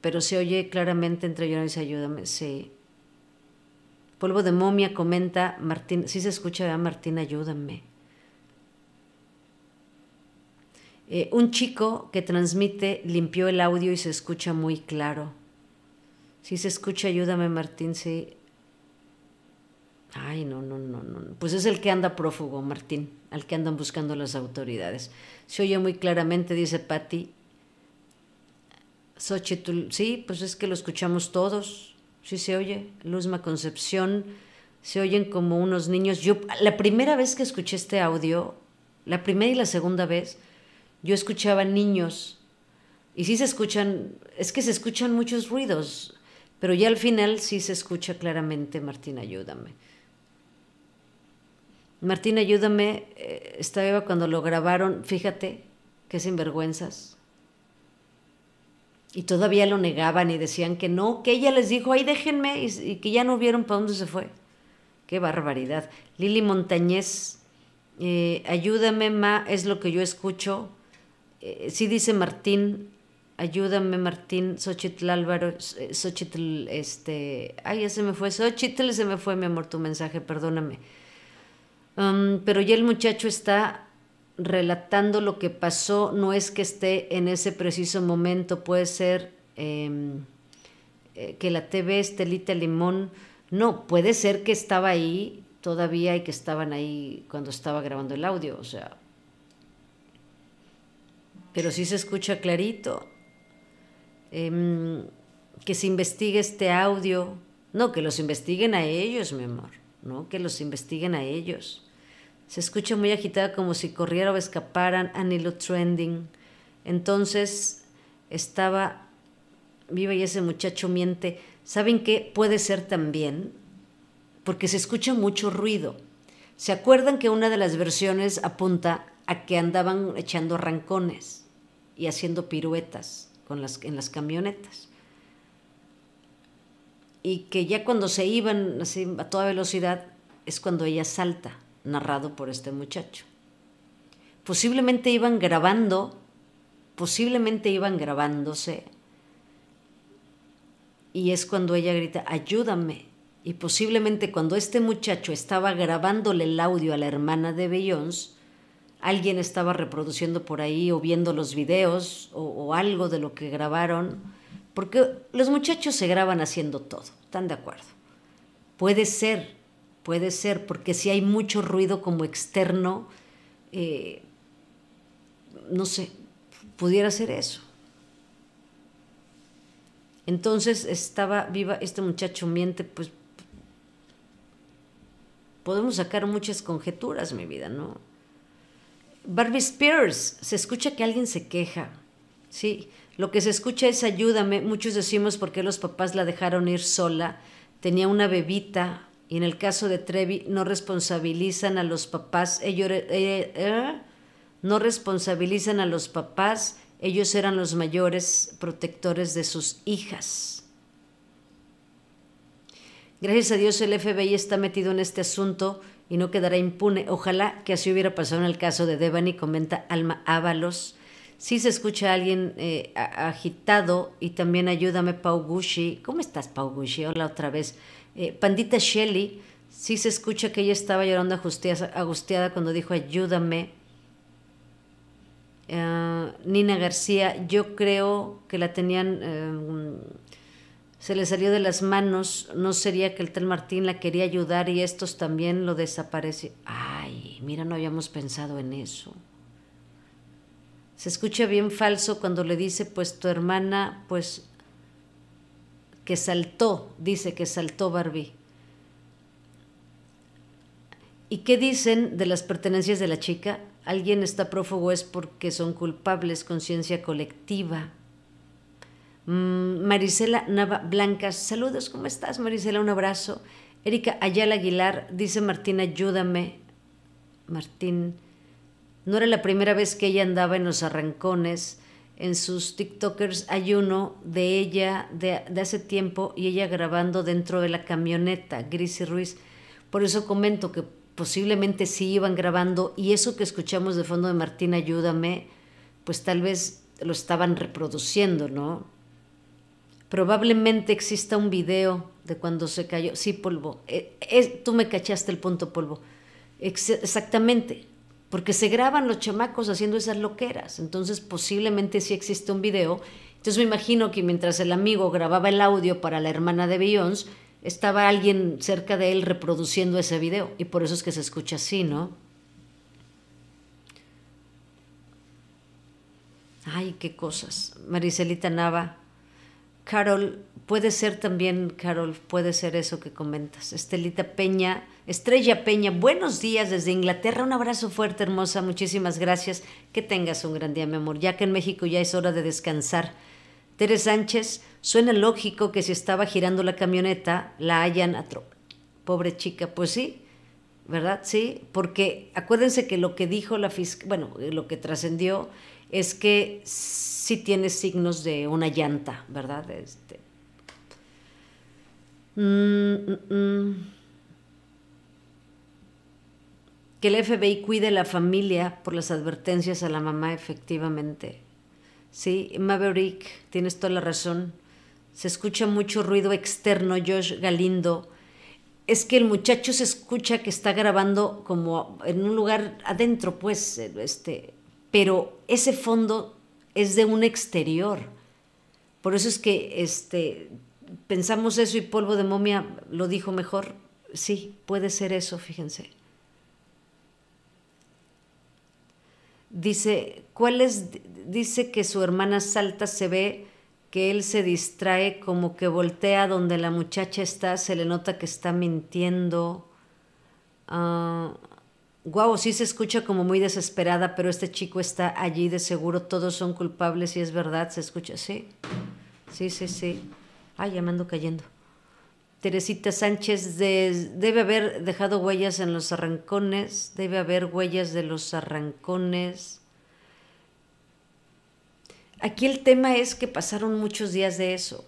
[SPEAKER 1] pero se oye claramente entre dice ayúdame, sí. Polvo de momia comenta, Martín, si se escucha, Martín, ayúdame. Eh, un chico que transmite limpió el audio y se escucha muy claro. Si se escucha, ayúdame, Martín, sí. Ay, no, no, no, no. Pues es el que anda prófugo, Martín, al que andan buscando las autoridades. Se oye muy claramente, dice Patti. Xochitl, sí, pues es que lo escuchamos todos. Sí se oye. Luzma Concepción, se oyen como unos niños. Yo, la primera vez que escuché este audio, la primera y la segunda vez, yo escuchaba niños. Y sí se escuchan, es que se escuchan muchos ruidos, pero ya al final sí se escucha claramente, Martín, ayúdame. Martín, ayúdame, eh, estaba cuando lo grabaron, fíjate, qué sinvergüenzas. Y todavía lo negaban y decían que no, que ella les dijo, ahí déjenme, y, que ya no vieron para dónde se fue. Qué barbaridad. Lili Montañez, eh, ayúdame, Ma, es lo que yo escucho. Eh, sí dice Martín, ayúdame, Martín, Xochitl Álvaro, Xochitl, este, ay, ya se me fue, Xochitl, se me fue, mi amor, tu mensaje, perdóname pero ya el muchacho está relatando lo que pasó, no es que esté en ese preciso momento, puede ser em, eh, que la TV Estelita Limón, no, puede ser que estaba ahí todavía y que estaban ahí cuando estaba grabando el audio, o sea. Pero sí se escucha clarito. Em, que se investigue este audio. No, que los investiguen a ellos, mi amor. No, que los investiguen a ellos. Se escucha muy agitada como si corriera o escaparan. Anilo trending. Entonces estaba viva y ese muchacho miente. ¿Saben qué? Puede ser también porque se escucha mucho ruido. ¿Se acuerdan que una de las versiones apunta a que andaban echando rancones y haciendo piruetas con las, en las camionetas? Y que ya cuando se iban a toda velocidad es cuando ella salta narrado por este muchacho. Posiblemente iban grabando, posiblemente iban grabándose. Y es cuando ella grita, ayúdame. Y posiblemente cuando este muchacho estaba grabándole el audio a la hermana de Beyoncé, alguien estaba reproduciendo por ahí o viendo los videos o, o algo de lo que grabaron, porque los muchachos se graban haciendo todo, ¿están de acuerdo? Puede ser Puede ser, porque si hay mucho ruido como externo, eh, no sé, pudiera ser eso. Entonces estaba viva, este muchacho miente, pues podemos sacar muchas conjeturas, mi vida, ¿no? Barbie Spears, se escucha que alguien se queja, ¿sí? Lo que se escucha es ayúdame, muchos decimos porque los papás la dejaron ir sola, tenía una bebita, y en el caso de Trevi no responsabilizan a los papás, ellos, eh, eh, no responsabilizan a los papás, ellos eran los mayores protectores de sus hijas. Gracias a Dios el FBI está metido en este asunto y no quedará impune. Ojalá que así hubiera pasado en el caso de Devani, comenta Alma Ábalos. Si se escucha a alguien eh, agitado y también ayúdame Pau Gushi. ¿Cómo estás Pau Gushi? Hola otra vez. Eh, Pandita Shelley, sí se escucha que ella estaba llorando agustiada cuando dijo ayúdame. Eh, Nina García, yo creo que la tenían, eh, se le salió de las manos, no sería que el tal Martín la quería ayudar y estos también lo desaparecen. Ay, mira, no habíamos pensado en eso. Se escucha bien falso cuando le dice, pues tu hermana, pues que saltó, dice que saltó Barbie. ¿Y qué dicen de las pertenencias de la chica? Alguien está prófugo es porque son culpables, conciencia colectiva. Mm, Marisela Nava Blancas, saludos, ¿cómo estás Marisela? Un abrazo. Erika Ayala Aguilar, dice Martín, ayúdame. Martín, no era la primera vez que ella andaba en los arrancones en sus TikTokers hay uno de ella de, hace tiempo y ella grabando dentro de la camioneta, Gris y Ruiz. Por eso comento que posiblemente sí iban grabando y eso que escuchamos de fondo de Martín Ayúdame, pues tal vez lo estaban reproduciendo, ¿no? Probablemente exista un video de cuando se cayó. Sí, polvo. Eh, tú me cachaste el punto, polvo. exactamente porque se graban los chamacos haciendo esas loqueras. Entonces posiblemente sí existe un video. Entonces me imagino que mientras el amigo grababa el audio para la hermana de Beyoncé, estaba alguien cerca de él reproduciendo ese video. Y por eso es que se escucha así, ¿no? Ay, qué cosas. Maricelita Nava. Carol, puede ser también, Carol, puede ser eso que comentas. Estelita Peña Estrella Peña, buenos días desde Inglaterra. Un abrazo fuerte, hermosa. Muchísimas gracias. Que tengas un gran día, mi amor. Ya que en México ya es hora de descansar. Teresa Sánchez, suena lógico que si estaba girando la camioneta la hayan atropellado. Pobre chica, pues sí, ¿verdad? Sí, porque acuérdense que lo que dijo la fiscal, bueno, lo que trascendió es que sí tiene signos de una llanta, ¿verdad? Este. Mm, mm, mm que el FBI cuide la familia por las advertencias a la mamá, efectivamente. Sí, Maverick, tienes toda la razón. Se escucha mucho ruido externo, Josh Galindo. Es que el muchacho se escucha que está grabando como en un lugar adentro, pues, este, pero ese fondo es de un exterior. Por eso es que este, pensamos eso y polvo de momia lo dijo mejor. Sí, puede ser eso, fíjense. Dice, ¿cuál es? Dice que su hermana salta, se ve que él se distrae, como que voltea donde la muchacha está, se le nota que está mintiendo. Ah, guau, wow, sí se escucha como muy desesperada, pero este chico está allí, de seguro todos son culpables y es verdad, se escucha, sí. Sí, sí, sí. Ay, ya cayendo. Teresita Sánchez, debe haber dejado huellas en los arrancones, debe haber huellas de los arrancones. Aquí el tema es que pasaron muchos días de eso.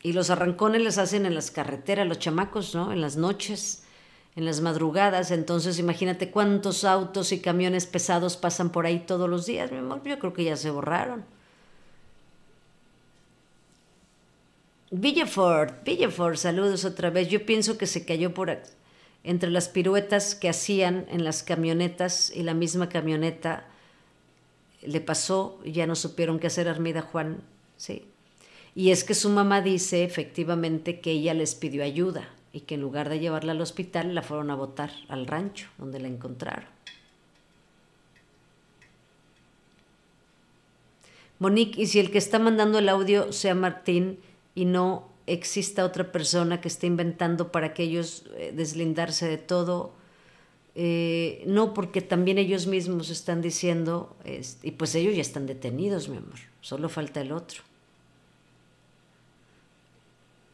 [SPEAKER 1] Y los arrancones les hacen en las carreteras, los chamacos, ¿no? En las noches, en las madrugadas. Entonces imagínate cuántos autos y camiones pesados pasan por ahí todos los días, mi amor. Yo creo que ya se borraron. Villefort, Villefort, saludos otra vez. Yo pienso que se cayó por entre las piruetas que hacían en las camionetas y la misma camioneta le pasó y ya no supieron qué hacer Armida Juan, sí. Y es que su mamá dice efectivamente que ella les pidió ayuda y que en lugar de llevarla al hospital la fueron a botar al rancho donde la encontraron. Monique, y si el que está mandando el audio sea Martín, y no exista otra persona que esté inventando para que ellos eh, deslindarse de todo. Eh, no, porque también ellos mismos están diciendo, este, y pues ellos ya están detenidos, mi amor, solo falta el otro.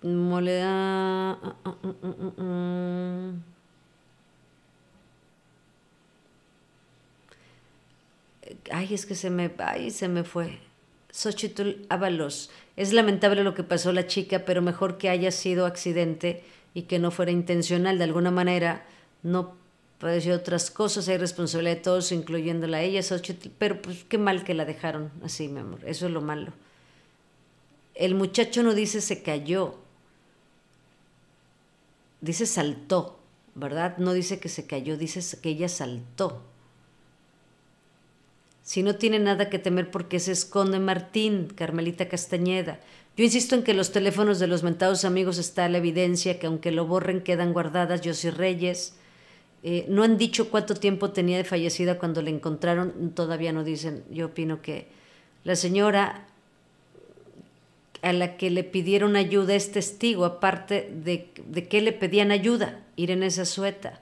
[SPEAKER 1] Mm, mm, mm, ay, es que se me, ay, se me fue. Xochitl Ábalos. Es lamentable lo que pasó a la chica, pero mejor que haya sido accidente y que no fuera intencional. De alguna manera, no padeció otras cosas, hay responsabilidad de todos, incluyéndola a ella, pero pues, qué mal que la dejaron así, mi amor, eso es lo malo. El muchacho no dice se cayó, dice saltó, ¿verdad? No dice que se cayó, dice que ella saltó. Si no tiene nada que temer porque se esconde Martín, Carmelita Castañeda. Yo insisto en que los teléfonos de los mentados amigos está la evidencia que aunque lo borren quedan guardadas y Reyes. Eh, no han dicho cuánto tiempo tenía de fallecida cuando la encontraron, todavía no dicen. Yo opino que la señora a la que le pidieron ayuda es testigo, aparte de, de que le pedían ayuda, ir en esa sueta.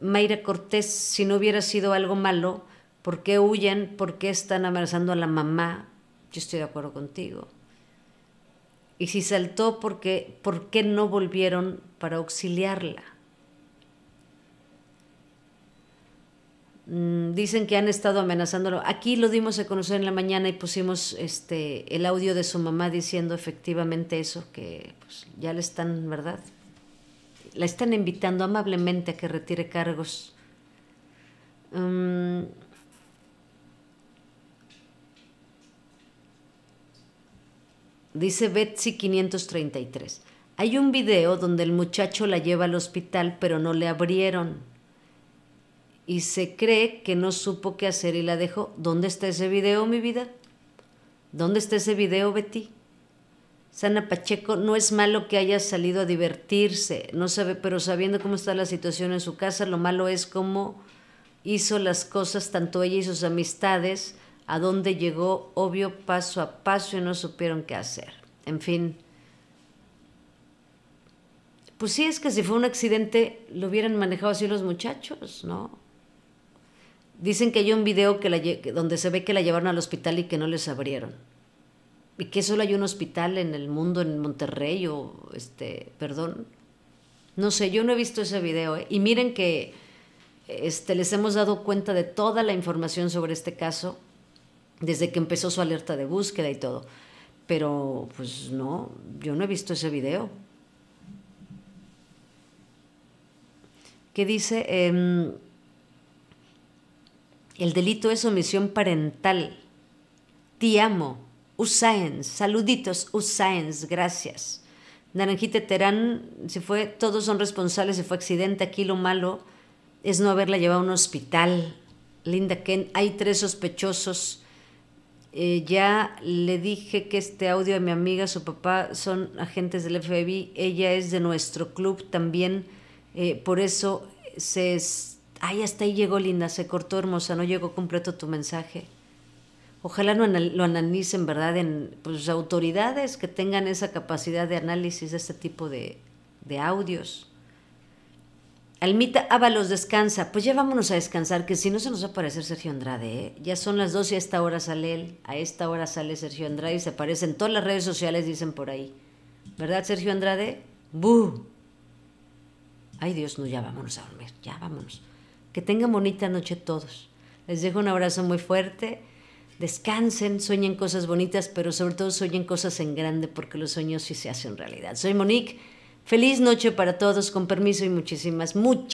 [SPEAKER 1] Mayra Cortés, si no hubiera sido algo malo, ¿Por qué huyen? ¿Por qué están amenazando a la mamá? Yo estoy de acuerdo contigo. Y si saltó, ¿por qué, ¿por qué no volvieron para auxiliarla? Mm, dicen que han estado amenazándolo. Aquí lo dimos a conocer en la mañana y pusimos este, el audio de su mamá diciendo efectivamente eso, que pues, ya le están, ¿verdad? La están invitando amablemente a que retire cargos. Mm, dice Betsy 533. Hay un video donde el muchacho la lleva al hospital pero no le abrieron. Y se cree que no supo qué hacer y la dejó. ¿Dónde está ese video, mi vida? ¿Dónde está ese video, Betty? Sana Pacheco, no es malo que haya salido a divertirse, no sabe, pero sabiendo cómo está la situación en su casa, lo malo es cómo hizo las cosas tanto ella y sus amistades a donde llegó, obvio, paso a paso y no supieron qué hacer. En fin, pues sí es que si fue un accidente lo hubieran manejado así los muchachos, ¿no? Dicen que hay un video que la, donde se ve que la llevaron al hospital y que no les abrieron. Y que solo hay un hospital en el mundo, en Monterrey o, este, perdón. No sé, yo no he visto ese video. ¿eh? Y miren que este, les hemos dado cuenta de toda la información sobre este caso desde que empezó su alerta de búsqueda y todo. Pero pues no, yo no he visto ese video. ¿Qué dice? Em, el delito es omisión parental. Te amo. Usaens. Saluditos, Usaens. Gracias. Naranjita Terán se fue. Todos son responsables. Se fue accidente. Aquí lo malo es no haberla llevado a un hospital. Linda Ken. Hay tres sospechosos. Eh, ya le dije que este audio a mi amiga, su papá son agentes del FBI, ella es de nuestro club también, eh, por eso se... Ay, hasta ahí llegó Linda, se cortó hermosa, no llegó completo tu mensaje. Ojalá no lo analicen, ¿verdad? En pues, las autoridades que tengan esa capacidad de análisis de este tipo de audios. Almita Ábalos descansa. Pues ya vámonos a descansar, que si no se nos va a aparecer Sergio Andrade. ¿eh? Ya son las 12 y a esta hora sale él. A esta hora sale Sergio Andrade y se aparecen todas las redes sociales, dicen por ahí. ¿Verdad, Sergio Andrade? ¡Bu! Ay, Dios, no, ya vámonos a dormir. Ya vámonos. Que tengan bonita noche todos. Les dejo un abrazo muy fuerte. Descansen, sueñen cosas bonitas, pero sobre todo sueñen cosas en grande porque los sueños sí se hacen realidad. Soy Monique. Feliz noche para todos, con permiso y muchísimas, muchas.